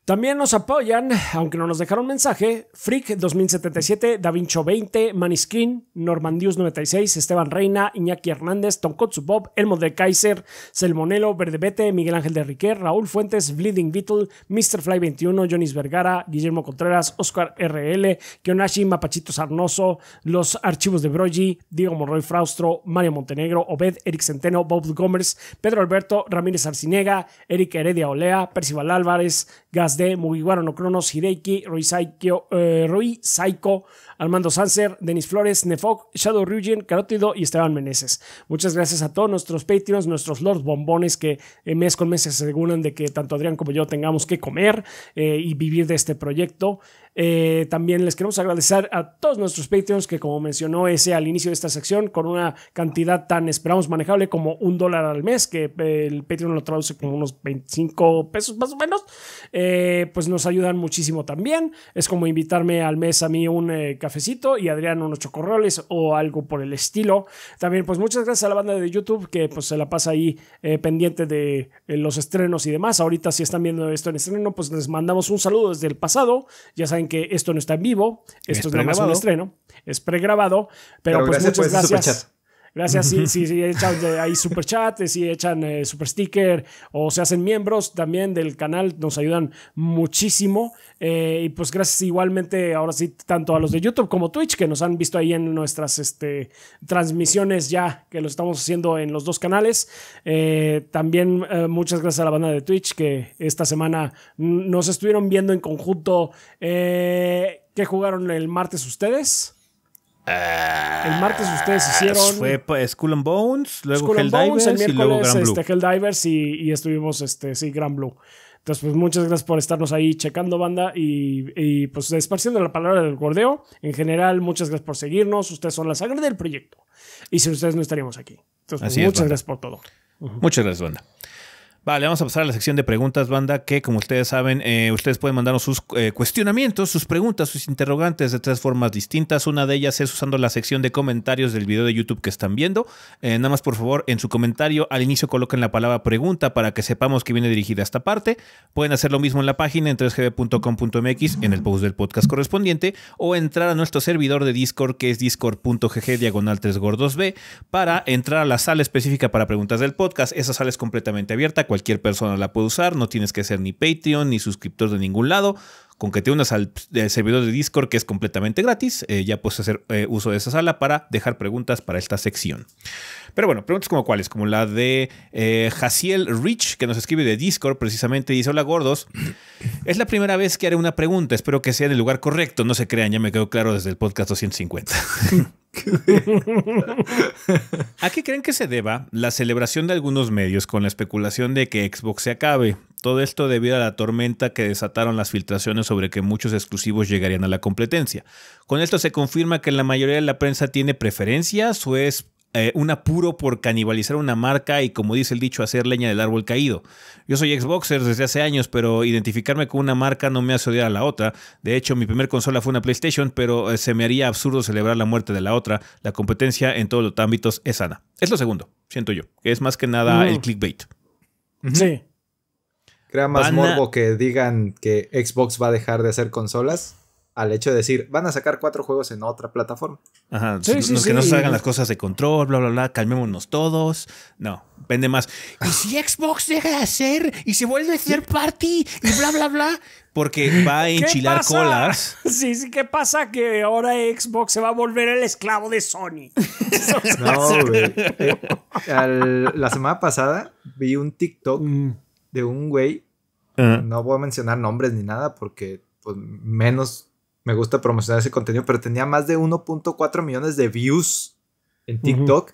También nos apoyan, aunque no nos dejaron mensaje, Freak 2077, Davincho 20, Maniskin, Normandius 96, Esteban Reina, Iñaki Hernández, Tonkotsu Bob, Elmo de Kaiser, Selmonelo, Verdebete, Miguel Ángel de Riquer, Raúl Fuentes, Bleeding Beetle, Mr. Fly 21, Jonis Vergara, Guillermo Contreras, Oscar RL, Kionashi, Mapachito Sarnoso, Los Archivos de Brogi, Diego Morroy Fraustro, Mario Montenegro, Obed, Eric Centeno, Bob Gomers, Pedro Alberto, Ramírez Arcinega, Eric Heredia Olea, Percival Álvarez, Gas de Mugiwara no Cronos, Hideki, Rui eh, Saiko, Armando Sanser, Denis Flores, Nefog, Shadow Ryujin, carotido y Esteban Meneses. Muchas gracias a todos nuestros Patreons, nuestros Lord Bombones que eh, mes con mes se aseguran de que tanto Adrián como yo tengamos que comer eh, y vivir de este proyecto. Eh, también les queremos agradecer a todos nuestros Patreons que, como mencionó ese al inicio de esta sección, con una cantidad tan esperamos manejable como un dólar al mes, que eh, el Patreon lo traduce como unos 25 pesos más o menos, eh, pues nos ayudan muchísimo también. Es como invitarme al mes a mí un cafecito y Adrián unos chocorroles o algo por el estilo. También, pues muchas gracias a la banda de YouTube que pues se la pasa ahí pendiente de los estrenos y demás. Ahorita, si están viendo esto en estreno, pues les mandamos un saludo desde el pasado. Ya saben que esto no está en vivo, esto es, es nada más un estreno, es pregrabado, pero, pero pues muchas gracias. Gracias si, si, si echan eh, ahí super chat, eh, si echan eh, super sticker o se hacen miembros también del canal, nos ayudan muchísimo. y pues gracias igualmente ahora sí tanto a los de YouTube como Twitch que nos han visto ahí en nuestras este, transmisiones ya que lo estamos haciendo en los dos canales. también muchas gracias a la banda de Twitch que esta semana nos estuvieron viendo en conjunto. que jugaron el martes ustedes? El martes ustedes ah, hicieron. Fue School pues, and Bones, luego and Bones, el miércoles y este, Helldivers y, y, estuvimos, este, sí, Gran Blue. Entonces, pues muchas gracias por estarnos ahí checando, banda, y, y pues esparciendo la palabra del gordeo. En general, muchas gracias por seguirnos. Ustedes son la sangre del proyecto. Y sin ustedes no estaríamos aquí. Entonces, muchas gracias por todo. Muchas gracias, banda. Vale, vamos a pasar a la sección de preguntas, banda, que como ustedes saben, eh, ustedes pueden mandarnos sus eh, cuestionamientos, sus preguntas, sus interrogantes de tres formas distintas. Una de ellas es usando la sección de comentarios del video de YouTube que están viendo. Eh, nada más, por favor, en su comentario al inicio coloquen la palabra pregunta para que sepamos que viene dirigida a esta parte. Pueden hacer lo mismo en la página en 3gb.com.mx, en el post del podcast correspondiente, o entrar a nuestro servidor de Discord, que es discord.gg diagonal 3 2 B, para entrar a la sala específica para preguntas del podcast. Esa sala es completamente abierta cualquier persona la puede usar, no tienes que ser ni Patreon ni suscriptor de ningún lado. Con que te unas al eh, servidor de Discord, que es completamente gratis, eh, ya puedes hacer eh, uso de esa sala para dejar preguntas para esta sección. Pero bueno, preguntas como cuáles, como la de eh, Rich, que nos escribe de Discord precisamente, y dice, hola gordos, es la primera vez que haré una pregunta, espero que sea en el lugar correcto, no se crean, ya me quedó claro desde el podcast 250. ¿A qué creen que se deba la celebración de algunos medios con la especulación de que Xbox se acabe? Todo esto debido a la tormenta que desataron las filtraciones sobre que muchos exclusivos llegarían a la competencia. Con esto se confirma que la mayoría de la prensa tiene preferencias o es eh, un apuro por canibalizar una marca y, como dice el dicho, hacer leña del árbol caído. Yo soy Xboxer desde hace años, pero identificarme con una marca no me hace odiar a la otra. De hecho, mi primer consola fue una PlayStation, pero eh, se me haría absurdo celebrar la muerte de la otra. La competencia en todos los ámbitos es sana. Es lo segundo, siento yo, que es más que nada el clickbait. Sí. Crea más morbo que digan que Xbox va a dejar de hacer consolas al hecho de decir, van a sacar cuatro juegos en otra plataforma. Ajá, que no se hagan las cosas de control, bla, bla, bla, calmémonos todos. No, vende más. Ah. ¿Y si Xbox deja de hacer y se vuelve a hacer party y bla, bla, bla? Porque va a enchilar colas. Sí, sí, ¿qué pasa? Que ahora Xbox se va a volver el esclavo de Sony. no, güey. Eh, la semana pasada vi un TikTok mm. de un güey. Ah. No voy a mencionar nombres ni nada porque pues, menos me gusta promocionar ese contenido, pero tenía más de 1.4 millones de views en TikTok.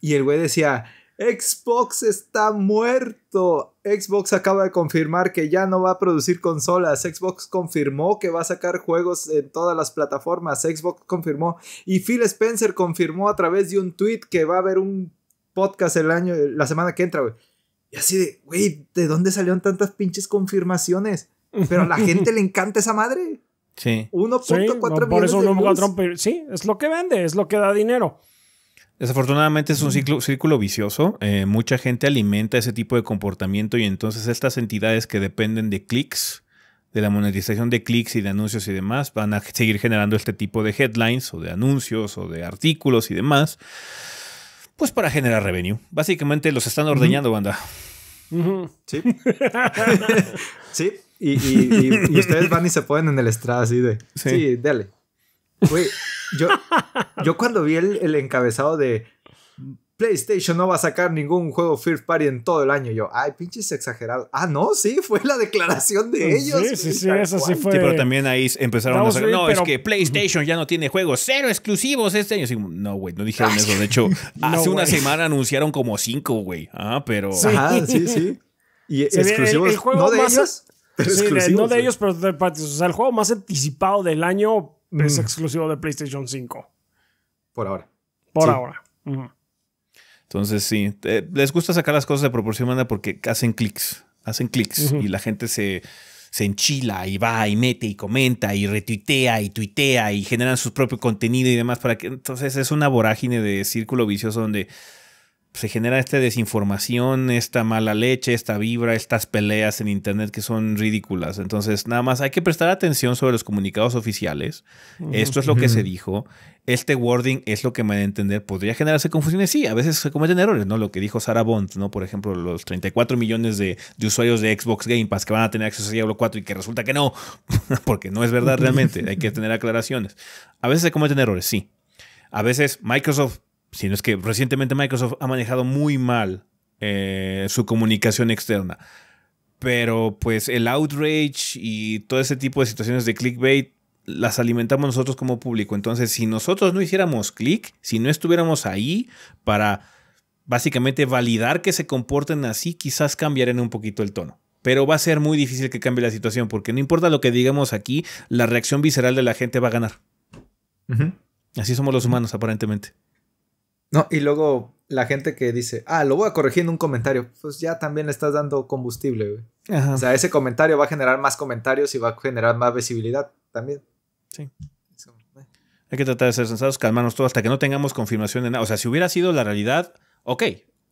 Y el güey decía, Xbox está muerto. Xbox acaba de confirmar que ya no va a producir consolas. Xbox confirmó que va a sacar juegos en todas las plataformas. Xbox confirmó. Y Phil Spencer confirmó a través de un tweet que va a haber un podcast el año, eh, la semana que entra, güey. Y así de, güey, ¿de dónde salieron tantas pinches confirmaciones? Pero a la gente le encanta esa madre. Sí. Sí, es lo que vende, es lo que da dinero. Desafortunadamente es un ciclo, círculo vicioso. Eh, mucha gente alimenta ese tipo de comportamiento y entonces estas entidades que dependen de clics, de la monetización de clics y de anuncios y demás, van a seguir generando este tipo de headlines o de anuncios o de artículos y demás, pues para generar revenue. Básicamente los están ordeñando, banda. Sí. sí. Y, ustedes van y se ponen en el estrado así de... Sí, dale. Güey, yo, yo cuando vi el, el, encabezado de... PlayStation no va a sacar ningún juego First Party en todo el año. Yo, ay, pinches exagerado. Ah, no, sí, fue la declaración de ellos. Sí, sí, sí, eso sí fue. Sí, pero también ahí empezaron a No, es que PlayStation ya no tiene juegos cero exclusivos este año. no, güey, no dijeron eso. De hecho, hace una semana anunciaron como cinco, güey. Ah, pero. Sí. Ajá, sí, sí. Y exclusivos. juego no de esas ellos? no de ellos, pero el juego más anticipado del año mm. es exclusivo de PlayStation 5. Por ahora. Por ahora. Entonces, sí, les gusta sacar las cosas de proporción porque hacen clics. Hacen clics y la gente se, se enchila y va y mete y comenta y retuitea y tuitea y generan su propio contenido y demás para que entonces es una vorágine de círculo vicioso donde se genera esta desinformación, esta mala leche, esta vibra, estas peleas en Internet que son ridículas. Entonces, nada más hay que prestar atención sobre los comunicados oficiales. Esto es lo que se dijo. Este wording es lo que me da a entender. Podría generarse confusiones. Sí, a veces se cometen errores, ¿no? Lo que dijo Sarah Bond, ¿no? Por ejemplo, los 34 millones de, de usuarios de Xbox Game Pass que van a tener acceso a Diablo 4 y que resulta que no, porque no es verdad realmente. hay que tener aclaraciones. A veces se cometen errores, sí. A veces Microsoft sino es que recientemente Microsoft ha manejado muy mal eh, su comunicación externa. Pero pues el outrage y todo ese tipo de situaciones de clickbait las alimentamos nosotros como público. Entonces, si nosotros no hiciéramos click si no estuviéramos ahí para básicamente validar que se comporten así, quizás cambiarían un poquito el tono. Pero va a ser muy difícil que cambie la situación, porque no importa lo que digamos aquí, la reacción visceral de la gente va a ganar. Así somos los humanos, aparentemente. No, y luego la gente que dice, ah, lo voy a corregir en un comentario, pues ya también le estás dando combustible, O sea, ese comentario va a generar más comentarios y va a generar más visibilidad también. Sí. Eh". Hay que tratar de ser sensados, calmarnos todo hasta que no tengamos confirmación de nada. O sea, si hubiera sido la realidad, ok,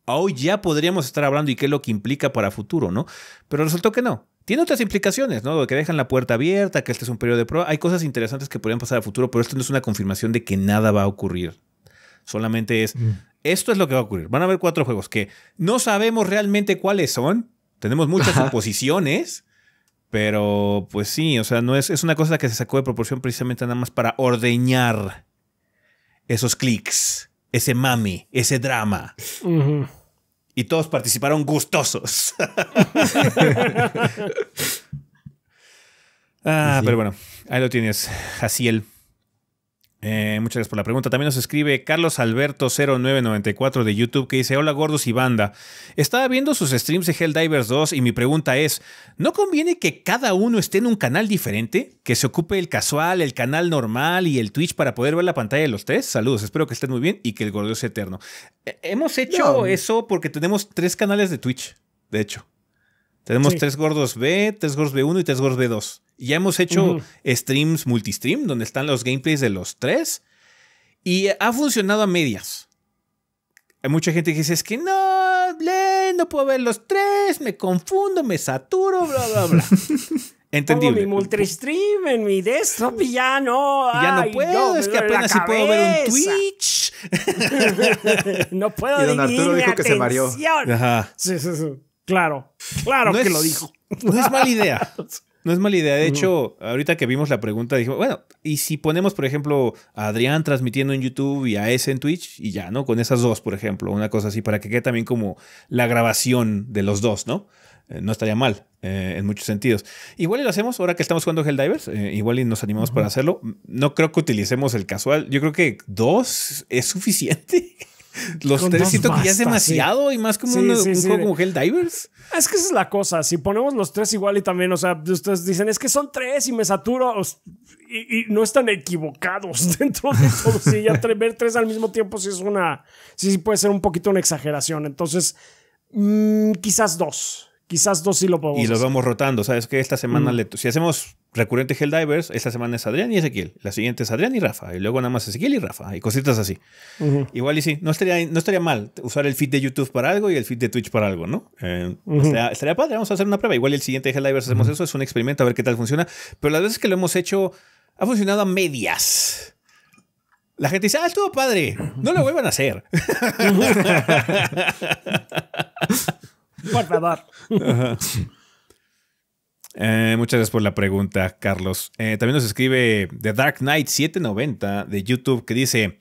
hoy ya podríamos estar hablando y qué es lo que implica para futuro, ¿no? Pero resultó que no. Tiene otras implicaciones, ¿no? Que dejan la puerta abierta, que este es un periodo de prueba. Hay cosas interesantes que podrían pasar a futuro, pero esto no es una confirmación de que nada va a ocurrir. Solamente es, mm. esto es lo que va a ocurrir. Van a haber cuatro juegos que no sabemos realmente cuáles son. Tenemos muchas suposiciones. Pero pues sí, o sea, no es, una cosa que se sacó de proporción precisamente nada más para ordeñar esos clics, ese mami, ese drama. Y todos participaron gustosos. ah, pues pero bueno, ahí lo tienes, Jaciel. Eh, muchas gracias por la pregunta. También nos escribe Carlos Alberto 0994 de YouTube que dice, hola gordos y banda. Estaba viendo sus streams de Helldivers 2 y mi pregunta es, ¿no conviene que cada uno esté en un canal diferente? Que se ocupe el casual, el canal normal y el Twitch para poder ver la pantalla de los tres. Saludos, espero que estén muy bien y que el gordo sea eterno. Eh, hemos hecho eso porque tenemos tres canales de Twitch, de hecho. Tenemos tres gordos B, tres gordos B1 y tres gordos B2. Ya hemos hecho streams multistream donde están los gameplays de los tres y ha funcionado a medias. Hay mucha gente que dice, es que no, no puedo ver los tres, me confundo, me saturo, bla, bla, bla. Entendible. En mi multistream en mi desktop y ya no. ya no puedo, es que apenas si puedo ver un Twitch. no puedo Y don Arturo dijo que se mareó. Claro, claro que lo dijo. No es mala idea. no es mala idea. De hecho, ahorita que vimos la pregunta, dijimos, bueno, ¿y si ponemos, por ejemplo, a Adrián transmitiendo en YouTube y a ese en Twitch? Y ya, ¿no? Con esas dos, por ejemplo, una cosa así, para que quede también como la grabación de los dos, ¿no? Eh, no estaría mal eh, en muchos sentidos. Igual y lo hacemos ahora que estamos jugando Helldivers, eh, igual y nos animamos para hacerlo. No creo que utilicemos el casual. Yo creo que dos es suficiente. Los tres siento que ya es demasiado y más como un juego como Es que esa es la cosa. Si ponemos los tres igual y también, o sea, ustedes dicen es que son tres y me saturo y, no están equivocados dentro de todo. si ya ver tres al mismo tiempo sí es una. Sí, puede ser un poquito una exageración. Entonces, mm, quizás dos quizás dos sí lo podemos. Y lo vamos rotando. Sabes que esta semana, mm. si hacemos recurrente Helldivers, esta semana es Adrián y Ezequiel. La siguiente es Adrián y Rafa. Y luego nada más Ezequiel y Rafa. Y cositas así. Igual y sí, no estaría, no estaría mal usar el feed de YouTube para algo y el feed de Twitch para algo, ¿no? Eh, estaría, padre. Vamos a hacer una prueba. Igual el siguiente Helldivers hacemos eso. Es un experimento a ver qué tal funciona. Pero las veces que lo hemos hecho, ha funcionado a medias. La gente dice, ah, estuvo padre. No lo vuelvan a hacer. Por favor. Eh, muchas gracias por la pregunta, Carlos. Eh, también nos escribe The Dark Knight 790 de YouTube que dice...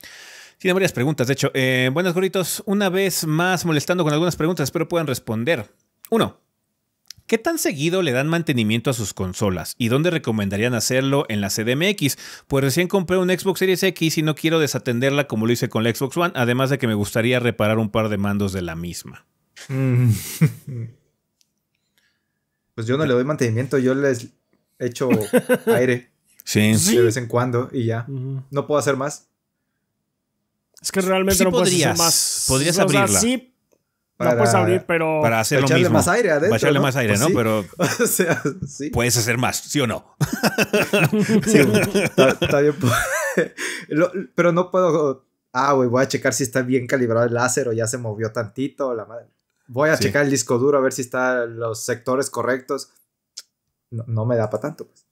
Tiene varias preguntas, de hecho. buenos eh, buenas, gorritos. Una vez más molestando con algunas preguntas, espero puedan responder. Uno, ¿qué tan seguido le dan mantenimiento a sus consolas? ¿Y dónde recomendarían hacerlo en la CDMX? Pues recién compré un Xbox Series X y no quiero desatenderla como lo hice con la Xbox One, además de que me gustaría reparar un par de mandos de la misma. Mm. Pues yo no le doy mantenimiento, yo les echo aire. De vez en cuando y ya. No puedo hacer más. Es que realmente no podrías, hacer más. Podrías abrirla. sí, no puedes abrir, pero. Para hacer echarle más aire adentro. echarle más aire, pues ¿no? Pero. Puedes hacer más, ¿sí o no? está, bien. pero no puedo. Ah, güey, voy a checar si está bien calibrado el láser o ya se movió tantito. La madre. Voy a checar el disco duro a ver si están los sectores correctos. No, me da para tanto. Pues.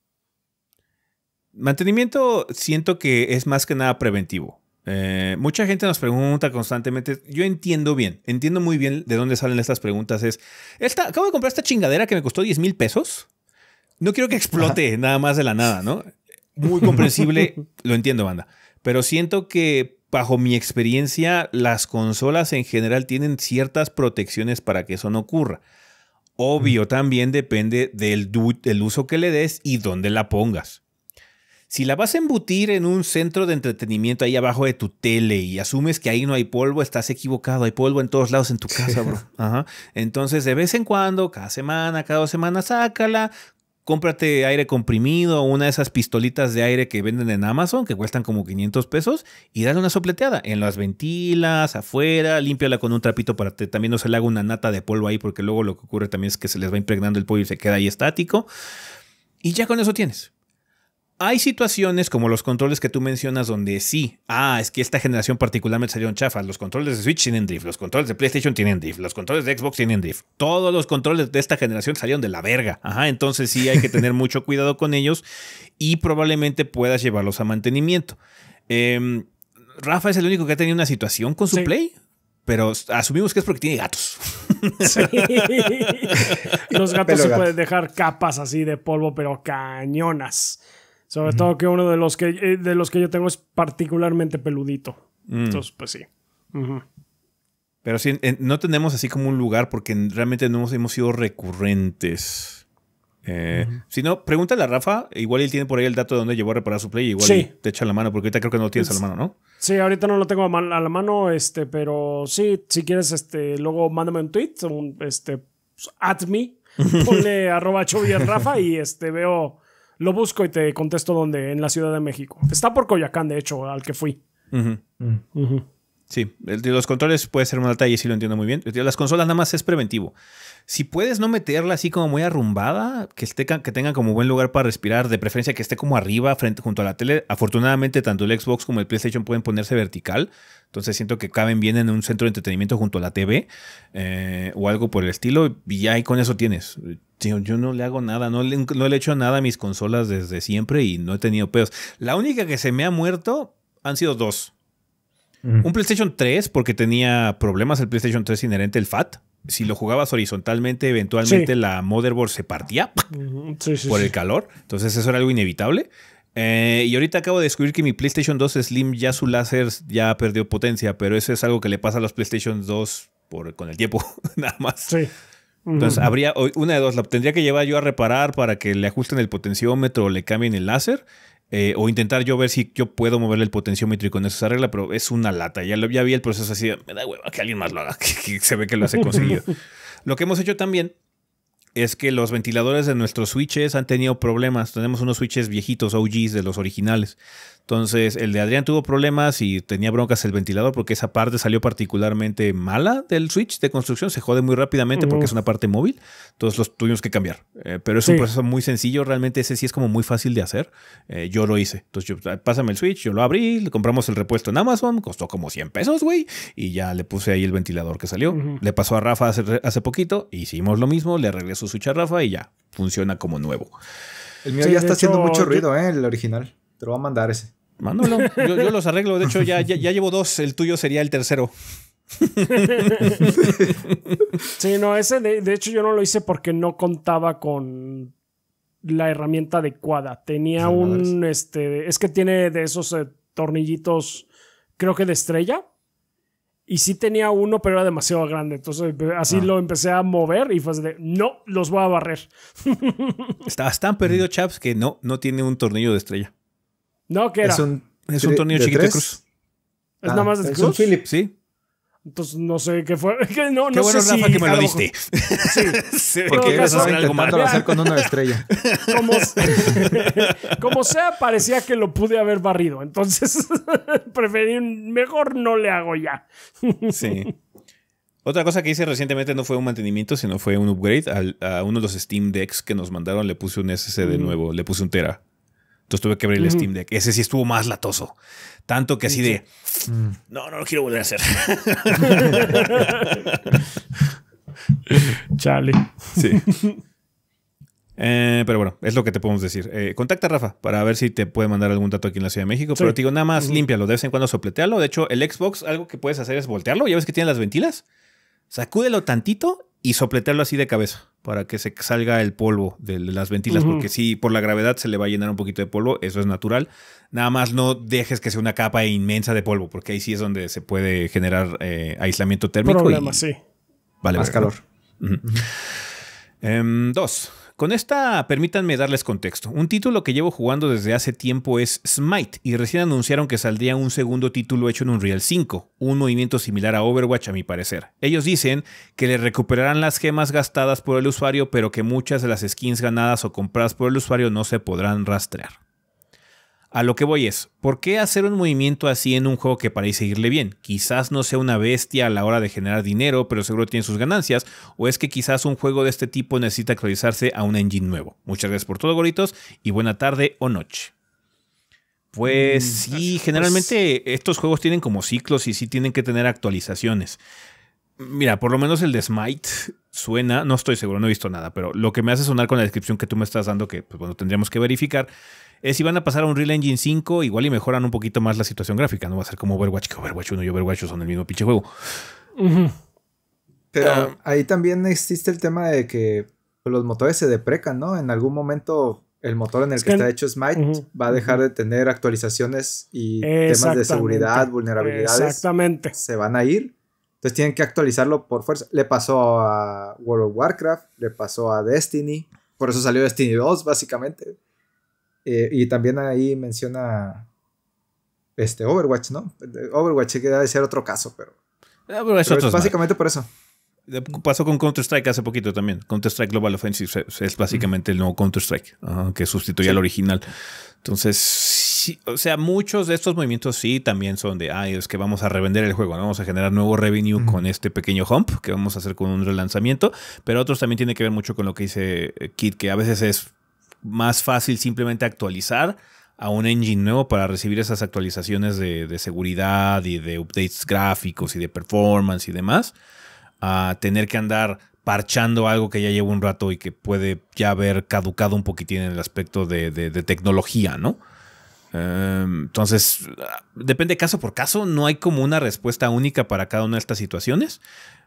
Mantenimiento siento que es más que nada preventivo. Eh, mucha gente nos pregunta constantemente, yo entiendo bien, entiendo muy bien de dónde salen estas preguntas. Es, esta, acabo de comprar esta chingadera que me costó 10 mil pesos. No quiero que explote nada más de la nada, ¿no? Muy comprensible, lo entiendo, banda. Pero siento que bajo mi experiencia, las consolas en general tienen ciertas protecciones para que eso no ocurra. Obvio, también depende del, uso que le des y dónde la pongas. Si la vas a embutir en un centro de entretenimiento ahí abajo de tu tele y asumes que ahí no hay polvo, estás equivocado. Hay polvo en todos lados en tu casa, bro. Ajá. Entonces, de vez en cuando, cada semana, cada dos semanas, sácala, cómprate aire comprimido una de esas pistolitas de aire que venden en Amazon, que cuestan como 500 pesos, y dale una sopleteada. En las ventilas, afuera, límpiala con un trapito para que también no se le haga una nata de polvo ahí, porque luego lo que ocurre también es que se les va impregnando el polvo y se queda ahí estático. Y ya con eso tienes. Hay situaciones como los controles que tú mencionas donde sí, ah, es que esta generación particularmente salieron chafas. Los controles de Switch tienen drift, los controles de PlayStation tienen drift, los controles de Xbox tienen drift. Todos los controles de esta generación salieron de la verga. entonces sí hay que tener mucho cuidado con ellos y probablemente puedas llevarlos a mantenimiento. Em, Rafa es el único que ha tenido una situación con su Play pero asumimos que es porque tiene gatos. Los gatos se pueden dejar capas así de polvo, pero cañonas. Sobre todo que uno de los que, eh, de los que yo tengo es particularmente peludito. Mm. Entonces, pues sí. Pero sí, no tenemos así como un lugar porque realmente no hemos, hemos sido recurrentes. Eh, si no, pregúntale a Rafa. Igual él tiene por ahí el dato de dónde llevó a reparar su play. Igual te echa la mano, porque ahorita creo que no lo tienes a la mano, ¿no? Sí, ahorita no lo tengo a, la mano, este, pero sí, si quieres, este, luego mándame un tweet, un, este, pues, me, ponle arroba Rafa y este, veo lo busco y te contesto dónde, en la Ciudad de México. Está por Coyacán, de hecho, al que fui. Mm, Sí, el de los controles puede ser un y Si lo entiendo muy bien. las consolas nada más es preventivo. Si puedes no meterla así como muy arrumbada, que, esté, que tenga como buen lugar para respirar, de preferencia que esté como arriba, frente, junto a la tele. Afortunadamente, tanto el Xbox como el PlayStation pueden ponerse vertical. Entonces siento que caben bien en un centro de entretenimiento junto a la TV eh, o algo por el estilo. Y ya con eso tienes. Yo, no le hago nada, no no le he hecho nada a mis consolas desde siempre y no he tenido pedos. La única que se me ha muerto han sido dos un PlayStation 3 porque tenía problemas el PlayStation 3 inherente el FAT. Si lo jugabas horizontalmente, eventualmente la motherboard se partía por el calor. Entonces eso era algo inevitable. Eh, y ahorita acabo de descubrir que mi PlayStation 2 Slim ya su láser ya perdió potencia, pero eso es algo que le pasa a los PlayStation 2 por, con el tiempo, nada más. Entonces, habría una de dos, la tendría que llevar yo a reparar para que le ajusten el potenciómetro o le cambien el láser. Eh, o intentar yo ver si yo puedo moverle el potenciómetro y con eso se arregla, pero es una lata. Ya, lo, ya vi el proceso así, me da hueva que alguien más lo haga, que, se ve que lo hace conseguido. lo que hemos hecho también es que los ventiladores de nuestros switches han tenido problemas. Tenemos unos switches viejitos, OGs de los originales. Entonces, el de Adrián tuvo problemas y tenía broncas el ventilador porque esa parte salió particularmente mala del switch de construcción. Se jode muy rápidamente porque es una parte móvil. Entonces, los tuvimos que cambiar. Eh, pero es un proceso muy sencillo. Realmente, ese sí es como muy fácil de hacer. Eh, yo lo hice. Entonces, ah, pásame el switch, yo lo abrí, le compramos el repuesto en Amazon. Costó como 100 pesos, güey. Y ya le puse ahí el ventilador que salió. Le pasó a Rafa hace, hace poquito. Hicimos lo mismo. Le regresó su switch a Rafa y ya funciona como nuevo. El mío ya está haciendo mucho ruido, ¿eh? El original. Te lo voy a mandar ese. Mándalo. Yo, los arreglo. De hecho, ya, ya, llevo dos. El tuyo sería el tercero. sí, no, ese de, hecho yo no lo hice porque no contaba con la herramienta adecuada. Tenía un, este, es que tiene de esos eh, tornillitos, creo que de estrella. Y sí tenía uno, pero era demasiado grande. Entonces así ah. lo empecé a mover y fue de, no, los voy a barrer. Estás tan perdido, mm. chaps, que no, no tiene un tornillo de estrella. No, ¿Qué era. Es un, tornillo chiquito de cruz. ¿Es nada ah. más de cruz? Es Sí. Entonces no sé qué fue. No, no, qué no bueno, Rafa, que me lo diste. Sí. sí. Porque ibas a hacer algo hacer con una estrella. Como, sea, parecía que lo pude haber barrido. Entonces, preferí mejor no le hago ya. sí. Otra cosa que hice recientemente no fue un mantenimiento, sino fue un upgrade al, a uno de los Steam Decks que nos mandaron. Le puse un SSD de mm. nuevo, le puse un Tera. Entonces tuve que abrir el Steam Deck. Ese sí estuvo más latoso. Tanto que así de. Mm, no, no lo quiero volver a hacer. Chale. Sí. Eh, pero bueno, es lo que te podemos decir. Eh, contacta a Rafa para ver si te puede mandar algún dato aquí en la Ciudad de México. Pero te digo, nada más limpia. De vez en cuando sopletealo. De hecho, el Xbox, algo que puedes hacer es voltearlo. Ya ves que tiene las ventilas. Sacúdelo tantito y sopletearlo así de cabeza para que se salga el polvo de las ventilas, porque si por la gravedad se le va a llenar un poquito de polvo, eso es natural. Nada más no dejes que sea una capa inmensa de polvo, porque ahí sí es donde se puede generar eh, aislamiento térmico. Problema, sí. Vale, más calor. Em, dos, con esta, permítanme darles contexto. Un título que llevo jugando desde hace tiempo es Smite, y recién anunciaron que saldría un segundo título hecho en Unreal 5, un movimiento similar a Overwatch a mi parecer. Ellos dicen que le recuperarán las gemas gastadas por el usuario, pero que muchas de las skins ganadas o compradas por el usuario no se podrán rastrear. A lo que voy es, ¿por qué hacer un movimiento así en un juego que parece irle bien? Quizás no sea una bestia a la hora de generar dinero, pero seguro tiene sus ganancias, o es que quizás un juego de este tipo necesita actualizarse a un engine nuevo. Muchas gracias por todo, goritos, y buena tarde o noche. Pues mm, sí, pues. generalmente estos juegos tienen como ciclos y sí tienen que tener actualizaciones. Mira, por lo menos el de Smite suena, no estoy seguro, no he visto nada, pero lo que me hace sonar con la descripción que tú me estás dando, que pues, bueno, tendríamos que verificar, es eh, si van a pasar a un Real Engine 5, igual y mejoran un poquito más la situación gráfica. No va a ser como Overwatch, que Overwatch 1 y Overwatch son el mismo pinche juego. Pero ah. ahí también existe el tema de que los motores se deprecan, ¿no? En algún momento el motor en el que, está hecho Smite va a dejar de tener actualizaciones y temas de seguridad, vulnerabilidades. Exactamente. Se van a ir. Entonces tienen que actualizarlo por fuerza. Le pasó a World of Warcraft, le pasó a Destiny. Por eso salió Destiny 2, básicamente. Eh, y también ahí menciona este Overwatch, ¿no? Overwatch que debe ser otro caso, pero. Ah, pero es básicamente por eso. Pasó con Counter-Strike hace poquito también. Counter-Strike Global Offensive es básicamente el nuevo Counter-Strike que sustituye al original. Entonces, o sea, muchos de estos movimientos sí también son de, ay, es que vamos a revender el juego, vamos a generar nuevo revenue con este pequeño hump que vamos a hacer con un relanzamiento, pero otros también tienen que ver mucho con lo que dice eh, Kit, que a veces es más fácil simplemente actualizar a un engine nuevo para recibir esas actualizaciones de, seguridad y de updates gráficos y de performance y demás, a tener que andar parchando algo que ya lleva un rato y que puede ya haber caducado un poquitín en el aspecto de, tecnología, ¿no? Em, entonces, depende caso por caso, no hay como una respuesta única para cada una de estas situaciones.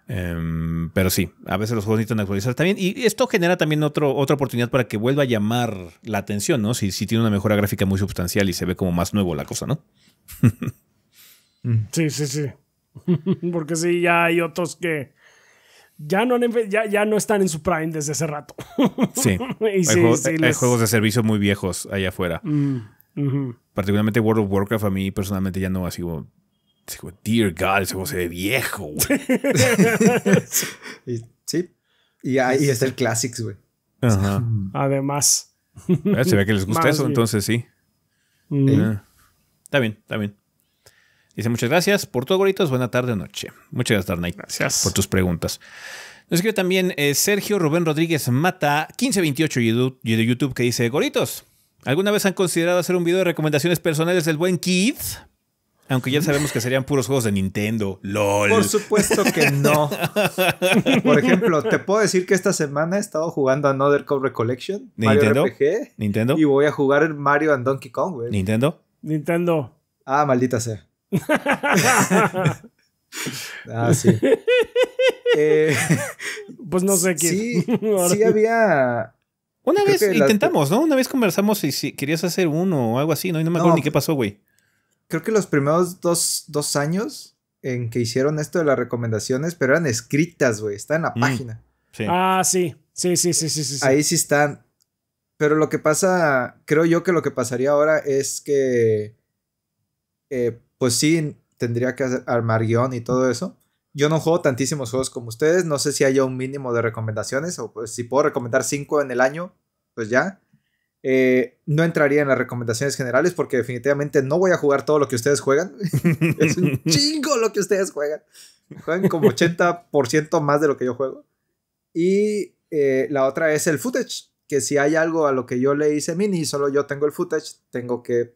Em, pero sí, a veces los juegos necesitan actualizar también. Y esto genera también otro, otra oportunidad para que vuelva a llamar la atención, ¿no? Si, si tiene una mejora gráfica muy sustancial y se ve como más nuevo la cosa, ¿no? sí, sí, sí. Porque sí, ya hay otros que ya no, ya, ya no están en su prime desde hace rato. sí. hay, juegos, de servicio muy viejos allá afuera. Mm, Particularmente World of Warcraft, a mí personalmente ya no ha sido Dear God, ese viejo, güey. sí. Y ahí está el Classics, güey. Además. Ah, se ve que les gusta eso, entonces mm. ah. sí. Está bien, está bien. Dice muchas gracias por todo Goritos, Buena tarde o noche. Muchas gracias, Darnay. Gracias. Por tus preguntas. Nos escribe también eh, Sergio Rubén Rodríguez Mata, 1528 y de YouTube, que dice: Goritos, ¿alguna vez han considerado hacer un video de recomendaciones personales del buen Keith? Aunque ya sabemos que serían puros juegos de Nintendo. LOL. Por supuesto que no. Por ejemplo, te puedo decir que esta semana he estado jugando a Another Cobra Collection. Nintendo? RPG, Nintendo. Y voy a jugar el Mario and Donkey Kong, güey. Nintendo. Nintendo. Ah, maldita sea. ah, sí. Eh, pues no sé quién. Sí, sí había. Una vez intentamos, ¿no? Una vez conversamos y si querías hacer uno o algo así, ¿no? Y no me acuerdo ni qué pasó, güey creo que los primeros dos, años en que hicieron esto de las recomendaciones, pero eran escritas, güey, está en la mm, página. Ah, sí. sí. Sí, sí, sí, sí, Ahí sí están. Pero lo que pasa, creo yo que lo que pasaría ahora es que, eh, pues sí, tendría que armar guión y todo eso. Yo no juego tantísimos juegos como ustedes, no sé si haya un mínimo de recomendaciones o pues, si puedo recomendar cinco en el año, pues ya. Eh, no entraría en las recomendaciones generales porque definitivamente no voy a jugar todo lo que ustedes juegan. es un chingo lo que ustedes juegan. Juegan como 80% más de lo que yo juego. Y eh, la otra es el footage, que si hay algo a lo que yo le hice mini y solo yo tengo el footage, tengo que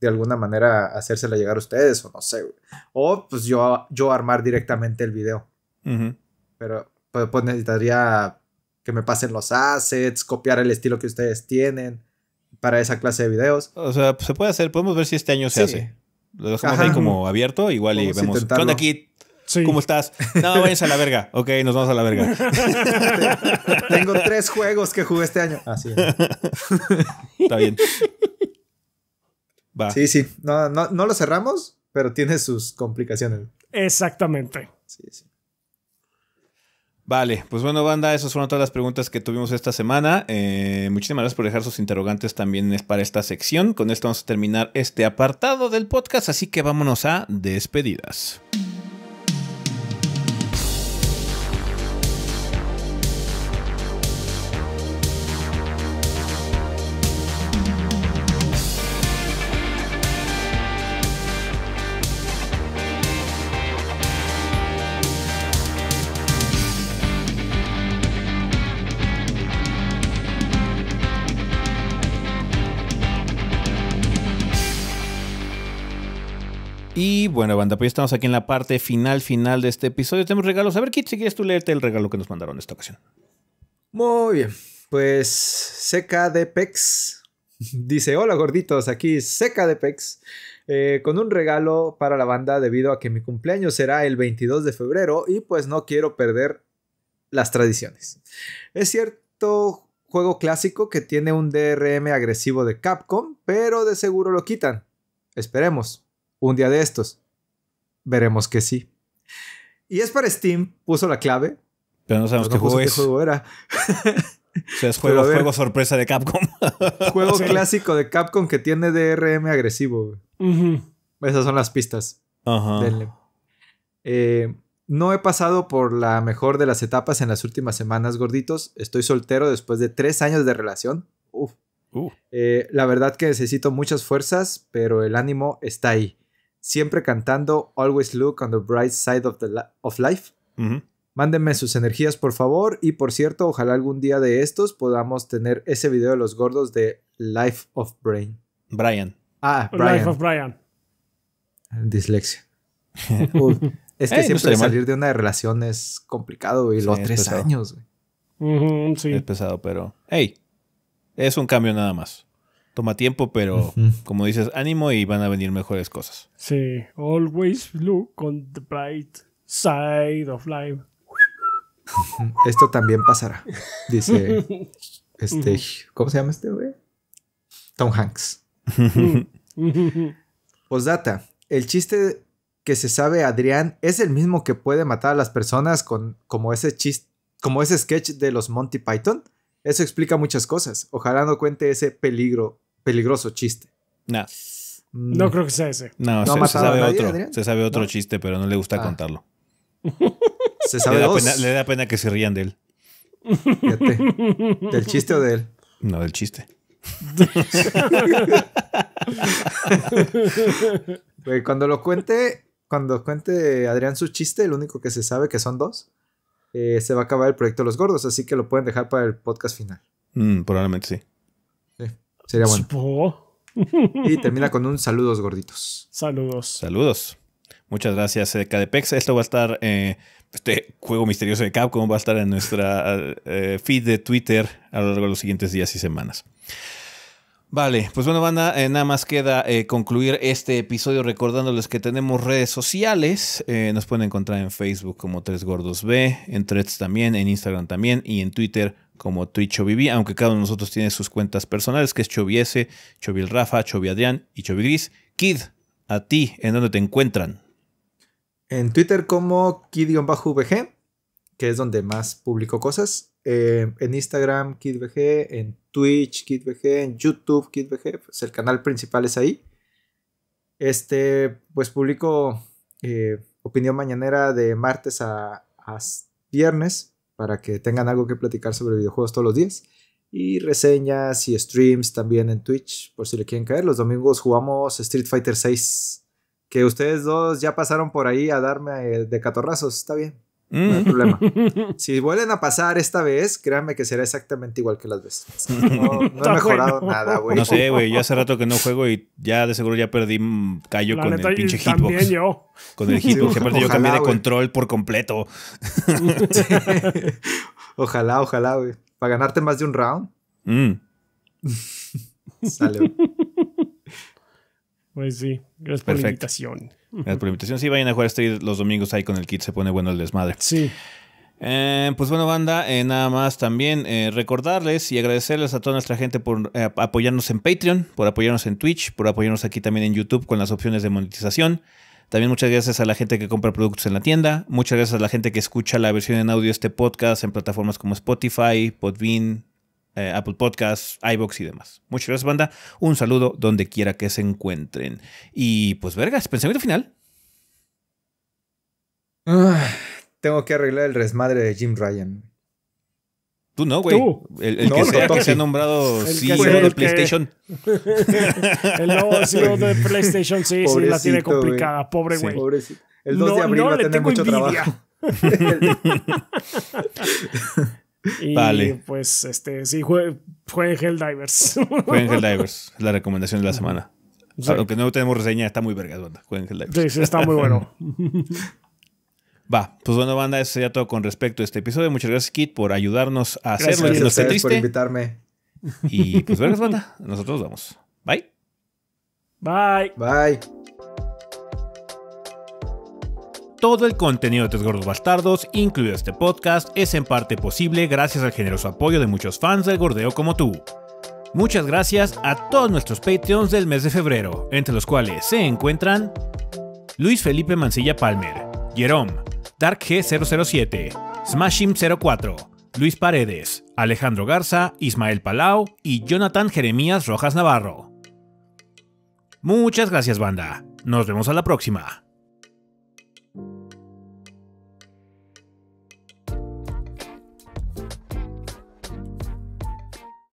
de alguna manera hacérsela llegar a ustedes o no sé. O pues yo, yo armar directamente el video. Pero pues, pues necesitaría que me pasen los assets, copiar el estilo que ustedes tienen para esa clase de videos. O sea, se puede hacer, podemos ver si este año se hace. Lo dejamos ahí como abierto, igual y vemos. ¿Cómo estás? No, váyanse a la verga. Ok, nos vamos a la verga. Tengo tres juegos que jugué este año. Así ah, es. Está bien. Sí, sí. no lo cerramos, pero tiene sus complicaciones. Exactamente. Sí, sí. Vale, pues bueno, banda, esas fueron todas las preguntas que tuvimos esta semana. Eh, muchísimas gracias por dejar sus interrogantes también para esta sección. Con esto vamos a terminar este apartado del podcast, así que vámonos a despedidas. Y bueno, banda, pues estamos aquí en la parte final, final de este episodio. Tenemos regalos. A ver, Kit, si quieres tú leerte el regalo que nos mandaron en esta ocasión. Muy bien. Pues Seca de Pex dice: Hola gorditos, aquí Seca de Pex. Eh, con un regalo para la banda debido a que mi cumpleaños será el 22 de febrero y pues no quiero perder las tradiciones. Es cierto juego clásico que tiene un DRM agresivo de Capcom, pero de seguro lo quitan. Esperemos un día de estos. Veremos que sí. Y es para Steam, puso la clave. Pero no sabemos qué, juego qué, era. O sea, es juego, sorpresa de Capcom. Juego clásico de Capcom que tiene DRM agresivo. Esas son las pistas. Ajá. Eh, no he pasado por la mejor de las etapas en las últimas semanas, gorditos. Estoy soltero después de tres años de relación. Uh. Eh, la verdad que necesito muchas fuerzas, pero el ánimo está ahí siempre cantando Always Look on the Bright Side of, the of Life. Mándenme sus energías, por favor. Y por cierto, ojalá algún día de estos podamos tener ese video de los gordos de Life of Brain. Brian. Ah, Brian. Life of Brian. Dislexia. es que eh, siempre salir de una relación es complicado, güey. Los tres años, Es pesado, pero. Hey, es un cambio nada más toma tiempo, pero como dices, ánimo y van a venir mejores cosas. Sí, always look on the bright side of life. Esto también pasará, dice este, ¿cómo se llama este güey? Tom Hanks. Posdata, el chiste que se sabe Adrián es el mismo que puede matar a las personas con como ese chiste, como ese sketch de los Monty Python. Eso explica muchas cosas. Ojalá no cuente ese peligro peligroso chiste. No. Mm. No creo que sea ese. No, se, sabe otro. Se sabe otro chiste, pero no le gusta ah. contarlo. Se sabe le da, Pena, le da pena que se rían de él. ¿Del chiste o de él? No, del chiste. cuando lo cuente, cuando cuente Adrián su chiste, el único que se sabe que son dos, eh, se va a acabar el proyecto Los Gordos, así que lo pueden dejar para el podcast final. Mm, probablemente sí. Sería bueno. Y termina con un saludos gorditos. Saludos. Saludos. Muchas gracias, KDPEX. Eh, Esto va a estar, eh, este juego misterioso de Capcom va a estar en nuestra eh, feed de Twitter a lo largo de los siguientes días y semanas. Vale, pues bueno, nada más queda concluir este episodio recordándoles que tenemos redes sociales. nos pueden encontrar en Facebook como Tres Gordos B, en Threads también, en Instagram también y en Twitter como Twitch Chovivi, aunque cada uno de nosotros tiene sus cuentas personales, que es Chovi S, Chovi Rafa, Adrián y Chovi Gris. Kid, a ti, ¿en dónde te encuentran? En Twitter como kid-vg, que es donde más publico cosas. Eh, en Instagram, kidvg, en Twitch, kidvg, en YouTube, kidvg. Pues el canal principal es ahí. Este, pues publico eh, opinión mañanera de martes a viernes para que tengan algo que platicar sobre videojuegos todos los días. Y reseñas y streams también en Twitch, por si le quieren caer. Los domingos jugamos Street Fighter 6. Que ustedes dos ya pasaron por ahí a darme eh, de catorrazos, está bien. No hay mm. problema. Si vuelven a pasar esta vez, créanme que será exactamente igual que las veces. No, no he mejorado nada, güey. No sé, güey. Yo hace rato que no juego y ya de seguro ya perdí mm, callo con el pinche hitbox. Con el hitbox. aparte, yo cambié de control por completo. Ojalá, ojalá, güey. Para ganarte más de un round. Mm. Sale. Pues sí. Gracias por la invitación. Gracias por la invitación. Sí, vayan a jugar Street los domingos ahí con el kit, se pone bueno el desmadre. Sí. Eh, pues bueno, banda, eh, nada más también eh, recordarles y agradecerles a toda nuestra gente por apoyarnos en Patreon, por apoyarnos en Twitch, por apoyarnos aquí también en YouTube con las opciones de monetización. También muchas gracias a la gente que compra productos en la tienda. Muchas gracias a la gente que escucha la versión en audio de este podcast en plataformas como Spotify, Podbean, eh, Apple Podcasts, iBox y demás. Muchas gracias, banda. Un saludo donde quiera que se encuentren. Y pues, vergas, pensamiento final. tengo que arreglar el resmadre de Jim Ryan. Tú no, güey. El, el que, sea, se ha nombrado CEO de PlayStation. el nuevo CEO de PlayStation, sí, sí, la tiene complicada. Pobre güey. Sí. El 2 de abril va a tener mucho trabajo. Y pues, este, sí, jueguen Helldivers. Jueguen Helldivers, es la recomendación de la semana. Aunque no tenemos reseña, está muy vergas, banda. Jueguen Helldivers. Sí, sí, está muy bueno. Va, pues bueno, banda, eso sería todo con respecto a este episodio. Muchas gracias, Kit, por ayudarnos a gracias, hacerlo. Gracias a ustedes por invitarme. Y pues vergas, banda. Nosotros vamos. Bye. Bye. Bye. Todo el contenido de Tres Gordos Bastardos, incluido este podcast, es en parte posible gracias al generoso apoyo de muchos fans del gordeo como tú. Muchas gracias a todos nuestros Patreons del mes de febrero, entre los cuales se encuentran Luis Felipe Mancilla Palmer, Jerome, Dark G007, Smashim04, Luis Paredes, Alejandro Garza, Ismael Palau y Jonathan Jeremías Rojas Navarro. Muchas gracias banda, nos vemos a la próxima.